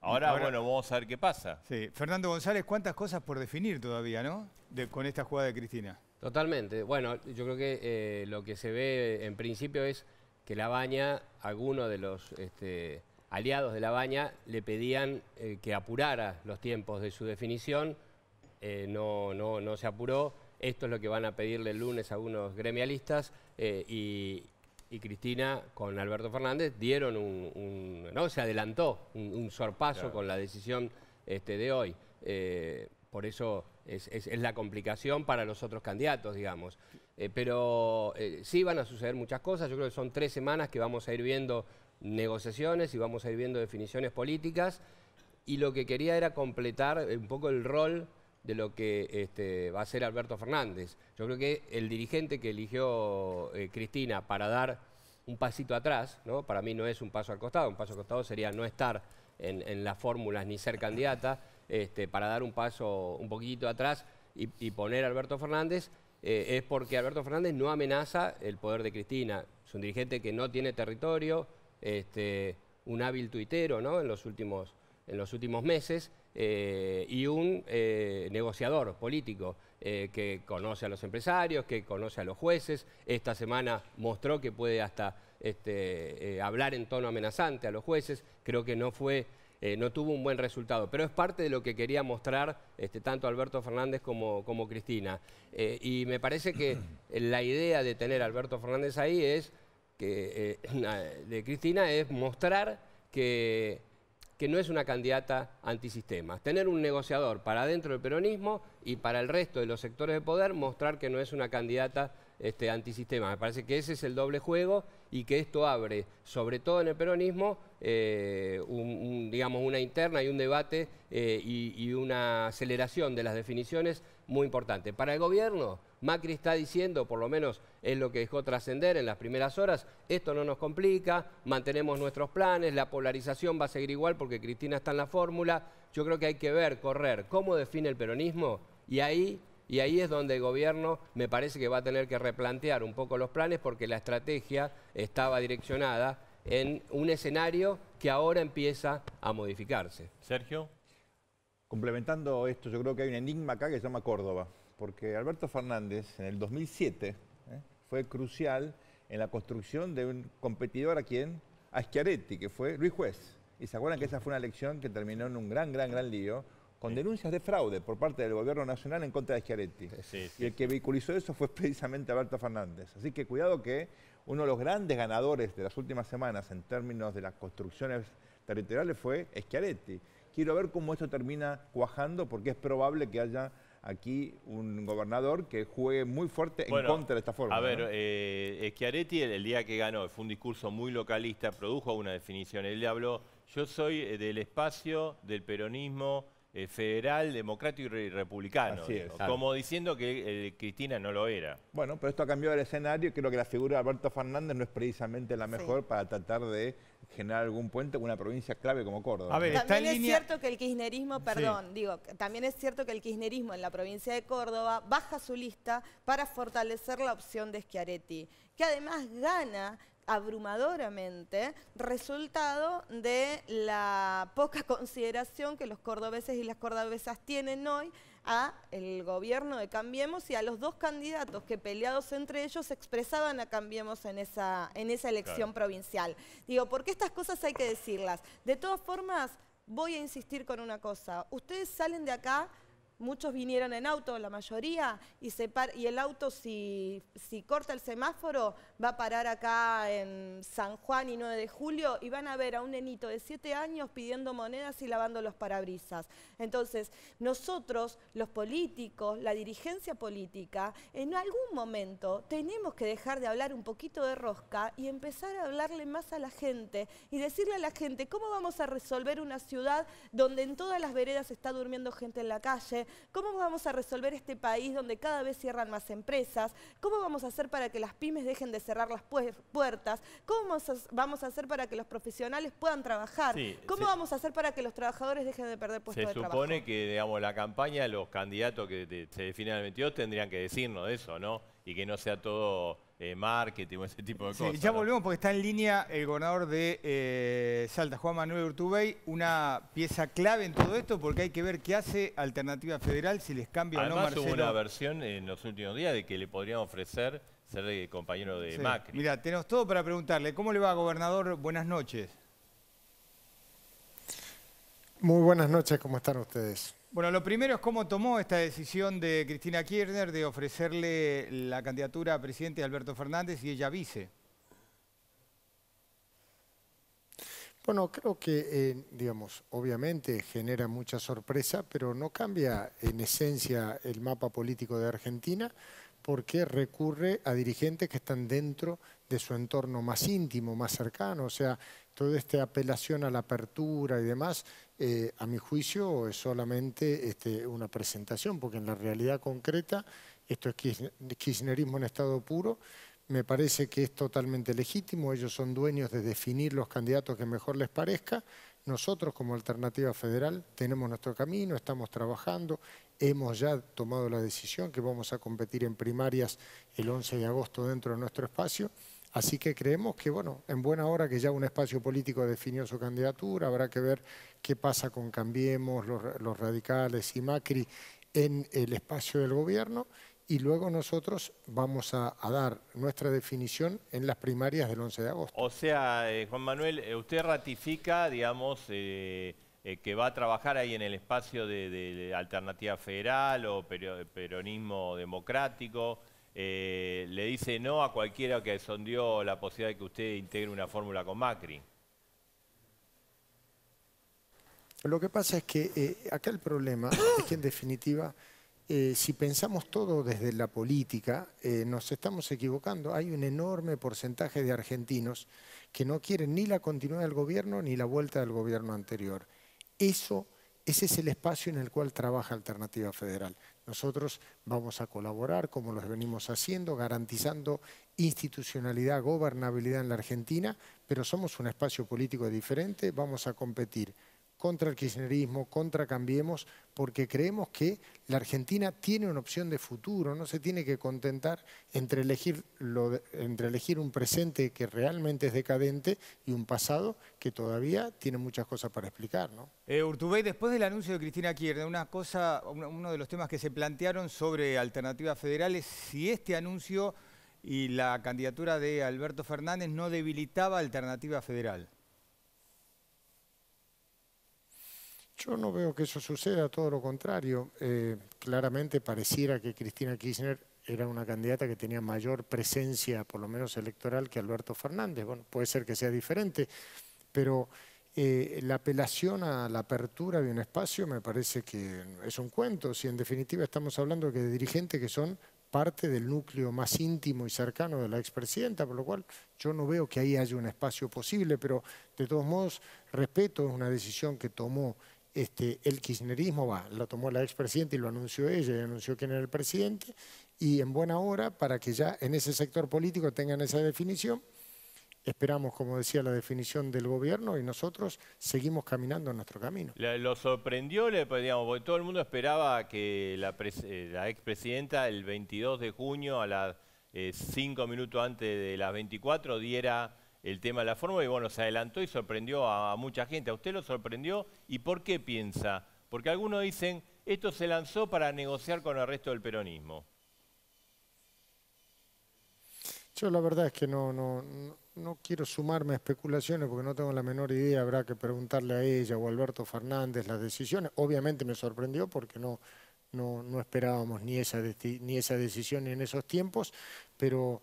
Ahora, bueno, vamos a ver qué pasa. Fernando González, ¿cuántas cosas por definir todavía, no? con esta jugada de Cristina. Totalmente. Bueno, yo creo que eh, lo que se ve en principio es que la baña, algunos de los este, aliados de la baña le pedían eh, que apurara los tiempos de su definición. Eh, no, no, no se apuró. Esto es lo que van a pedirle el lunes a algunos gremialistas y, y Cristina con Alberto Fernández dieron un, ¿no? se adelantó un, sorpaso con la decisión este, de hoy. Eh, por eso es, la complicación para los otros candidatos, digamos. Eh, pero eh, sí van a suceder muchas cosas. Yo creo que son tres semanas que vamos a ir viendo negociaciones y vamos a ir viendo definiciones políticas. Y lo que quería era completar un poco el rol de lo que este, va a ser Alberto Fernández. Yo creo que el dirigente que eligió eh, Cristina para dar un pasito atrás, ¿no? para mí no es un paso al costado, un paso al costado sería no estar en, las fórmulas ni ser candidata, este, para dar un paso un poquito atrás y, poner a Alberto Fernández, eh, es porque Alberto Fernández no amenaza el poder de Cristina. Es un dirigente que no tiene territorio, este, un hábil tuitero ¿no? en, los últimos, en los últimos meses eh, y un eh, negociador político eh, que conoce a los empresarios, que conoce a los jueces. Esta semana mostró que puede hasta este, hablar en tono amenazante a los jueces. Creo que no fue... no tuvo un buen resultado, pero es parte de lo que quería mostrar este, tanto Alberto Fernández como, como Cristina. y me parece que la idea de tener a Alberto Fernández ahí es que, de Cristina es mostrar que que no es una candidata antisistema. Tener un negociador para dentro del peronismo y para el resto de los sectores de poder mostrar que no es una candidata este, antisistema. Me parece que ese es el doble juego y que esto abre, sobre todo en el peronismo, eh, digamos, una interna y un debate eh, y, y una aceleración de las definiciones muy importante. Para el gobierno, Macri está diciendo, por lo menos es lo que dejó trascender en las primeras horas, esto no nos complica, mantenemos nuestros planes, la polarización va a seguir igual porque Cristina está en la fórmula. Yo creo que hay que ver, correr, cómo define el peronismo y ahí y ahí es donde el gobierno me parece que va a tener que replantear un poco los planes porque la estrategia estaba direccionada en un escenario que ahora empieza a modificarse. Sergio. Complementando esto, yo creo que hay un enigma acá que se llama Córdoba, porque Alberto Fernández en el 2007 eh, fue crucial en la construcción de un competidor a quien, a Schiaretti, que fue Luis Juez. Y se acuerdan que esa fue una elección que terminó en un gran, gran, gran lío, con denuncias de fraude por parte del gobierno nacional en contra de Schiaretti. y el que vehiculizó eso fue precisamente Alberto Fernández. Así que cuidado que uno de los grandes ganadores de las últimas semanas en términos de las construcciones territoriales fue Schiaretti. Quiero ver cómo esto termina cuajando, porque es probable que haya aquí un gobernador que juegue muy fuerte en contra de esta forma. A ver, eh, Schiaretti el, día que ganó fue un discurso muy localista, produjo una definición. Él le habló, yo soy eh, del espacio del peronismo eh, federal, democrático y republicano. como diciendo que Cristina no lo era. Bueno, pero esto ha cambiado el escenario creo que la figura de Alberto Fernández no es precisamente la mejor para tratar de generar algún puente con una provincia clave como Córdoba. A ver, también es cierto que el kirchnerismo, perdón, digo, también es cierto que el kirchnerismo en la provincia de Córdoba baja su lista para fortalecer la opción de Schiaretti, que además gana abrumadoramente resultado de la poca consideración que los cordobeses y las cordobesas tienen hoy a el gobierno de Cambiemos y a los dos candidatos que peleados entre ellos expresaban a Cambiemos en esa, en esa elección provincial. Digo, ¿por qué estas cosas hay que decirlas. De todas formas, voy a insistir con una cosa. Ustedes salen de acá muchos vinieron en auto, la mayoría, y, se y el auto si, si corta el semáforo va a parar acá en San Juan y 9 de julio y van a ver a un nenito de 7 años pidiendo monedas y lavando los parabrisas. Entonces, nosotros, los políticos, la dirigencia política, en algún momento tenemos que dejar de hablar un poquito de rosca y empezar a hablarle más a la gente y decirle a la gente cómo vamos a resolver una ciudad donde en todas las veredas está durmiendo gente en la calle, cómo vamos a resolver este país donde cada vez cierran más empresas, cómo vamos a hacer para que las pymes dejen de cerrar las puertas? ¿Cómo vamos a hacer para que los profesionales puedan trabajar? ¿Cómo vamos a hacer para que los trabajadores dejen de perder puestos de trabajo? Se supone que, digamos, la campaña, los candidatos que se definen al 22 tendrían que decirnos eso, ¿no? Y que no sea todo eh, marketing o ese tipo de cosas. Ya volvemos porque está en línea el gobernador de eh, Salta, Juan Manuel Urtubey, una pieza clave en todo esto porque hay que ver qué hace Alternativa Federal, si les cambia o no Marcelo. hubo una versión en los últimos días de que le podrían ofrecer ser compañero de Macri. Mira, tenemos todo para preguntarle. ¿Cómo le va, gobernador? Buenas noches. Muy buenas noches, ¿cómo están ustedes? Bueno, lo primero es cómo tomó esta decisión de Cristina Kirchner de ofrecerle la candidatura a presidente Alberto Fernández y ella vice. Bueno, creo que, eh, digamos, obviamente genera mucha sorpresa, pero no cambia en esencia el mapa político de Argentina porque recurre a dirigentes que están dentro de su entorno más íntimo, más cercano. O sea, toda esta apelación a la apertura y demás, eh, a mi juicio, es solamente este, una presentación, porque en la realidad concreta, esto es kirchnerismo en estado puro, me parece que es totalmente legítimo, ellos son dueños de definir los candidatos que mejor les parezca, nosotros como alternativa federal tenemos nuestro camino, estamos trabajando, hemos ya tomado la decisión que vamos a competir en primarias el 11 de agosto dentro de nuestro espacio. Así que creemos que, bueno, en buena hora que ya un espacio político definió su candidatura, habrá que ver qué pasa con Cambiemos, los, radicales y Macri en el espacio del gobierno y luego nosotros vamos a, dar nuestra definición en las primarias del 11 de agosto. O sea, eh, Juan Manuel, eh, usted ratifica, digamos, eh, eh, que va a trabajar ahí en el espacio de, Alternativa Federal o Peronismo Democrático, eh, le dice no a cualquiera que sondió la posibilidad de que usted integre una fórmula con Macri. Lo que pasa es que eh, acá el problema es que en definitiva, si pensamos todo desde la política, nos estamos equivocando. Hay un enorme porcentaje de argentinos que no quieren ni la continuidad del gobierno ni la vuelta del gobierno anterior. Eso, ese es el espacio en el cual trabaja Alternativa Federal. Nosotros vamos a colaborar, como los venimos haciendo, garantizando institucionalidad, gobernabilidad en la Argentina, pero somos un espacio político diferente, vamos a competir contra el kirchnerismo, contra Cambiemos, porque creemos que la Argentina tiene una opción de futuro, no se tiene que contentar entre elegir, entre elegir un presente que realmente es decadente y un pasado que todavía tiene muchas cosas para explicar. ¿no? Eh, Urtubey, después del anuncio de Cristina Kirchner, una cosa, uno de los temas que se plantearon sobre alternativas federales, si este anuncio y la candidatura de Alberto Fernández no debilitaba alternativa federal. Yo no veo que eso suceda, todo lo contrario. Eh, claramente pareciera que Cristina Kirchner era una candidata que tenía mayor presencia, por lo menos electoral, que Alberto Fernández. Bueno, puede ser que sea diferente, pero eh, la apelación a la apertura de un espacio me parece que es un cuento. Si en definitiva estamos hablando de dirigentes que son parte del núcleo más íntimo y cercano de la expresidenta, por lo cual yo no veo que ahí haya un espacio posible, pero de todos modos respeto, es una decisión que tomó este, el kirchnerismo va, lo tomó la expresidenta y lo anunció ella, y anunció quién era el presidente, y en buena hora, para que ya en ese sector político tengan esa definición, esperamos, como decía, la definición del gobierno y nosotros seguimos caminando en nuestro camino. ¿Lo sorprendió? Pues, digamos, porque todo el mundo esperaba que la, eh, expresidenta el 22 de junio a las 5 eh, minutos antes de las 24 diera el tema de la fórmula y bueno, se adelantó y sorprendió a mucha gente. ¿A usted lo sorprendió? ¿Y por qué piensa? Porque algunos dicen, esto se lanzó para negociar con el resto del peronismo. Yo la verdad es que no, no, no, quiero sumarme a especulaciones porque no tengo la menor idea, habrá que preguntarle a ella o a Alberto Fernández las decisiones. Obviamente me sorprendió porque no, no, esperábamos ni esa, ni esa decisión en esos tiempos, pero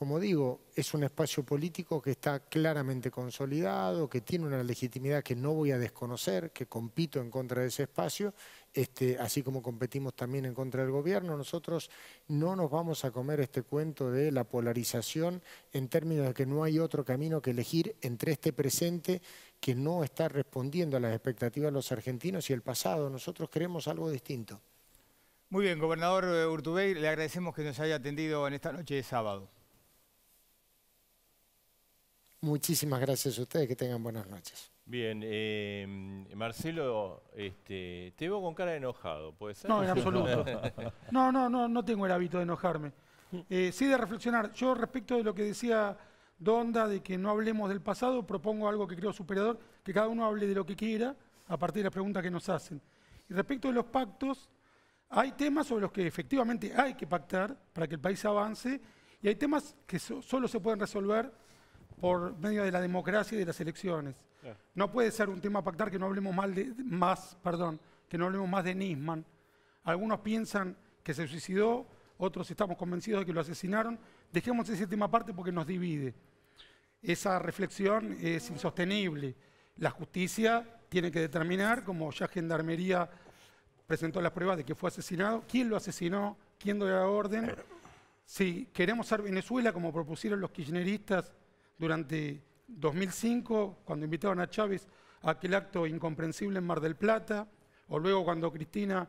como digo, es un espacio político que está claramente consolidado, que tiene una legitimidad que no voy a desconocer, que compito en contra de ese espacio, este, así como competimos también en contra del gobierno. Nosotros no nos vamos a comer este cuento de la polarización en términos de que no hay otro camino que elegir entre este presente que no está respondiendo a las expectativas de los argentinos y el pasado. Nosotros queremos algo distinto. Muy bien, gobernador eh, Urtubey, le agradecemos que nos haya atendido en esta noche de sábado. Muchísimas gracias a ustedes, que tengan buenas noches. Bien, eh, Marcelo, este, te veo con cara de enojado, ¿puede ser? No, en absoluto. No, no, no, no tengo el hábito de enojarme. Eh, sí de reflexionar. Yo respecto de lo que decía Donda, de que no hablemos del pasado, propongo algo que creo superador, que cada uno hable de lo que quiera a partir de las preguntas que nos hacen. Y respecto de los pactos, hay temas sobre los que efectivamente hay que pactar para que el país avance y hay temas que solo se pueden resolver por medio de la democracia y de las elecciones. No puede ser un tema pactar que no hablemos mal de, más, perdón, que no hablemos más de Nisman. Algunos piensan que se suicidó, otros estamos convencidos de que lo asesinaron. Dejemos ese tema aparte porque nos divide. Esa reflexión es insostenible. La justicia tiene que determinar, como ya Gendarmería presentó las pruebas de que fue asesinado, quién lo asesinó, quién dio la orden. Si queremos ser Venezuela, como propusieron los kirchneristas durante 2005, cuando invitaron a Chávez a aquel acto incomprensible en Mar del Plata, o luego cuando Cristina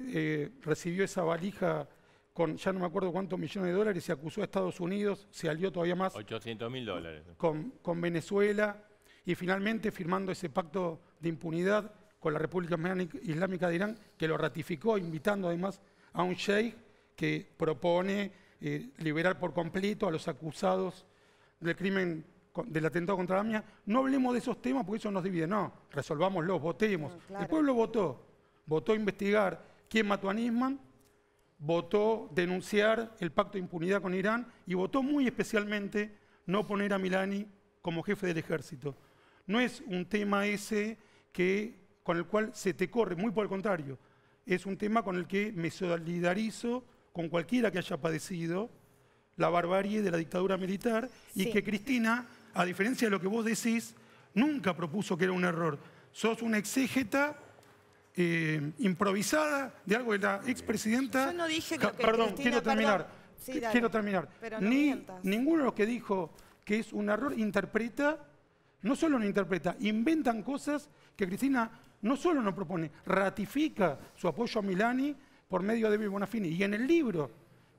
eh, recibió esa valija con ya no me acuerdo cuántos millones de dólares, se acusó a Estados Unidos, se alió todavía más. dólares. Con, Venezuela y finalmente firmando ese pacto de impunidad con la República Islámica de Irán, que lo ratificó, invitando además a un sheikh que propone eh, liberar por completo a los acusados del crimen, del atentado contra la no hablemos de esos temas porque eso nos divide. No, resolvámoslos, votemos. El pueblo votó. Votó investigar quién mató a Nisman, votó denunciar el pacto de impunidad con Irán y votó muy especialmente no poner a Milani como jefe del ejército. No es un tema ese que, con el cual se te corre, muy por el contrario. Es un tema con el que me solidarizo con cualquiera que haya padecido la barbarie de la dictadura militar y que Cristina, a diferencia de lo que vos decís, nunca propuso que era un error. Sos una exégeta eh, improvisada de algo de la expresidenta. Yo no dije que, Perdón, quiero terminar. quiero terminar. Ni, ninguno de los que dijo que es un error interpreta, no solo no interpreta, inventan cosas que Cristina no solo no propone, ratifica su apoyo a Milani por medio de Bill Bonafini. Y en el libro,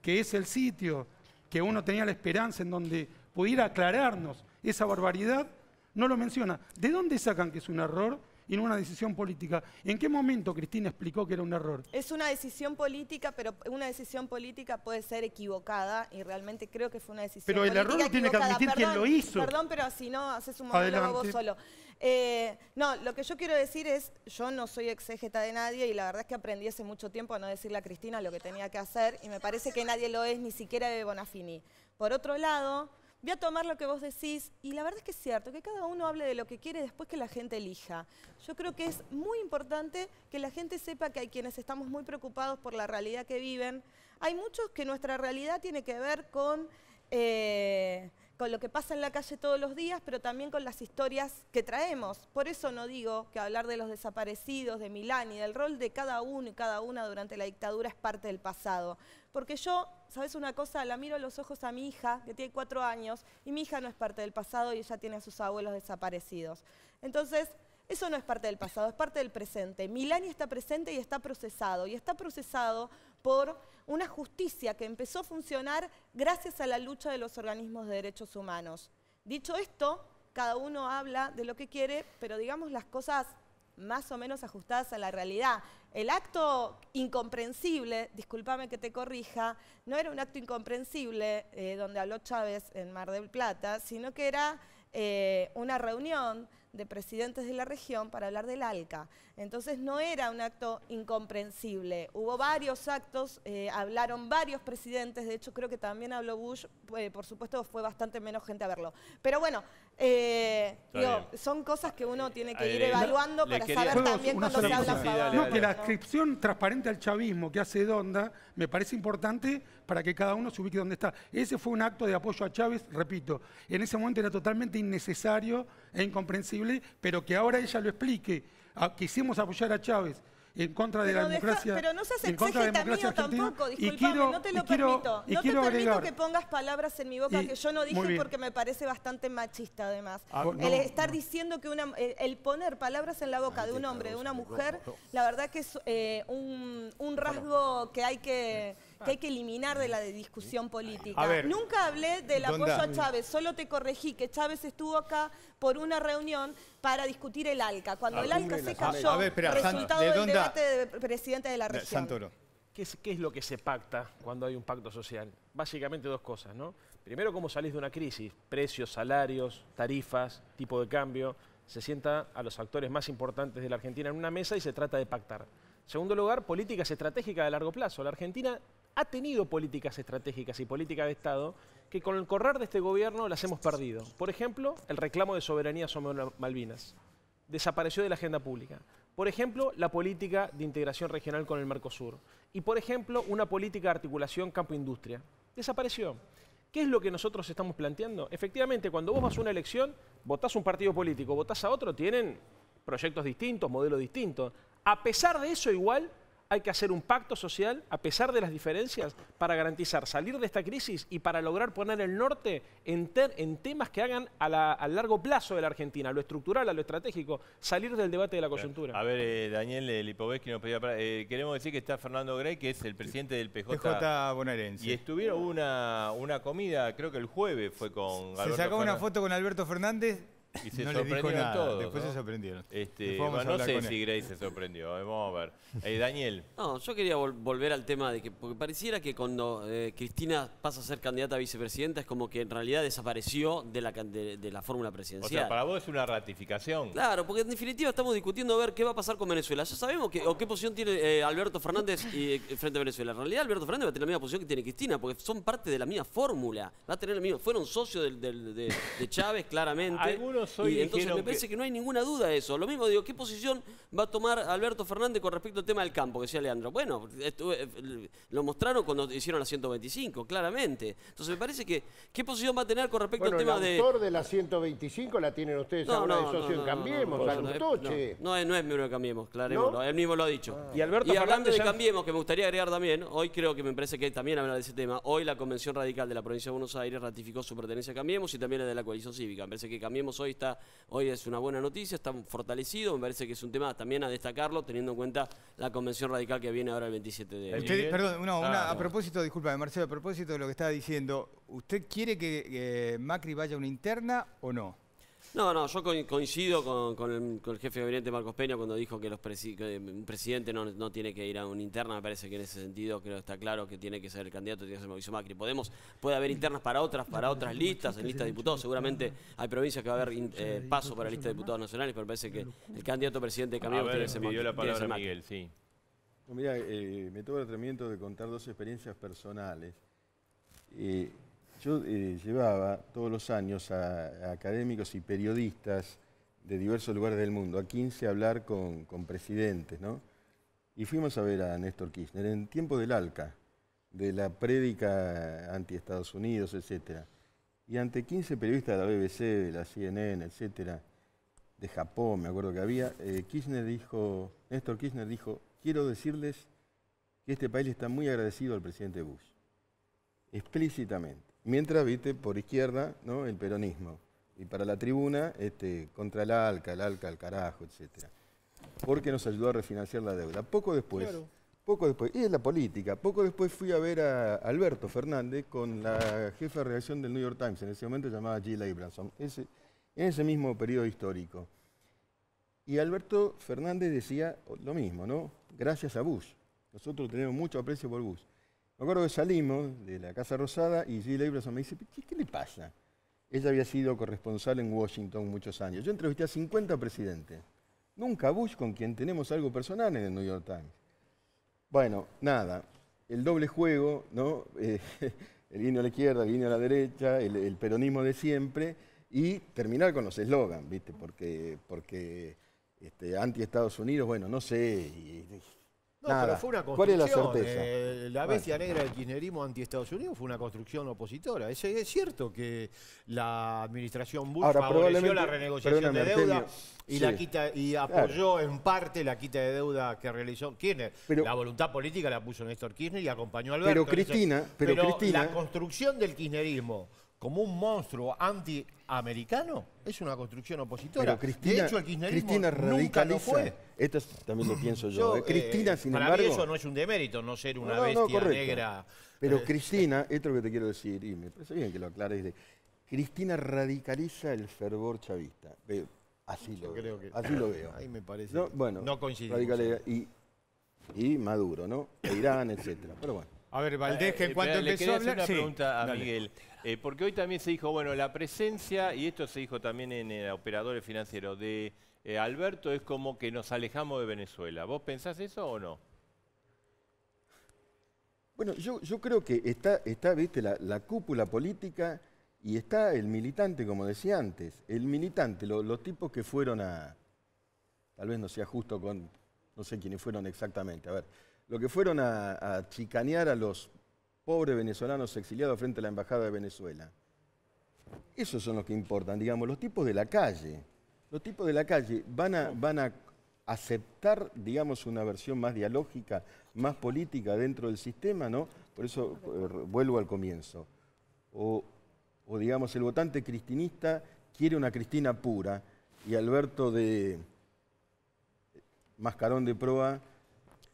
que es el sitio que uno tenía la esperanza en donde pudiera aclararnos esa barbaridad, no lo menciona. ¿De dónde sacan que es un error y no una decisión política? ¿En qué momento Cristina explicó que era un error? Es una decisión política, pero una decisión política puede ser equivocada y realmente creo que fue una decisión política Pero el error lo tiene que admitir quien lo hizo. Perdón, pero si no haces un monólogo vos solo. Eh, no, lo que yo quiero decir es, yo no soy exégeta de nadie y la verdad es que aprendí hace mucho tiempo a no decirle a Cristina lo que tenía que hacer y me parece que nadie lo es, ni siquiera de Bonafini. Por otro lado, voy a tomar lo que vos decís y la verdad es que es cierto, que cada uno hable de lo que quiere después que la gente elija. Yo creo que es muy importante que la gente sepa que hay quienes estamos muy preocupados por la realidad que viven. Hay muchos que nuestra realidad tiene que ver con... Eh, con lo que pasa en la calle todos los días, pero también con las historias que traemos. Por eso no digo que hablar de los desaparecidos, de Milán y del rol de cada uno y cada una durante la dictadura es parte del pasado. Porque yo, ¿sabes una cosa? La miro a los ojos a mi hija, que tiene cuatro años, y mi hija no es parte del pasado y ella tiene a sus abuelos desaparecidos. Entonces, eso no es parte del pasado, es parte del presente. Milani está presente y está procesado. Y está procesado por una justicia que empezó a funcionar gracias a la lucha de los organismos de derechos humanos. Dicho esto, cada uno habla de lo que quiere, pero digamos las cosas más o menos ajustadas a la realidad. El acto incomprensible, discúlpame que te corrija, no era un acto incomprensible eh, donde habló Chávez en Mar del Plata, sino que era eh, una reunión de presidentes de la región para hablar del ALCA. Entonces no era un acto incomprensible. Hubo varios actos, eh, hablaron varios presidentes, de hecho creo que también habló Bush, eh, por supuesto fue bastante menos gente a verlo. Pero bueno, eh, son cosas que uno tiene que ir evaluando para saber también cuando se habla sí, No, que la descripción transparente al chavismo que hace Donda me parece importante para que cada uno se ubique donde está. Ese fue un acto de apoyo a Chávez, repito, en ese momento era totalmente innecesario e incomprensible pero que ahora ella lo explique. Ah, quisimos apoyar a Chávez en contra de la democracia. pero no seas exégeta mío tampoco, disculpame, no te lo permito. No te permito que pongas palabras en mi boca que yo no dije porque me parece bastante machista además. Ah, el estar diciendo que una, el poner palabras en la boca de un hombre, de una mujer, la verdad que es eh, un rasgo que hay que que hay que eliminar de la de discusión política. Nunca hablé del apoyo a Chávez, solo te corregí que Chávez estuvo acá por una reunión para discutir el ALCA. Cuando ah, el ALCA se cayó, resultado del debate del presidente de la región. ¿Qué es, lo que se pacta cuando hay un pacto social? Básicamente dos cosas, ¿no? Primero, cómo salís de una crisis, precios, salarios, tarifas, tipo de cambio. Se sienta a los actores más importantes de la Argentina en una mesa y se trata de pactar. Segundo lugar, políticas estratégicas de largo plazo. La Argentina ha tenido políticas estratégicas y políticas de Estado que con el correr de este gobierno las hemos perdido. Por ejemplo, el reclamo de soberanía sobre Malvinas. Desapareció de la agenda pública. Por ejemplo, la política de integración regional con el Mercosur. Y por ejemplo, una política de articulación campo-industria. Desapareció. ¿Qué es lo que nosotros estamos planteando? Efectivamente, cuando vos vas a una elección, votás un partido político, votás a otro, tienen proyectos distintos, modelos distintos. A pesar de eso, igual, hay que hacer un pacto social, a pesar de las diferencias, para garantizar salir de esta crisis y para lograr poner el norte en, temas que hagan a, largo plazo de la Argentina, a lo estructural, a lo estratégico, salir del debate de la coyuntura. A ver, eh, Daniel el eh, Lipovetsky nos pedía... Eh, queremos decir que está Fernando Grey, que es el presidente del PJ, PJ bonaerense. Y estuvieron una, una comida, creo que el jueves fue con... Se sacó una foto con Alberto Fernández y se sorprendieron Después se sorprendieron. Este, no sé si Grace se sorprendió. Eh, vamos a ver. Eh, Daniel. No, yo quería volver al tema de que. Porque pareciera que cuando eh, Cristina pasa a ser candidata a vicepresidenta es como que en realidad desapareció de la, de, la fórmula presidencial. O sea, para vos es una ratificación. Claro, porque en definitiva estamos discutiendo a ver qué va a pasar con Venezuela. Ya sabemos o qué posición tiene Alberto Fernández y, frente a Venezuela. En realidad, Alberto Fernández va a tener la misma posición que tiene Cristina, porque son parte de la misma fórmula. Va a tener la misma. Fueron socios de, de Chávez, claramente. Y entonces me parece que... no hay ninguna duda de eso. Lo mismo digo, ¿qué posición va a tomar Alberto Fernández con respecto al tema del campo? Que decía Leandro. Bueno, lo mostraron cuando hicieron la 125, claramente. Entonces me parece que, ¿qué posición va a tener con respecto al tema de... El autor de... la 125 la tienen ustedes no, ahora de socio en Cambiemos, no, no, no, es miembro de Cambiemos, claro, él mismo lo ha dicho. Y, Alberto y hablando de Cambiemos, que me gustaría agregar también, hoy creo que me parece que también habla de ese tema, hoy la Convención Radical de la Provincia de Buenos Aires ratificó su pertenencia a Cambiemos y también la de la coalición cívica. Me parece que Cambiemos hoy hoy es una buena noticia, está fortalecido, me parece que es un tema también a destacarlo, teniendo en cuenta la convención radical que viene ahora el 27 de abril. Perdón, a propósito, disculpa, Marcelo, a propósito de lo que estaba diciendo, ¿usted quiere que Macri vaya a una interna o no? No, no, yo coincido con, el, jefe de gabinete Marcos Peña cuando dijo que, los un presidente no, tiene que ir a una interna. Me parece que en ese sentido que está claro que tiene que ser el candidato, tiene que ser Mauricio Macri. Podemos, puede haber internas para otras, para otras listas, en lista de diputados. Seguramente hay provincias que va a haber eh, paso para lista de diputados nacionales, pero me parece que el candidato presidente cambió, tiene que la palabra Miguel, sí. mira, eh, me tuvo el atrevimiento de contar dos experiencias personales. Eh, yo eh, llevaba todos los años a, académicos y periodistas de diversos lugares del mundo, a 15 a hablar con, presidentes, ¿no? Y fuimos a ver a Néstor Kirchner en tiempo del ALCA, de la prédica anti-Estados Unidos, etc. Y ante 15 periodistas de la BBC, de la CNN, etc., de Japón, me acuerdo que había, eh, Kirchner dijo, Néstor Kirchner dijo, quiero decirles que este país está muy agradecido al presidente Bush, explícitamente. Mientras, viste, por izquierda, ¿no? El peronismo. Y para la tribuna, este, contra el ALCA, el ALCA, el carajo, etc. Porque nos ayudó a refinanciar la deuda. Poco después, poco después, y es la política, poco después fui a ver a Alberto Fernández con la jefa de reacción del New York Times, en ese momento llamada Jill Abramson, ese, en ese mismo periodo histórico. Y Alberto Fernández decía lo mismo, ¿no? Gracias a Bush. Nosotros tenemos mucho aprecio por Bush. Me acuerdo que salimos de la Casa Rosada y Jill Abramson me dice, ¿Qué, le pasa? Ella había sido corresponsal en Washington muchos años. Yo entrevisté a 50 presidentes. Nunca Bush, con quien tenemos algo personal en el New York Times. Bueno, nada. El doble juego, ¿no? Eh, el guiño a la izquierda, el guiño a la derecha, el, peronismo de siempre. Y terminar con los eslogans, ¿viste? Porque, este, anti-Estados Unidos, bueno, no sé. No, pero fue una construcción. ¿Cuál es la certeza? Eh, la bestia negra del kirchnerismo anti-Estados Unidos fue una construcción opositora. Es, es cierto que la administración Bush favoreció la renegociación de deuda y, la quita, y apoyó en parte la quita de deuda que realizó Kirchner. la voluntad política la puso Néstor Kirchner y acompañó a Alberto. Pero Cristina... Pero, pero la construcción del kirchnerismo como un monstruo antiamericano es una construcción opositora. Pero Cristina, de nunca lo fue. Esto también lo pienso yo. ¿eh? Cristina, eh, sin para Mí eso no es un demérito, no ser una bestia negra. Pero eh, Cristina, esto es lo que te quiero decir, y me parece bien que lo aclares. Cristina radicaliza el fervor chavista. Así lo creo veo. Así lo veo. Ahí me parece. No, bueno, coincidimos. Y, Maduro, ¿no? Irán, etcétera. Pero bueno. A ver, Valdés, en eh, cuanto empezó a hablar... Hacer una pregunta a Miguel, eh, porque hoy también se dijo, bueno, la presencia, y esto se dijo también en el Operadores financiero de eh, Alberto es como que nos alejamos de Venezuela. ¿Vos pensás eso o no? Bueno, yo, creo que está, está viste, la, cúpula política y está el militante, como decía antes. El militante, los tipos que fueron a... Tal vez no sea justo con... No sé quiénes fueron exactamente, a ver lo que fueron a, chicanear a los pobres venezolanos exiliados frente a la Embajada de Venezuela. Esos son los que importan, digamos, los tipos de la calle. Los tipos de la calle van a, van a aceptar, digamos, una versión más dialógica, más política dentro del sistema, ¿no? Por eso eh, vuelvo al comienzo. o, digamos, el votante cristinista quiere una Cristina pura y Alberto de Mascarón de Proa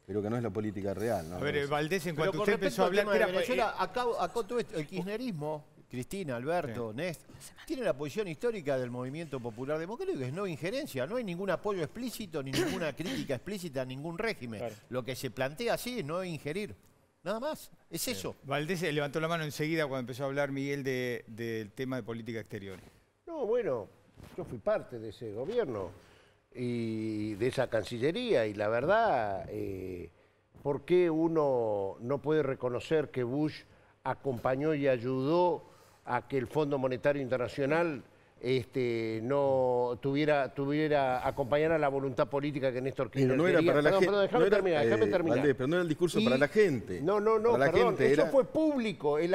pero que no es la política real. ¿no? A ver, Valdés, en cuanto usted empezó a hablar... De Venezuela, eh, esto, el kirchnerismo, Cristina, Alberto, Néstor, tiene la posición histórica del movimiento popular democrático, que es no injerencia, no hay ningún apoyo explícito, ni ninguna crítica explícita a ningún régimen. Lo que se plantea así es no ingerir. Nada más, es eso. Valdés levantó la mano enseguida cuando empezó a hablar Miguel del tema de política exterior. No, bueno, yo fui parte de ese gobierno y de esa Cancillería. Y la verdad, eh, ¿por qué uno no puede reconocer que Bush acompañó y ayudó a que el Fondo Monetario Internacional este, no tuviera, tuviera acompañar la voluntad política que Néstor Kirchner pero no era para gente, déjame terminar, déjame eh, terminar. pero no era el discurso para la gente. No, no, no, perdón, eso fue público, e,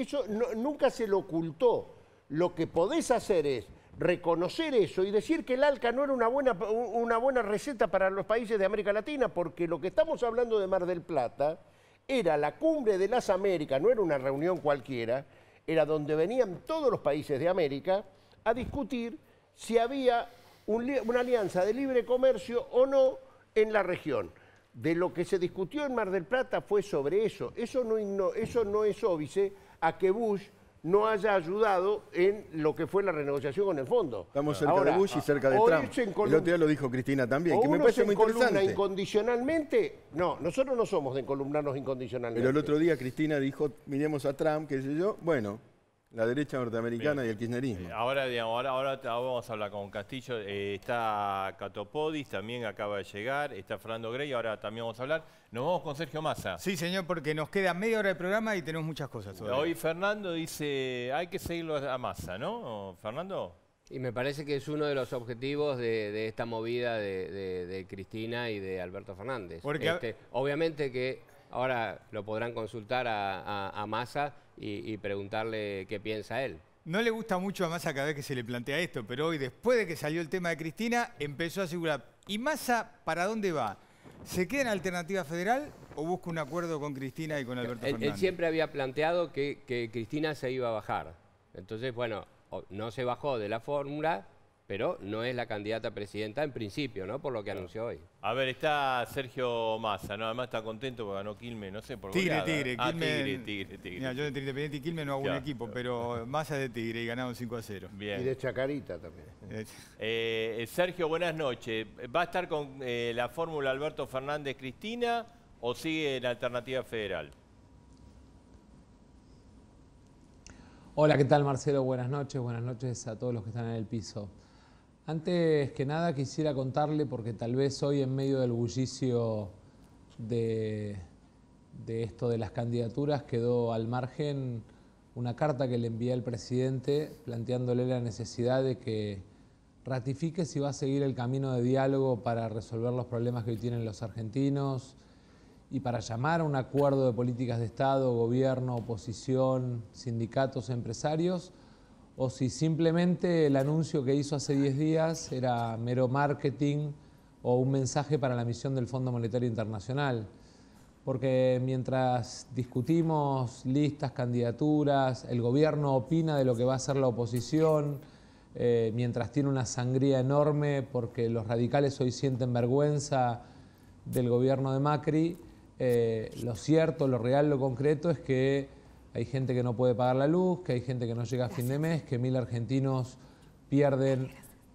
eso nunca se lo ocultó. Lo que podés hacer es reconocer eso y decir que el ALCA no era una buena, una buena receta para los países de América Latina, porque lo que estamos hablando de Mar del Plata era la cumbre de las Américas, no era una reunión cualquiera, era donde venían todos los países de América a discutir si había una alianza de libre comercio o no en la región. De lo que se discutió en Mar del Plata fue sobre eso. Eso no, eso no es óbice a que Bush no haya ayudado en lo que fue la renegociación con el fondo. Estamos cerca Ahora, de Bush y cerca de Trump. El otro día lo dijo Cristina también, que me parece muy interesante. incondicionalmente? No, nosotros no somos de encolumnarnos incondicionalmente. Pero el otro día Cristina dijo, miremos a Trump, qué sé yo. Bueno, la derecha norteamericana y el kirchnerismo. Eh, ahora, digamos, ahora, ahora, vamos a hablar con Castillo. Eh, está Catopodis, también acaba de llegar. Está Fernando Grey, ahora también vamos a hablar. Nos vamos con Sergio Massa. Sí, señor, porque nos queda media hora de programa y tenemos muchas cosas. Hoy Fernando dice, hay que seguirlo a Massa, ¿no? Fernando. Y me parece que es uno de los objetivos de, esta movida de, Cristina y de Alberto Fernández. Este, obviamente que ahora lo podrán consultar a Massa y, preguntarle qué piensa él. No le gusta mucho a Massa cada vez que se le plantea esto, pero hoy, después de que salió el tema de Cristina, empezó a asegurar. ¿Y Massa para dónde va? ¿Se queda en Alternativa Federal o busca un acuerdo con Cristina y con Alberto Fernández? Él, siempre había planteado que Cristina se iba a bajar. Entonces, bueno, no se bajó de la fórmula, pero no es la candidata presidenta en principio, ¿no? Por lo que anunció hoy. A ver, está Sergio Massa, ¿no? Además está contento porque ganó quilme, no sé por ah, qué. Tigre, tigre, ah, Tigre, Tigre, Tigre. yo de Tigre Independiente y Quilmes no hago un equipo, pero Massa de Tigre y ganaron 5 a 0. Bien. Y de Chacarita también. Eh, eh, eh, Sergio, buenas noches. ¿Va a estar con la fórmula Alberto Fernández Cristina o sigue la alternativa federal? Hola, ¿qué tal Marcelo? Buenas noches, buenas noches a todos los que están en el piso. Antes que nada quisiera contarle, porque tal vez hoy en medio del bullicio de, esto de las candidaturas quedó al margen una carta que le envié al presidente planteándole la necesidad de que ratifique si va a seguir el camino de diálogo para resolver los problemas que hoy tienen los argentinos y para llamar a un acuerdo de políticas de Estado, gobierno, oposición, sindicatos, empresarios o si simplemente el anuncio que hizo hace 10 días era mero marketing o un mensaje para la misión del Fondo Monetario Internacional. Porque mientras discutimos listas, candidaturas, el gobierno opina de lo que va a hacer la oposición, eh, mientras tiene una sangría enorme porque los radicales hoy sienten vergüenza del gobierno de Macri, eh, lo cierto, lo real, lo concreto es que hay gente que no puede pagar la luz, que hay gente que no llega a fin de mes, que mil argentinos pierden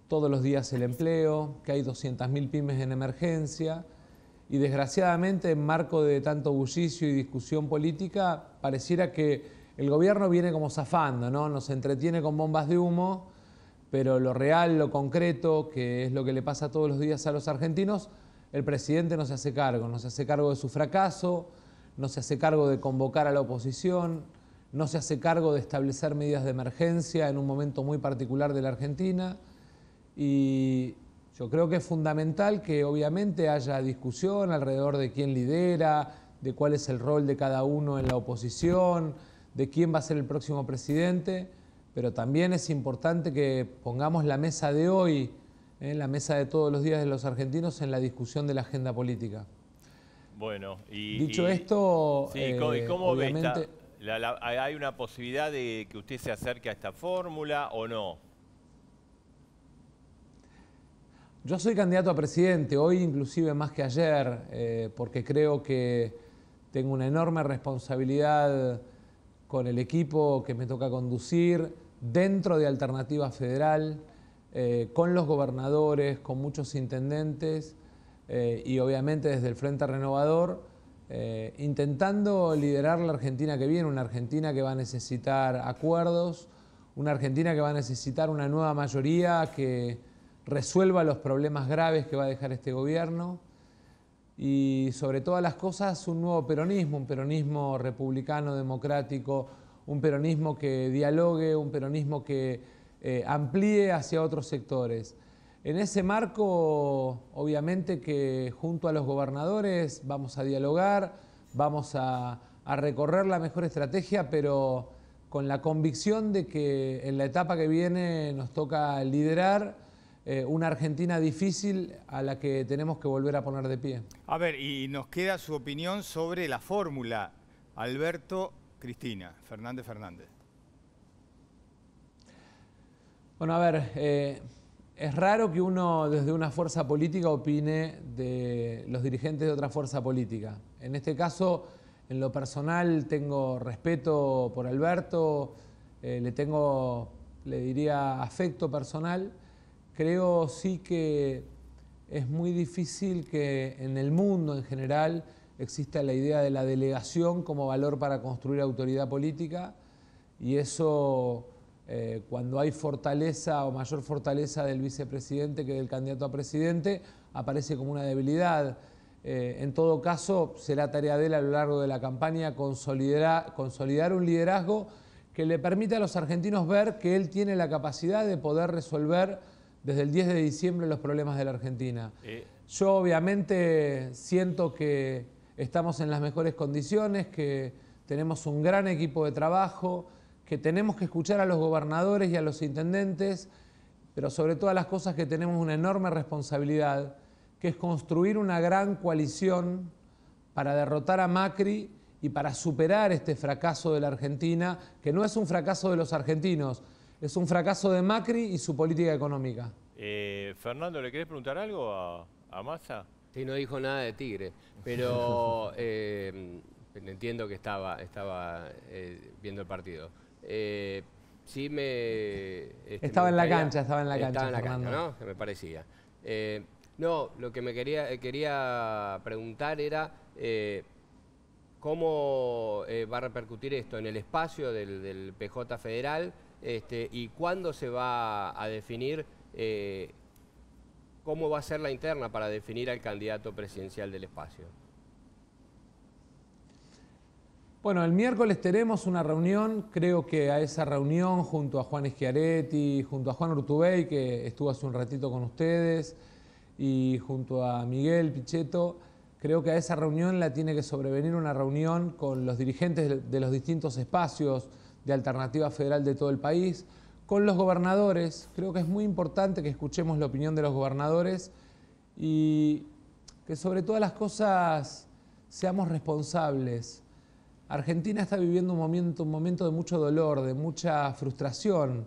todos los días el empleo, que hay mil pymes en emergencia. Y desgraciadamente, en marco de tanto bullicio y discusión política, pareciera que el gobierno viene como zafando, ¿no? Nos entretiene con bombas de humo, pero lo real, lo concreto, que es lo que le pasa todos los días a los argentinos, el presidente no se hace cargo, no se hace cargo de su fracaso, no se hace cargo de convocar a la oposición, no se hace cargo de establecer medidas de emergencia en un momento muy particular de la Argentina y yo creo que es fundamental que obviamente haya discusión alrededor de quién lidera, de cuál es el rol de cada uno en la oposición, de quién va a ser el próximo presidente, pero también es importante que pongamos la mesa de hoy, ¿eh? la mesa de todos los días de los argentinos en la discusión de la agenda política. Bueno, y... Dicho esto... Eh, ¿Hay una posibilidad de que usted se acerque a esta fórmula o no? Yo soy candidato a presidente, hoy inclusive más que ayer, eh, porque creo que tengo una enorme responsabilidad con el equipo que me toca conducir dentro de Alternativa Federal, eh, con los gobernadores, con muchos intendentes eh, y obviamente desde el Frente Renovador, eh, intentando liderar la Argentina que viene, una Argentina que va a necesitar acuerdos, una Argentina que va a necesitar una nueva mayoría que resuelva los problemas graves que va a dejar este gobierno y sobre todas las cosas un nuevo peronismo, un peronismo republicano, democrático, un peronismo que dialogue, un peronismo que eh, amplíe hacia otros sectores. En ese marco, obviamente que junto a los gobernadores vamos a dialogar, vamos a, recorrer la mejor estrategia, pero con la convicción de que en la etapa que viene nos toca liderar eh, una Argentina difícil a la que tenemos que volver a poner de pie. A ver, y nos queda su opinión sobre la fórmula. Alberto, Cristina, Fernández Fernández. Bueno, a ver, eh, es raro que uno desde una fuerza política opine de los dirigentes de otra fuerza política. En este caso, en lo personal, tengo respeto por Alberto, eh, le tengo, le diría, afecto personal. Creo sí que es muy difícil que en el mundo en general exista la idea de la delegación como valor para construir autoridad política y eso eh, cuando hay fortaleza o mayor fortaleza del vicepresidente que del candidato a presidente, aparece como una debilidad. Eh, en todo caso, será tarea de él a lo largo de la campaña consolidar, un liderazgo que le permita a los argentinos ver que él tiene la capacidad de poder resolver desde el 10 de diciembre los problemas de la Argentina. Eh. Yo obviamente siento que estamos en las mejores condiciones, que tenemos un gran equipo de trabajo, que tenemos que escuchar a los gobernadores y a los intendentes, pero sobre todas las cosas que tenemos una enorme responsabilidad, que es construir una gran coalición para derrotar a Macri y para superar este fracaso de la Argentina, que no es un fracaso de los argentinos, es un fracaso de Macri y su política económica. Eh, Fernando, ¿le querés preguntar algo a, Massa? Sí, no dijo nada de Tigre, pero eh, entiendo que estaba, estaba eh, viendo el partido. Eh, sí me... Este, estaba en la cancha, estaba en la cancha. ¿no? Me parecía. Eh, no, lo que me quería, eh, preguntar era cómo va a repercutir esto en el espacio del, PJ Federal este, y cuándo se va a definir cómo va a ser la interna para definir al candidato presidencial del espacio. Bueno, el miércoles tenemos una reunión, creo que a esa reunión junto a Juan Esquiaretti, junto a Juan Urtubey, que estuvo hace un ratito con ustedes, y junto a Miguel Pichetto, creo que a esa reunión la tiene que sobrevenir una reunión con los dirigentes de los distintos espacios de Alternativa Federal de todo el país, con los gobernadores, creo que es muy importante que escuchemos la opinión de los gobernadores y que sobre todas las cosas seamos responsables Argentina está viviendo un momento, un momento de mucho dolor, de mucha frustración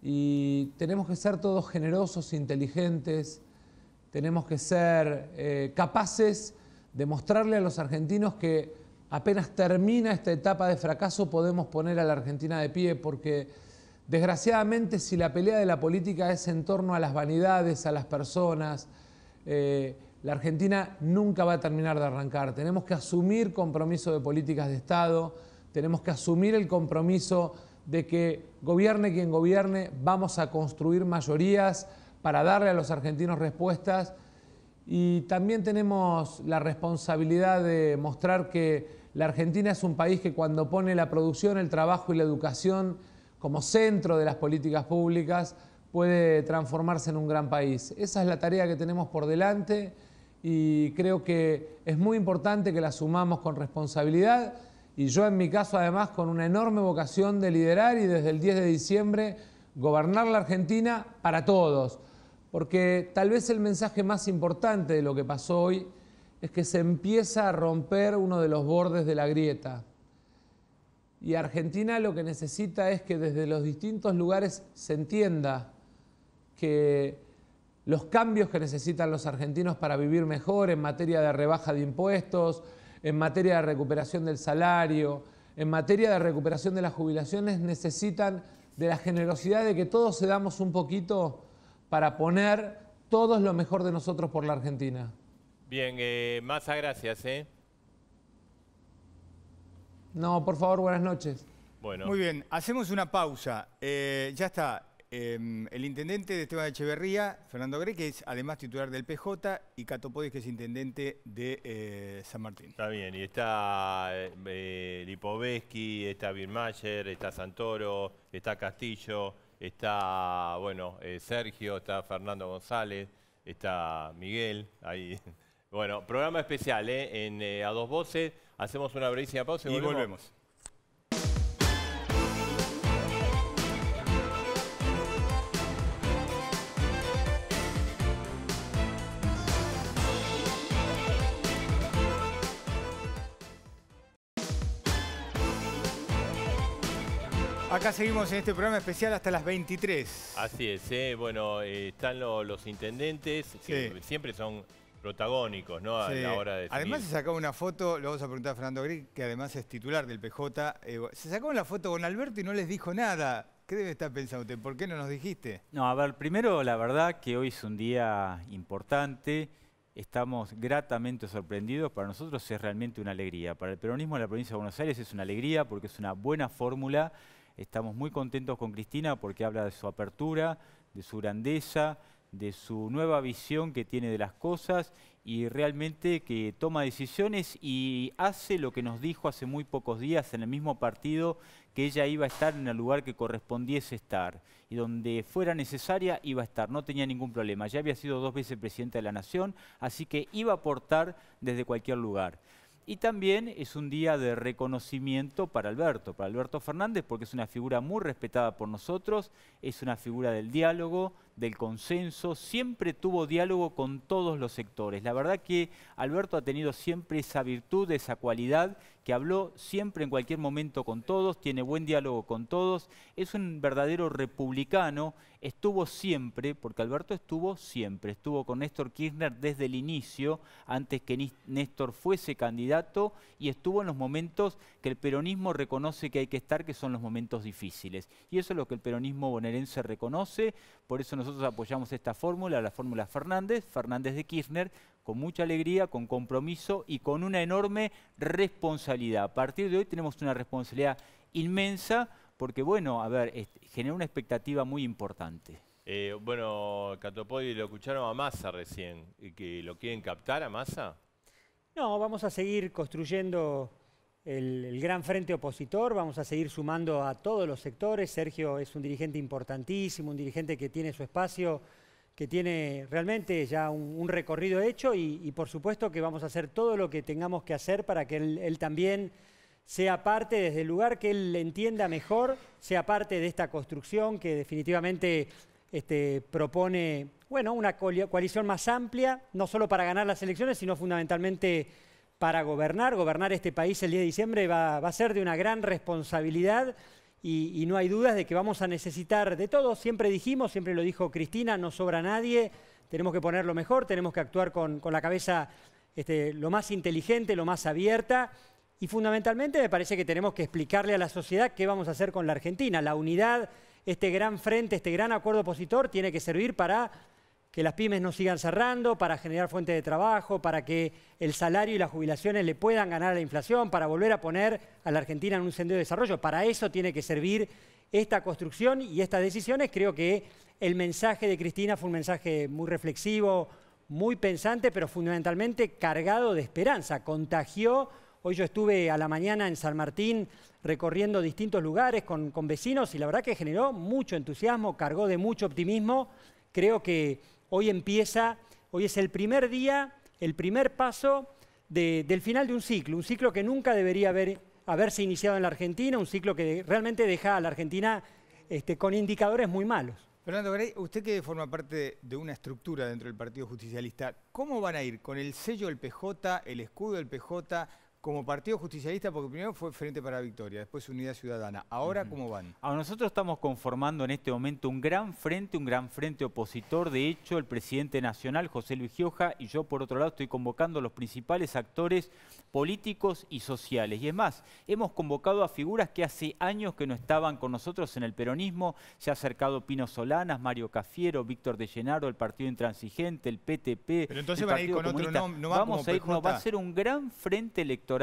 y tenemos que ser todos generosos, e inteligentes, tenemos que ser eh, capaces de mostrarle a los argentinos que apenas termina esta etapa de fracaso podemos poner a la Argentina de pie porque desgraciadamente si la pelea de la política es en torno a las vanidades, a las personas, eh, la Argentina nunca va a terminar de arrancar. Tenemos que asumir compromiso de políticas de Estado, tenemos que asumir el compromiso de que gobierne quien gobierne, vamos a construir mayorías para darle a los argentinos respuestas y también tenemos la responsabilidad de mostrar que la Argentina es un país que cuando pone la producción, el trabajo y la educación como centro de las políticas públicas, puede transformarse en un gran país. Esa es la tarea que tenemos por delante y creo que es muy importante que la sumamos con responsabilidad y yo en mi caso además con una enorme vocación de liderar y desde el 10 de diciembre gobernar la Argentina para todos, porque tal vez el mensaje más importante de lo que pasó hoy es que se empieza a romper uno de los bordes de la grieta. Y Argentina lo que necesita es que desde los distintos lugares se entienda que los cambios que necesitan los argentinos para vivir mejor en materia de rebaja de impuestos, en materia de recuperación del salario, en materia de recuperación de las jubilaciones, necesitan de la generosidad de que todos se damos un poquito para poner todos lo mejor de nosotros por la Argentina. Bien, eh, más gracias. Eh. No, por favor, buenas noches. Bueno. Muy bien, hacemos una pausa. Eh, ya está, Em, el intendente de Esteban Echeverría, Fernando Gre, que es además titular del PJ, y Cato que es intendente de eh, San Martín. Está bien, y está eh, eh, Lipovetsky, está Birmayer, está Santoro, está Castillo, está, bueno, Sergio, está Fernando González, está Miguel, ahí... Bueno, programa especial, en A Dos Voces, hacemos una brevísima pausa y, volvemos. Acá seguimos en este programa especial hasta las 23. Así es, eh. bueno, eh, están los intendentes, siempre son protagónicos, ¿no? A la hora de... Además se sacó una foto, lo vamos a preguntar a Fernando Gris, que además es titular del PJ, eh, se sacó una foto con Alberto y no les dijo nada. ¿Qué debe estar pensando usted? ¿Por qué no nos dijiste? No, a ver, primero la verdad que hoy es un día importante, estamos gratamente sorprendidos, para nosotros es realmente una alegría, para el peronismo de la provincia de Buenos Aires es una alegría porque es una buena fórmula Estamos muy contentos con Cristina porque habla de su apertura, de su grandeza, de su nueva visión que tiene de las cosas y realmente que toma decisiones y hace lo que nos dijo hace muy pocos días en el mismo partido, que ella iba a estar en el lugar que correspondiese estar y donde fuera necesaria iba a estar, no tenía ningún problema, ya había sido dos veces presidenta de la Nación, así que iba a aportar desde cualquier lugar. Y también es un día de reconocimiento para Alberto, para Alberto Fernández, porque es una figura muy respetada por nosotros, es una figura del diálogo, del consenso, siempre tuvo diálogo con todos los sectores. La verdad que Alberto ha tenido siempre esa virtud, esa cualidad que habló siempre en cualquier momento con todos, tiene buen diálogo con todos, es un verdadero republicano, estuvo siempre, porque Alberto estuvo siempre, estuvo con Néstor Kirchner desde el inicio, antes que Néstor fuese candidato, y estuvo en los momentos que el peronismo reconoce que hay que estar, que son los momentos difíciles. Y eso es lo que el peronismo bonaerense reconoce, por eso nosotros apoyamos esta fórmula, la fórmula Fernández, Fernández de Kirchner, con mucha alegría, con compromiso y con una enorme responsabilidad. A partir de hoy tenemos una responsabilidad inmensa porque, bueno, a ver, genera una expectativa muy importante. Eh, bueno, Catopodi, lo escucharon a Massa recién, que lo quieren captar a Massa. No, vamos a seguir construyendo el, el, gran frente opositor, vamos a seguir sumando a todos los sectores. Sergio es un dirigente importantísimo, un dirigente que tiene su espacio que tiene realmente ya un, recorrido hecho y, por supuesto que vamos a hacer todo lo que tengamos que hacer para que él, también sea parte, desde el lugar que él entienda mejor, sea parte de esta construcción que definitivamente este, propone bueno, una coalición más amplia, no solo para ganar las elecciones, sino fundamentalmente para gobernar. Gobernar este país el día de diciembre va a ser de una gran responsabilidad y, no hay dudas de que vamos a necesitar de todo. Siempre dijimos, siempre lo dijo Cristina, no sobra nadie, tenemos que ponerlo mejor, tenemos que actuar con, la cabeza este, lo más inteligente, lo más abierta. Y fundamentalmente me parece que tenemos que explicarle a la sociedad qué vamos a hacer con la Argentina. La unidad, este gran frente, este gran acuerdo opositor tiene que servir para que las pymes no sigan cerrando, para generar fuente de trabajo, para que el salario y las jubilaciones le puedan ganar a la inflación, para volver a poner a la Argentina en un sendero de desarrollo. Para eso tiene que servir esta construcción y estas decisiones. Creo que el mensaje de Cristina fue un mensaje muy reflexivo, muy pensante, pero fundamentalmente cargado de esperanza. Contagió. Hoy yo estuve a la mañana en San Martín recorriendo distintos lugares con, con vecinos y la verdad que generó mucho entusiasmo, cargó de mucho optimismo. Creo que Hoy empieza, hoy es el primer día, el primer paso del final de un ciclo, un ciclo que nunca debería haberse iniciado en la Argentina, un ciclo que realmente deja a la Argentina este, con indicadores muy malos. Fernando usted que forma parte de una estructura dentro del Partido Justicialista, ¿cómo van a ir con el sello del PJ, el escudo del PJ, como partido justicialista, porque primero fue Frente para la Victoria, después Unidad Ciudadana. ¿Ahora cómo van? A ah, nosotros estamos conformando en este momento un gran frente, un gran frente opositor. De hecho, el presidente nacional, José Luis Gioja, y yo por otro lado estoy convocando a los principales actores políticos y sociales. Y es más, hemos convocado a figuras que hace años que no estaban con nosotros en el peronismo. Se ha acercado Pino Solanas, Mario Cafiero, Víctor de Llenaro, el Partido Intransigente, el PTP. Pero entonces a ir con otro no, Vamos a ir, va a ser un gran frente electoral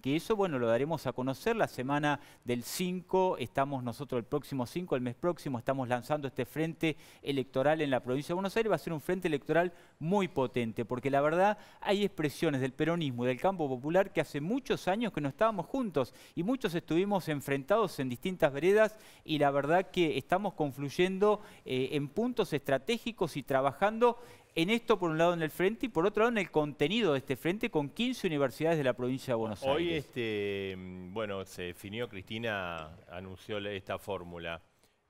que eso, bueno, lo daremos a conocer la semana del 5, estamos nosotros el próximo 5, el mes próximo, estamos lanzando este frente electoral en la provincia de Buenos Aires, va a ser un frente electoral muy potente, porque la verdad hay expresiones del peronismo y del campo popular que hace muchos años que no estábamos juntos y muchos estuvimos enfrentados en distintas veredas y la verdad que estamos confluyendo eh, en puntos estratégicos y trabajando en esto, por un lado en el frente, y por otro lado en el contenido de este frente con 15 universidades de la provincia de Buenos Aires. Hoy, este, mm, bueno, se definió, Cristina anunció esta fórmula.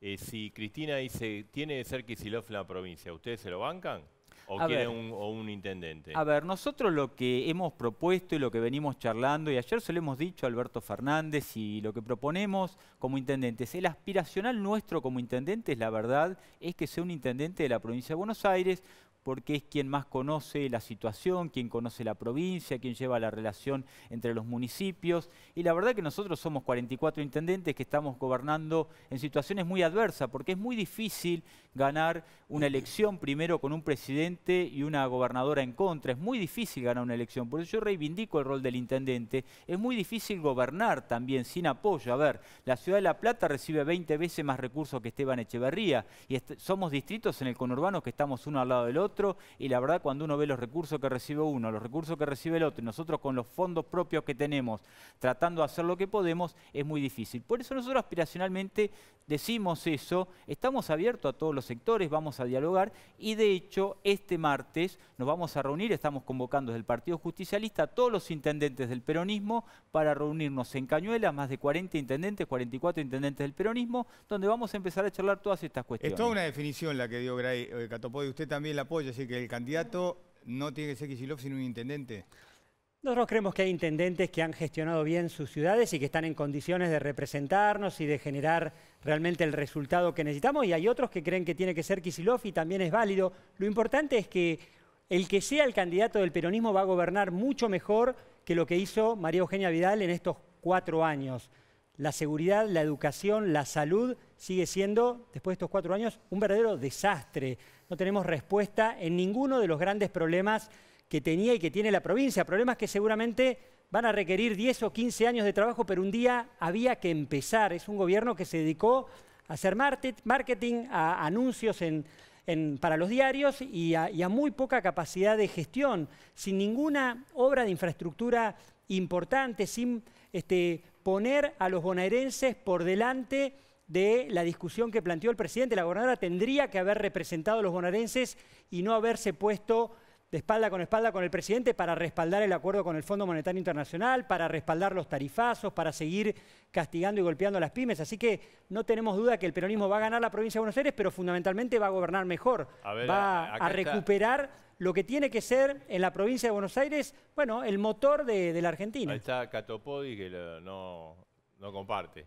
Eh, si Cristina dice, tiene que ser Kicillof la provincia, ¿ustedes se lo bancan? ¿O quiere un, un intendente? A ver, nosotros lo que hemos propuesto y lo que venimos charlando, y ayer se lo hemos dicho a Alberto Fernández, y lo que proponemos como intendentes, el aspiracional nuestro como intendentes, la verdad, es que sea un intendente de la provincia de Buenos Aires, porque es quien más conoce la situación, quien conoce la provincia, quien lleva la relación entre los municipios. Y la verdad que nosotros somos 44 intendentes que estamos gobernando en situaciones muy adversas, porque es muy difícil ganar una elección primero con un presidente y una gobernadora en contra. Es muy difícil ganar una elección. Por eso yo reivindico el rol del intendente. Es muy difícil gobernar también sin apoyo. A ver, la ciudad de La Plata recibe 20 veces más recursos que Esteban Echeverría y somos distritos en el conurbano que estamos uno al lado del otro y la verdad cuando uno ve los recursos que recibe uno, los recursos que recibe el otro, y nosotros con los fondos propios que tenemos, tratando de hacer lo que podemos, es muy difícil. Por eso nosotros aspiracionalmente decimos eso, estamos abiertos a todos los sectores, vamos a dialogar, y de hecho este martes nos vamos a reunir, estamos convocando desde el Partido Justicialista a todos los intendentes del peronismo para reunirnos en Cañuela, más de 40 intendentes, 44 intendentes del peronismo, donde vamos a empezar a charlar todas estas cuestiones. Es toda una definición la que dio Gray eh, usted también la apoya es decir, que el candidato no tiene que ser Kisilov sino un intendente. Nosotros creemos que hay intendentes que han gestionado bien sus ciudades y que están en condiciones de representarnos y de generar realmente el resultado que necesitamos. Y hay otros que creen que tiene que ser Kisilov y también es válido. Lo importante es que el que sea el candidato del peronismo va a gobernar mucho mejor que lo que hizo María Eugenia Vidal en estos cuatro años. La seguridad, la educación, la salud sigue siendo, después de estos cuatro años, un verdadero desastre no tenemos respuesta en ninguno de los grandes problemas que tenía y que tiene la provincia. Problemas que seguramente van a requerir 10 o 15 años de trabajo, pero un día había que empezar. Es un gobierno que se dedicó a hacer marketing, a anuncios para los diarios y a, muy poca capacidad de gestión, sin ninguna obra de infraestructura importante, sin este, poner a los bonaerenses por delante de la discusión que planteó el presidente. La gobernadora tendría que haber representado a los bonaerenses y no haberse puesto de espalda con espalda con el presidente para respaldar el acuerdo con el Fondo Monetario Internacional, para respaldar los tarifazos, para seguir castigando y golpeando a las pymes. Así que no tenemos duda que el peronismo va a ganar la provincia de Buenos Aires, pero fundamentalmente va a gobernar mejor, va a recuperar lo que tiene que ser en la provincia de Buenos Aires, bueno, el motor de, la Argentina. Ahí está Catopodi que no comparte.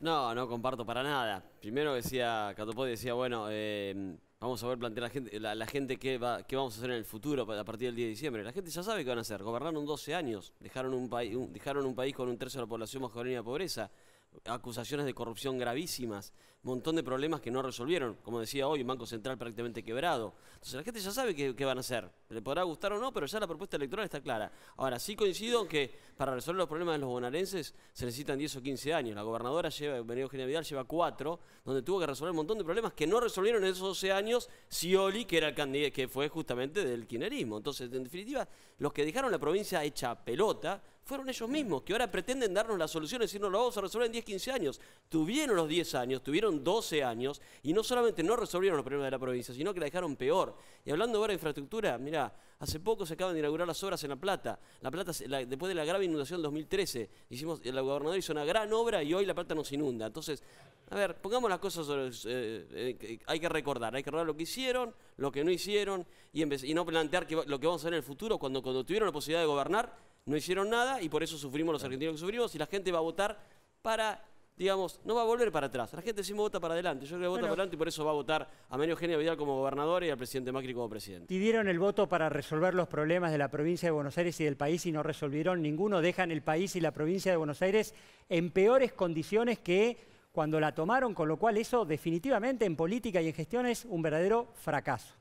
No, no comparto para nada. Primero decía, Catopod decía, bueno, eh, vamos a ver plantear la gente, la, gente qué, va, qué vamos a hacer en el futuro a partir del 10 de diciembre. La gente ya sabe qué van a hacer. Gobernaron 12 años, dejaron un, país dejaron un país con un tercio de la población más joven y de pobreza acusaciones de corrupción gravísimas, un montón de problemas que no resolvieron, como decía hoy, un Banco Central prácticamente quebrado. Entonces la gente ya sabe qué, van a hacer, le podrá gustar o no, pero ya la propuesta electoral está clara. Ahora, sí coincido que para resolver los problemas de los bonaerenses se necesitan 10 o 15 años. La gobernadora lleva, venido Eugenia Vidal lleva 4, donde tuvo que resolver un montón de problemas que no resolvieron en esos 12 años Scioli, que era que fue justamente del kirchnerismo. Entonces, en definitiva, los que dejaron la provincia hecha pelota fueron ellos mismos, que ahora pretenden darnos las soluciones y decirnos lo vamos a resolver en 10, 15 años. Tuvieron los 10 años, tuvieron 12 años y no solamente no resolvieron los problemas de la provincia, sino que la dejaron peor. Y hablando ahora de infraestructura, mira, hace poco se acaban de inaugurar las obras en La Plata. La Plata, después de la grave inundación del 2013, hicimos, el gobernador hizo una gran obra y hoy La Plata nos inunda. Entonces, a ver, pongamos las cosas, eh, eh, hay que recordar, hay que recordar lo que hicieron, lo que no hicieron y, no plantear lo que vamos a hacer en el futuro cuando tuvieron la posibilidad de gobernar no hicieron nada y por eso sufrimos los argentinos que sufrimos y la gente va a votar para, digamos, no va a volver para atrás. La gente siempre vota para adelante. Yo creo que vota para adelante y por eso va a votar a Mario Eugenio Vidal como gobernador y al presidente Macri como presidente. Pidieron el voto para resolver los problemas de la provincia de Buenos Aires y del país y no resolvieron ninguno. Dejan el país y la provincia de Buenos Aires en peores condiciones que cuando la tomaron, con lo cual eso definitivamente en política y en gestión es un verdadero fracaso.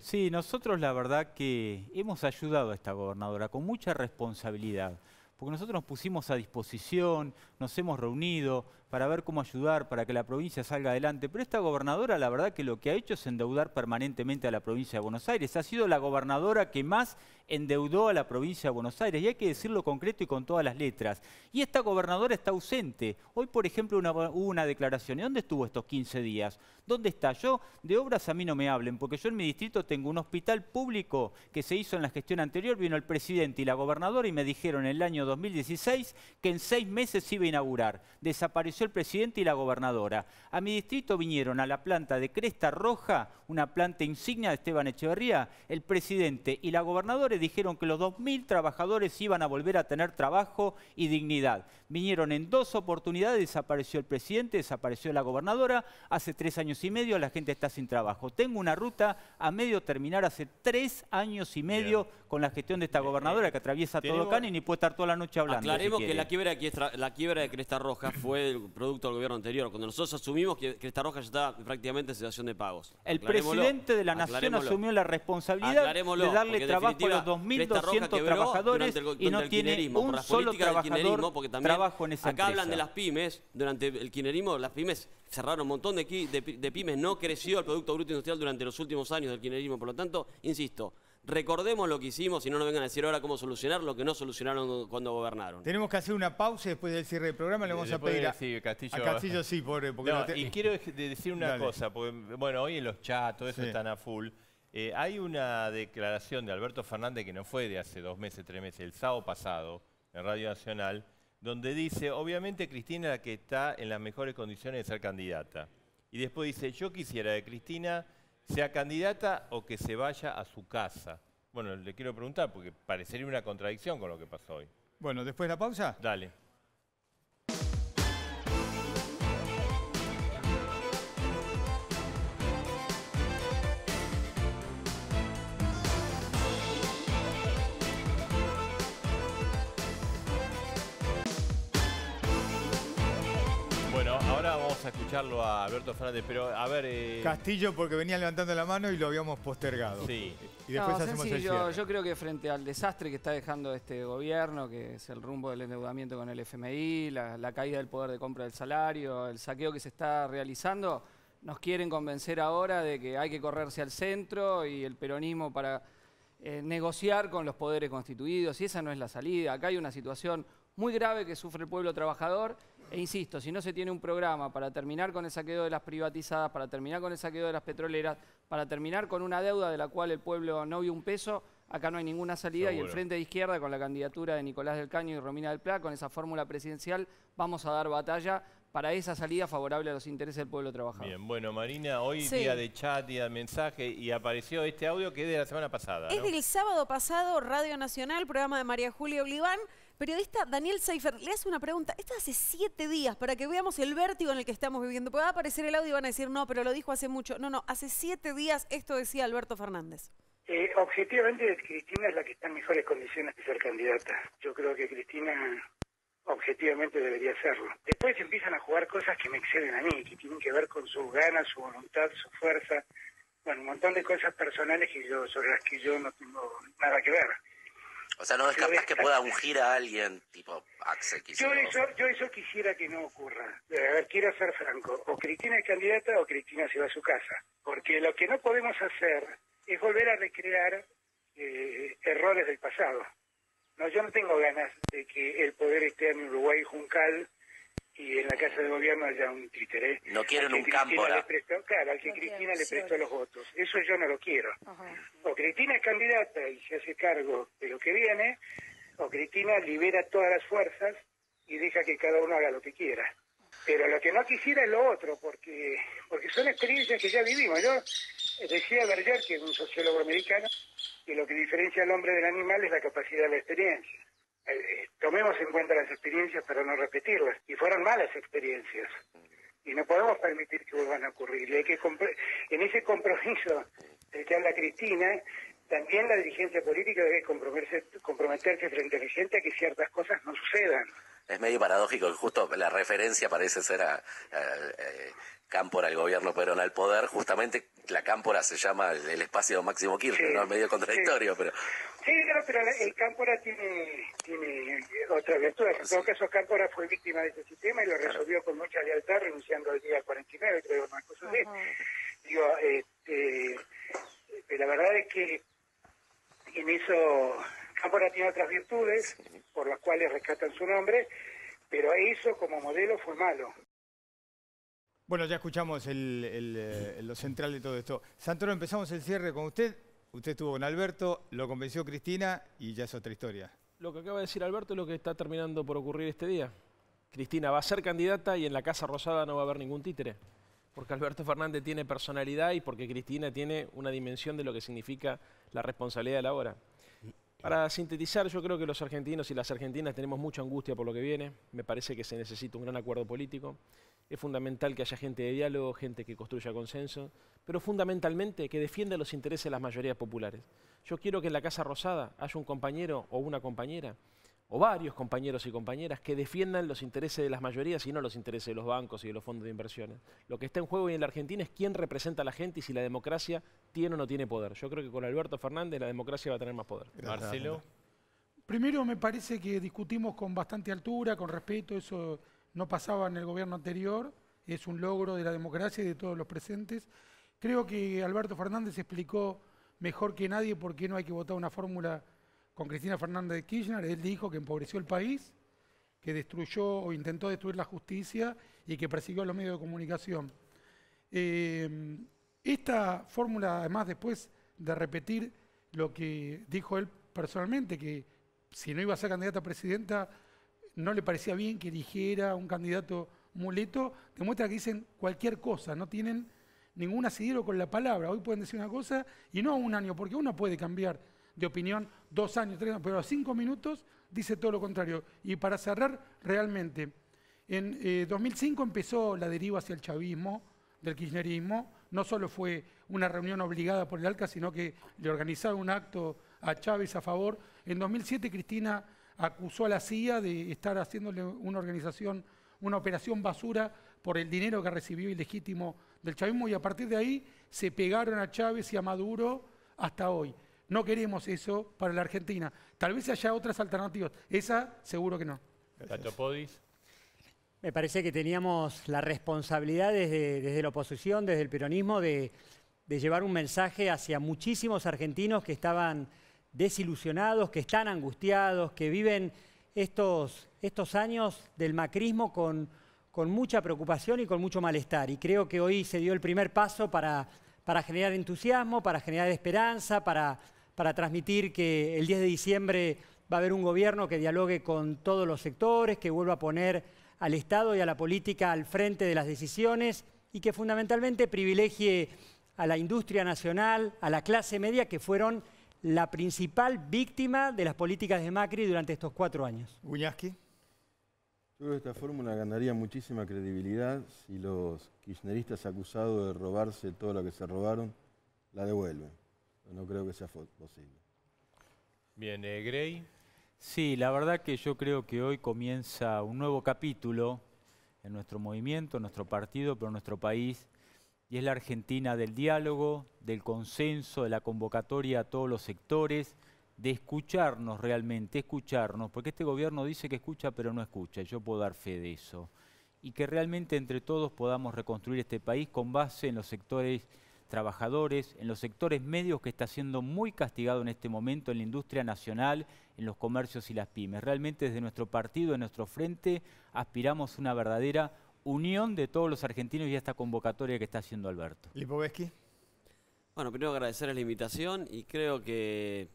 Sí, nosotros la verdad que hemos ayudado a esta gobernadora con mucha responsabilidad, porque nosotros nos pusimos a disposición, nos hemos reunido, para ver cómo ayudar, para que la provincia salga adelante. Pero esta gobernadora, la verdad que lo que ha hecho es endeudar permanentemente a la provincia de Buenos Aires. Ha sido la gobernadora que más endeudó a la provincia de Buenos Aires, y hay que decirlo concreto y con todas las letras. Y esta gobernadora está ausente. Hoy, por ejemplo, una, hubo una declaración. ¿Y dónde estuvo estos 15 días? ¿Dónde está? Yo, de obras a mí no me hablen, porque yo en mi distrito tengo un hospital público que se hizo en la gestión anterior, vino el presidente y la gobernadora y me dijeron en el año 2016 que en seis meses iba a inaugurar. Desapareció el presidente y la gobernadora. A mi distrito vinieron a la planta de Cresta Roja, una planta insignia de Esteban Echeverría, el presidente y la gobernadora dijeron que los 2.000 trabajadores iban a volver a tener trabajo y dignidad. Vinieron en dos oportunidades, desapareció el presidente, desapareció la gobernadora, hace tres años y medio la gente está sin trabajo. Tengo una ruta a medio terminar hace tres años y medio con la gestión de esta gobernadora que atraviesa todo Cani y puede estar toda la noche hablando. Aclaremos que la quiebra, la quiebra de Cresta Roja fue producto del gobierno anterior, cuando nosotros asumimos que esta Roja ya estaba prácticamente en situación de pagos. El presidente de la Nación asumió la responsabilidad de darle trabajo a los 2.200 trabajadores y no tiene un solo trabajador porque también trabajo esa Acá hablan de las pymes, durante el kirchnerismo las pymes cerraron un montón de, pymes, no creció el Producto Bruto Industrial durante los últimos años del kirchnerismo, por lo tanto, insisto, recordemos lo que hicimos y no nos vengan a decir ahora cómo solucionar lo que no solucionaron cuando gobernaron. Tenemos que hacer una pausa y después del cierre del programa le vamos a pedir a, Castillo. Castillo sí, eh, porque Y quiero decir una cosa, porque bueno, hoy en los chats, todo eso está están a full. Eh, hay una declaración de Alberto Fernández que no fue de hace dos meses, tres meses, el sábado pasado, en Radio Nacional, donde dice, obviamente Cristina la que está en las mejores condiciones de ser candidata. Y después dice, yo quisiera de Cristina sea candidata o que se vaya a su casa. Bueno, le quiero preguntar, porque parecería una contradicción con lo que pasó hoy. Bueno, después de la pausa. Dale. vamos a escucharlo a Alberto Fernández, pero a ver... Eh, Castillo porque venía levantando la mano y lo habíamos postergado. Sí. Y después hacemos el Yo creo que frente al desastre que está dejando este gobierno, que es el rumbo del endeudamiento con el FMI, la, caída del poder de compra del salario, el saqueo que se está realizando, nos quieren convencer ahora de que hay que correrse al centro y el peronismo para eh, negociar con los poderes constituidos y esa no es la salida. Acá hay una situación muy grave que sufre el pueblo trabajador e insisto, si no se tiene un programa para terminar con el saqueo de las privatizadas, para terminar con el saqueo de las petroleras, para terminar con una deuda de la cual el pueblo no vio un peso, acá no hay ninguna salida y el Frente de Izquierda con la candidatura de Nicolás del Caño y Romina del Pla, con esa fórmula presidencial, vamos a dar batalla para esa salida favorable a los intereses del pueblo trabajador. Bien, bueno, Marina, hoy día de chat, día de mensaje, y apareció este audio que es de la semana pasada. Es del sábado pasado, Radio Nacional, programa de María Julia Oliván, Periodista Daniel Seifer le hace una pregunta. Esto hace siete días para que veamos el vértigo en el que estamos viviendo. Puede aparecer el audio y van a decir, no, pero lo dijo hace mucho. No, no, hace siete días esto decía Alberto Fernández. Eh, objetivamente, Cristina es la que está en mejores condiciones de ser candidata. Yo creo que Cristina objetivamente debería serlo. Después empiezan a jugar cosas que me exceden a mí, que tienen que ver con sus ganas, su voluntad, su fuerza, bueno, un montón de cosas personales que yo sobre las que yo no tengo nada que ver. O sea, no descartas que pueda ungir a alguien tipo Axel. Yo eso, yo eso quisiera que no ocurra. Eh, a ver, quiero ser franco. O Cristina es candidata o Cristina se va a su casa. Porque lo que no podemos hacer es volver a recrear eh, errores del pasado. No, yo no tengo ganas de que el poder esté en Uruguay Juncal y en la Casa de Gobierno haya un criterio. No quieren un Claro, al que Cristina le prestó los votos. Eso yo no lo quiero. O Cristina es candidata y se hace cargo de lo que viene, o Cristina libera todas las fuerzas y deja que cada uno haga lo que quiera. Pero lo que no quisiera es lo otro, porque, porque son experiencias que ya vivimos. Yo decía Berger, que es un sociólogo americano, que lo que diferencia al hombre del animal es la capacidad de la experiencia. Eh, tomemos en cuenta las experiencias para no repetirlas. Y fueron malas experiencias. Y no podemos permitir que vuelvan a ocurrir. Y hay que en ese compromiso del que habla Cristina, también la dirigencia política debe comprometerse, comprometerse frente a la gente a que ciertas cosas no sucedan. Es medio paradójico justo la referencia parece ser a, eh, Cámpora, el gobierno peronal, al poder, justamente la Cámpora se llama el, espacio espacio Máximo Kirchner, ¿no? medio contradictorio, sí. pero... Sí, no, pero el Cámpora tiene, tiene otras virtudes. En que todo caso, Cámpora fue víctima de ese sistema y lo resolvió con mucha lealtad, renunciando al día 49, creo, una cosa de... Digo, este, eh, la verdad es que en eso Cámpora tiene otras virtudes, por las cuales rescatan su nombre, pero eso como modelo fue malo. Bueno, ya escuchamos eh, lo central de todo esto. Santoro, empezamos el cierre con usted. Usted estuvo con Alberto, lo convenció Cristina y ya es otra historia. Lo que acaba de decir Alberto es lo que está terminando por ocurrir este día. Cristina va a ser candidata y en la Casa Rosada no va a haber ningún títere. Porque Alberto Fernández tiene personalidad y porque Cristina tiene una dimensión de lo que significa la responsabilidad de la hora. Para sintetizar, yo creo que los argentinos y las argentinas tenemos mucha angustia por lo que viene. Me parece que se necesita un gran acuerdo político. Es fundamental que haya gente de diálogo, gente que construya consenso, pero fundamentalmente que defienda los intereses de las mayorías populares. Yo quiero que en la Casa Rosada haya un compañero o una compañera, o varios compañeros y compañeras, que defiendan los intereses de las mayorías y no los intereses de los bancos y de los fondos de inversiones. Lo que está en juego hoy en la Argentina es quién representa a la gente y si la democracia tiene o no tiene poder. Yo creo que con Alberto Fernández la democracia va a tener más poder. Marcelo. Primero me parece que discutimos con bastante altura, con respeto, eso no pasaba en el gobierno anterior, es un logro de la democracia y de todos los presentes. Creo que Alberto Fernández explicó mejor que nadie por qué no hay que votar una fórmula con Cristina Fernández de Kirchner. Él dijo que empobreció el país, que destruyó o intentó destruir la justicia y que persiguió a los medios de comunicación. Eh, esta fórmula, además, después de repetir lo que dijo él personalmente, que si no iba a ser candidata a presidenta, no le parecía bien que eligiera un candidato muleto, demuestra que dicen cualquier cosa, no tienen ningún asidero con la palabra. Hoy pueden decir una cosa y no un año, porque uno puede cambiar de opinión dos años, tres años, pero a cinco minutos dice todo lo contrario. Y para cerrar, realmente, en 2005 eh, empezó la deriva hacia el chavismo, del kirchnerismo, no solo fue una reunión obligada por el ALCA, sino que le organizaron un acto a Chávez a favor. En 2007 Cristina acusó a la CIA de estar haciéndole una organización, una operación basura por el dinero que recibió ilegítimo del chavismo y a partir de ahí se pegaron a Chávez y a Maduro hasta hoy. No queremos eso para la Argentina. Tal vez haya otras alternativas. Esa seguro que no. Me parece que teníamos la responsabilidad desde, la oposición, desde el peronismo, de, de llevar un mensaje hacia muchísimos argentinos que estaban desilusionados, que están angustiados, que viven estos, estos años del macrismo con, con mucha preocupación y con mucho malestar. Y creo que hoy se dio el primer paso para, para generar entusiasmo, para generar esperanza, para, para transmitir que el 10 de diciembre va a haber un gobierno que dialogue con todos los sectores, que vuelva a poner al Estado y a la política al frente de las decisiones y que fundamentalmente privilegie a la industria nacional, a la clase media, que fueron la principal víctima de las políticas de Macri durante estos cuatro años. Guñaski. Yo creo que esta fórmula ganaría muchísima credibilidad si los kirchneristas acusados de robarse todo lo que se robaron la devuelven. No creo que sea posible. Bien, eh, ¿Grey? Sí, la verdad que yo creo que hoy comienza un nuevo capítulo en nuestro movimiento, en nuestro partido, pero en nuestro país, y es la Argentina del diálogo, del consenso, de la convocatoria a todos los sectores, de escucharnos realmente, escucharnos, porque este gobierno dice que escucha pero no escucha, yo puedo dar fe de eso, y que realmente entre todos podamos reconstruir este país con base en los sectores trabajadores, en los sectores medios que está siendo muy castigado en este momento, en la industria nacional, en los comercios y las pymes. Realmente desde nuestro partido, en nuestro frente, aspiramos una verdadera unión de todos los argentinos y esta convocatoria que está haciendo Alberto. Lipovetsky. Bueno, primero agradecerles la invitación y creo que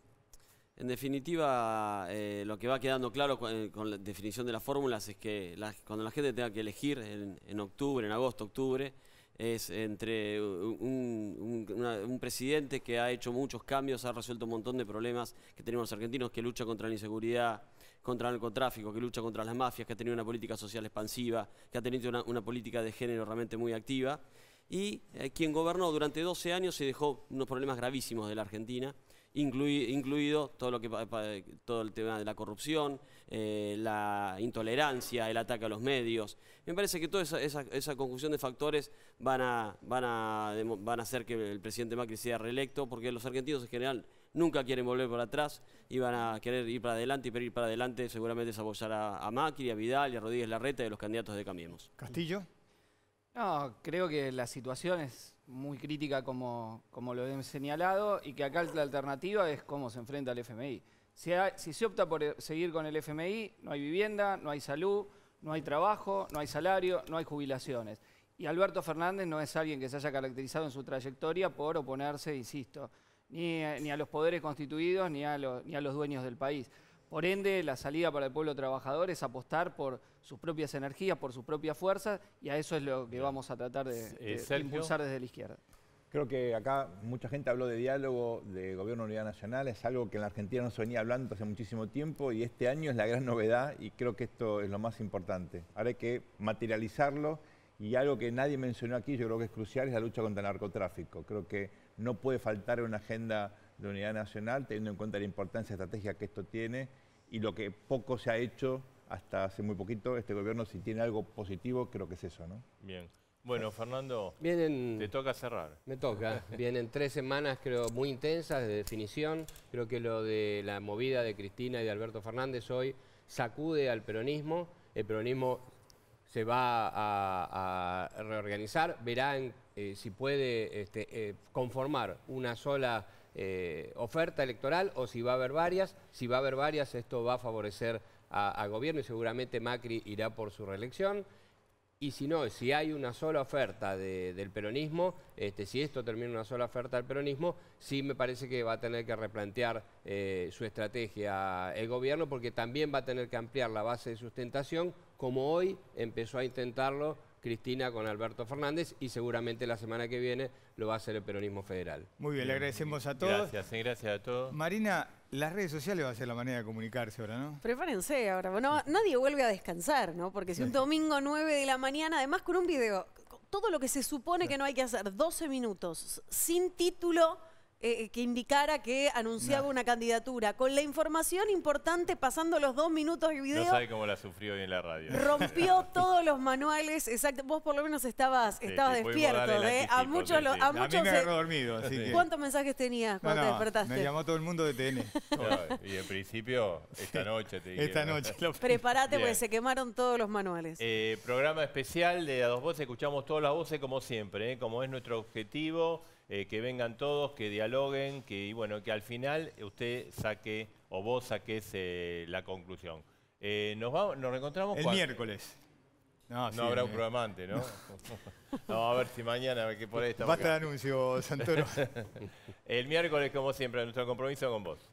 en definitiva, eh, lo que va quedando claro eh, con, la definición de las fórmulas es que cuando la gente tenga que elegir en, octubre, en agosto, octubre, es entre un, un, presidente que ha hecho muchos cambios, ha resuelto un montón de problemas que tenemos los argentinos, que lucha contra la inseguridad, contra el narcotráfico, que lucha contra las mafias, que ha tenido una política social expansiva, que ha tenido una, política de género realmente muy activa. Y eh, quien gobernó durante 12 años y dejó unos problemas gravísimos de la Argentina, incluido todo, lo que, todo el tema de la corrupción, eh, la intolerancia, el ataque a los medios. Me parece que toda esa, esa, conjunción de factores van a, van, a, van a hacer que el presidente Macri sea reelecto, porque los argentinos en general nunca quieren volver para atrás, y van a querer ir para adelante y para ir para adelante seguramente es apoyar a, Macri, a Vidal y a Rodríguez Larreta a los candidatos de Cambiemos. Castillo. No, creo que la situación es muy crítica como, como lo he señalado y que acá la alternativa es cómo se enfrenta al FMI. si se opta por eh, seguir con el FMI, no hay vivienda, no hay salud, no hay trabajo, no hay salario, no hay jubilaciones. Y Alberto Fernández no es alguien que se haya caracterizado en su trayectoria por oponerse, insisto, ni a, los poderes constituidos ni a, ni a los dueños del país. Por ende, la salida para el pueblo trabajador es apostar por sus propias energías, por sus propias fuerzas, y a eso es lo que vamos a tratar de, eh, impulsar desde la izquierda. Creo que acá mucha gente habló de diálogo, de gobierno de unidad nacional, es algo que en la Argentina no se venía hablando hace muchísimo tiempo y este año es la gran novedad y creo que esto es lo más importante. Ahora hay que materializarlo y algo que nadie mencionó aquí, yo creo que es crucial, es la lucha contra el narcotráfico. Creo que no puede faltar una agenda de unidad nacional, teniendo en cuenta la importancia estratégica que esto tiene y lo que poco se ha hecho hasta hace muy poquito. Este gobierno, si tiene algo positivo, creo que es eso, ¿no? Bien. Bueno, Fernando, te toca cerrar. Me toca. Vienen tres semanas, creo, muy intensas de definición. Creo que lo de la movida de Cristina y de Alberto Fernández hoy sacude al peronismo. El peronismo se va a, reorganizar, verán eh, si puede este, eh, conformar una sola eh, oferta electoral o si va a haber varias. Si va a haber varias, esto va a favorecer al a gobierno y seguramente Macri irá por su reelección. Y si no, si hay una sola oferta del peronismo, este, si esto termina una sola oferta del peronismo, sí me parece que va a tener que replantear eh, su estrategia el gobierno, porque también va a tener que ampliar la base de sustentación, como hoy empezó a intentarlo Cristina con Alberto Fernández y seguramente la semana que viene lo va a hacer el peronismo federal. Muy bien, le agradecemos a todos. Gracias, gracias a todos. Marina, las redes sociales va a ser la manera de comunicarse ahora, ¿no? Prepárense ahora. Bueno, nadie vuelve a descansar, ¿no? Porque si un domingo 9 de la mañana, además con un video, todo lo que se supone que no hay que hacer, 12 minutos, sin título, eh, eh, que indicara que anunciaba una candidatura. Con la información importante, pasando los dos minutos de video. No sabe cómo la sufrió hoy en la radio. Rompió todos los manuales, exacto. Vos por lo menos estabas, este, despierto, ¿eh? A muchos, a, mí me dormido, ¿Cuántos mensajes tenías cuando despertaste? Me llamó todo el mundo de TN. y en principio, esta noche te dije. Esta noche. Prepárate porque se quemaron todos los manuales. Eh, programa especial de A Dos Voces, escuchamos todas las voces como siempre, ¿eh? como es nuestro objetivo. Eh, que vengan todos, que dialoguen, que, bueno, que al final usted saque o vos saques eh, la conclusión. Eh, nos, vamos, nos reencontramos El miércoles. No, habrá un programante, ¿no? ¿no? a ver si mañana, que por ahí Basta de anuncio, Santoro. El miércoles, como siempre, nuestro compromiso con vos.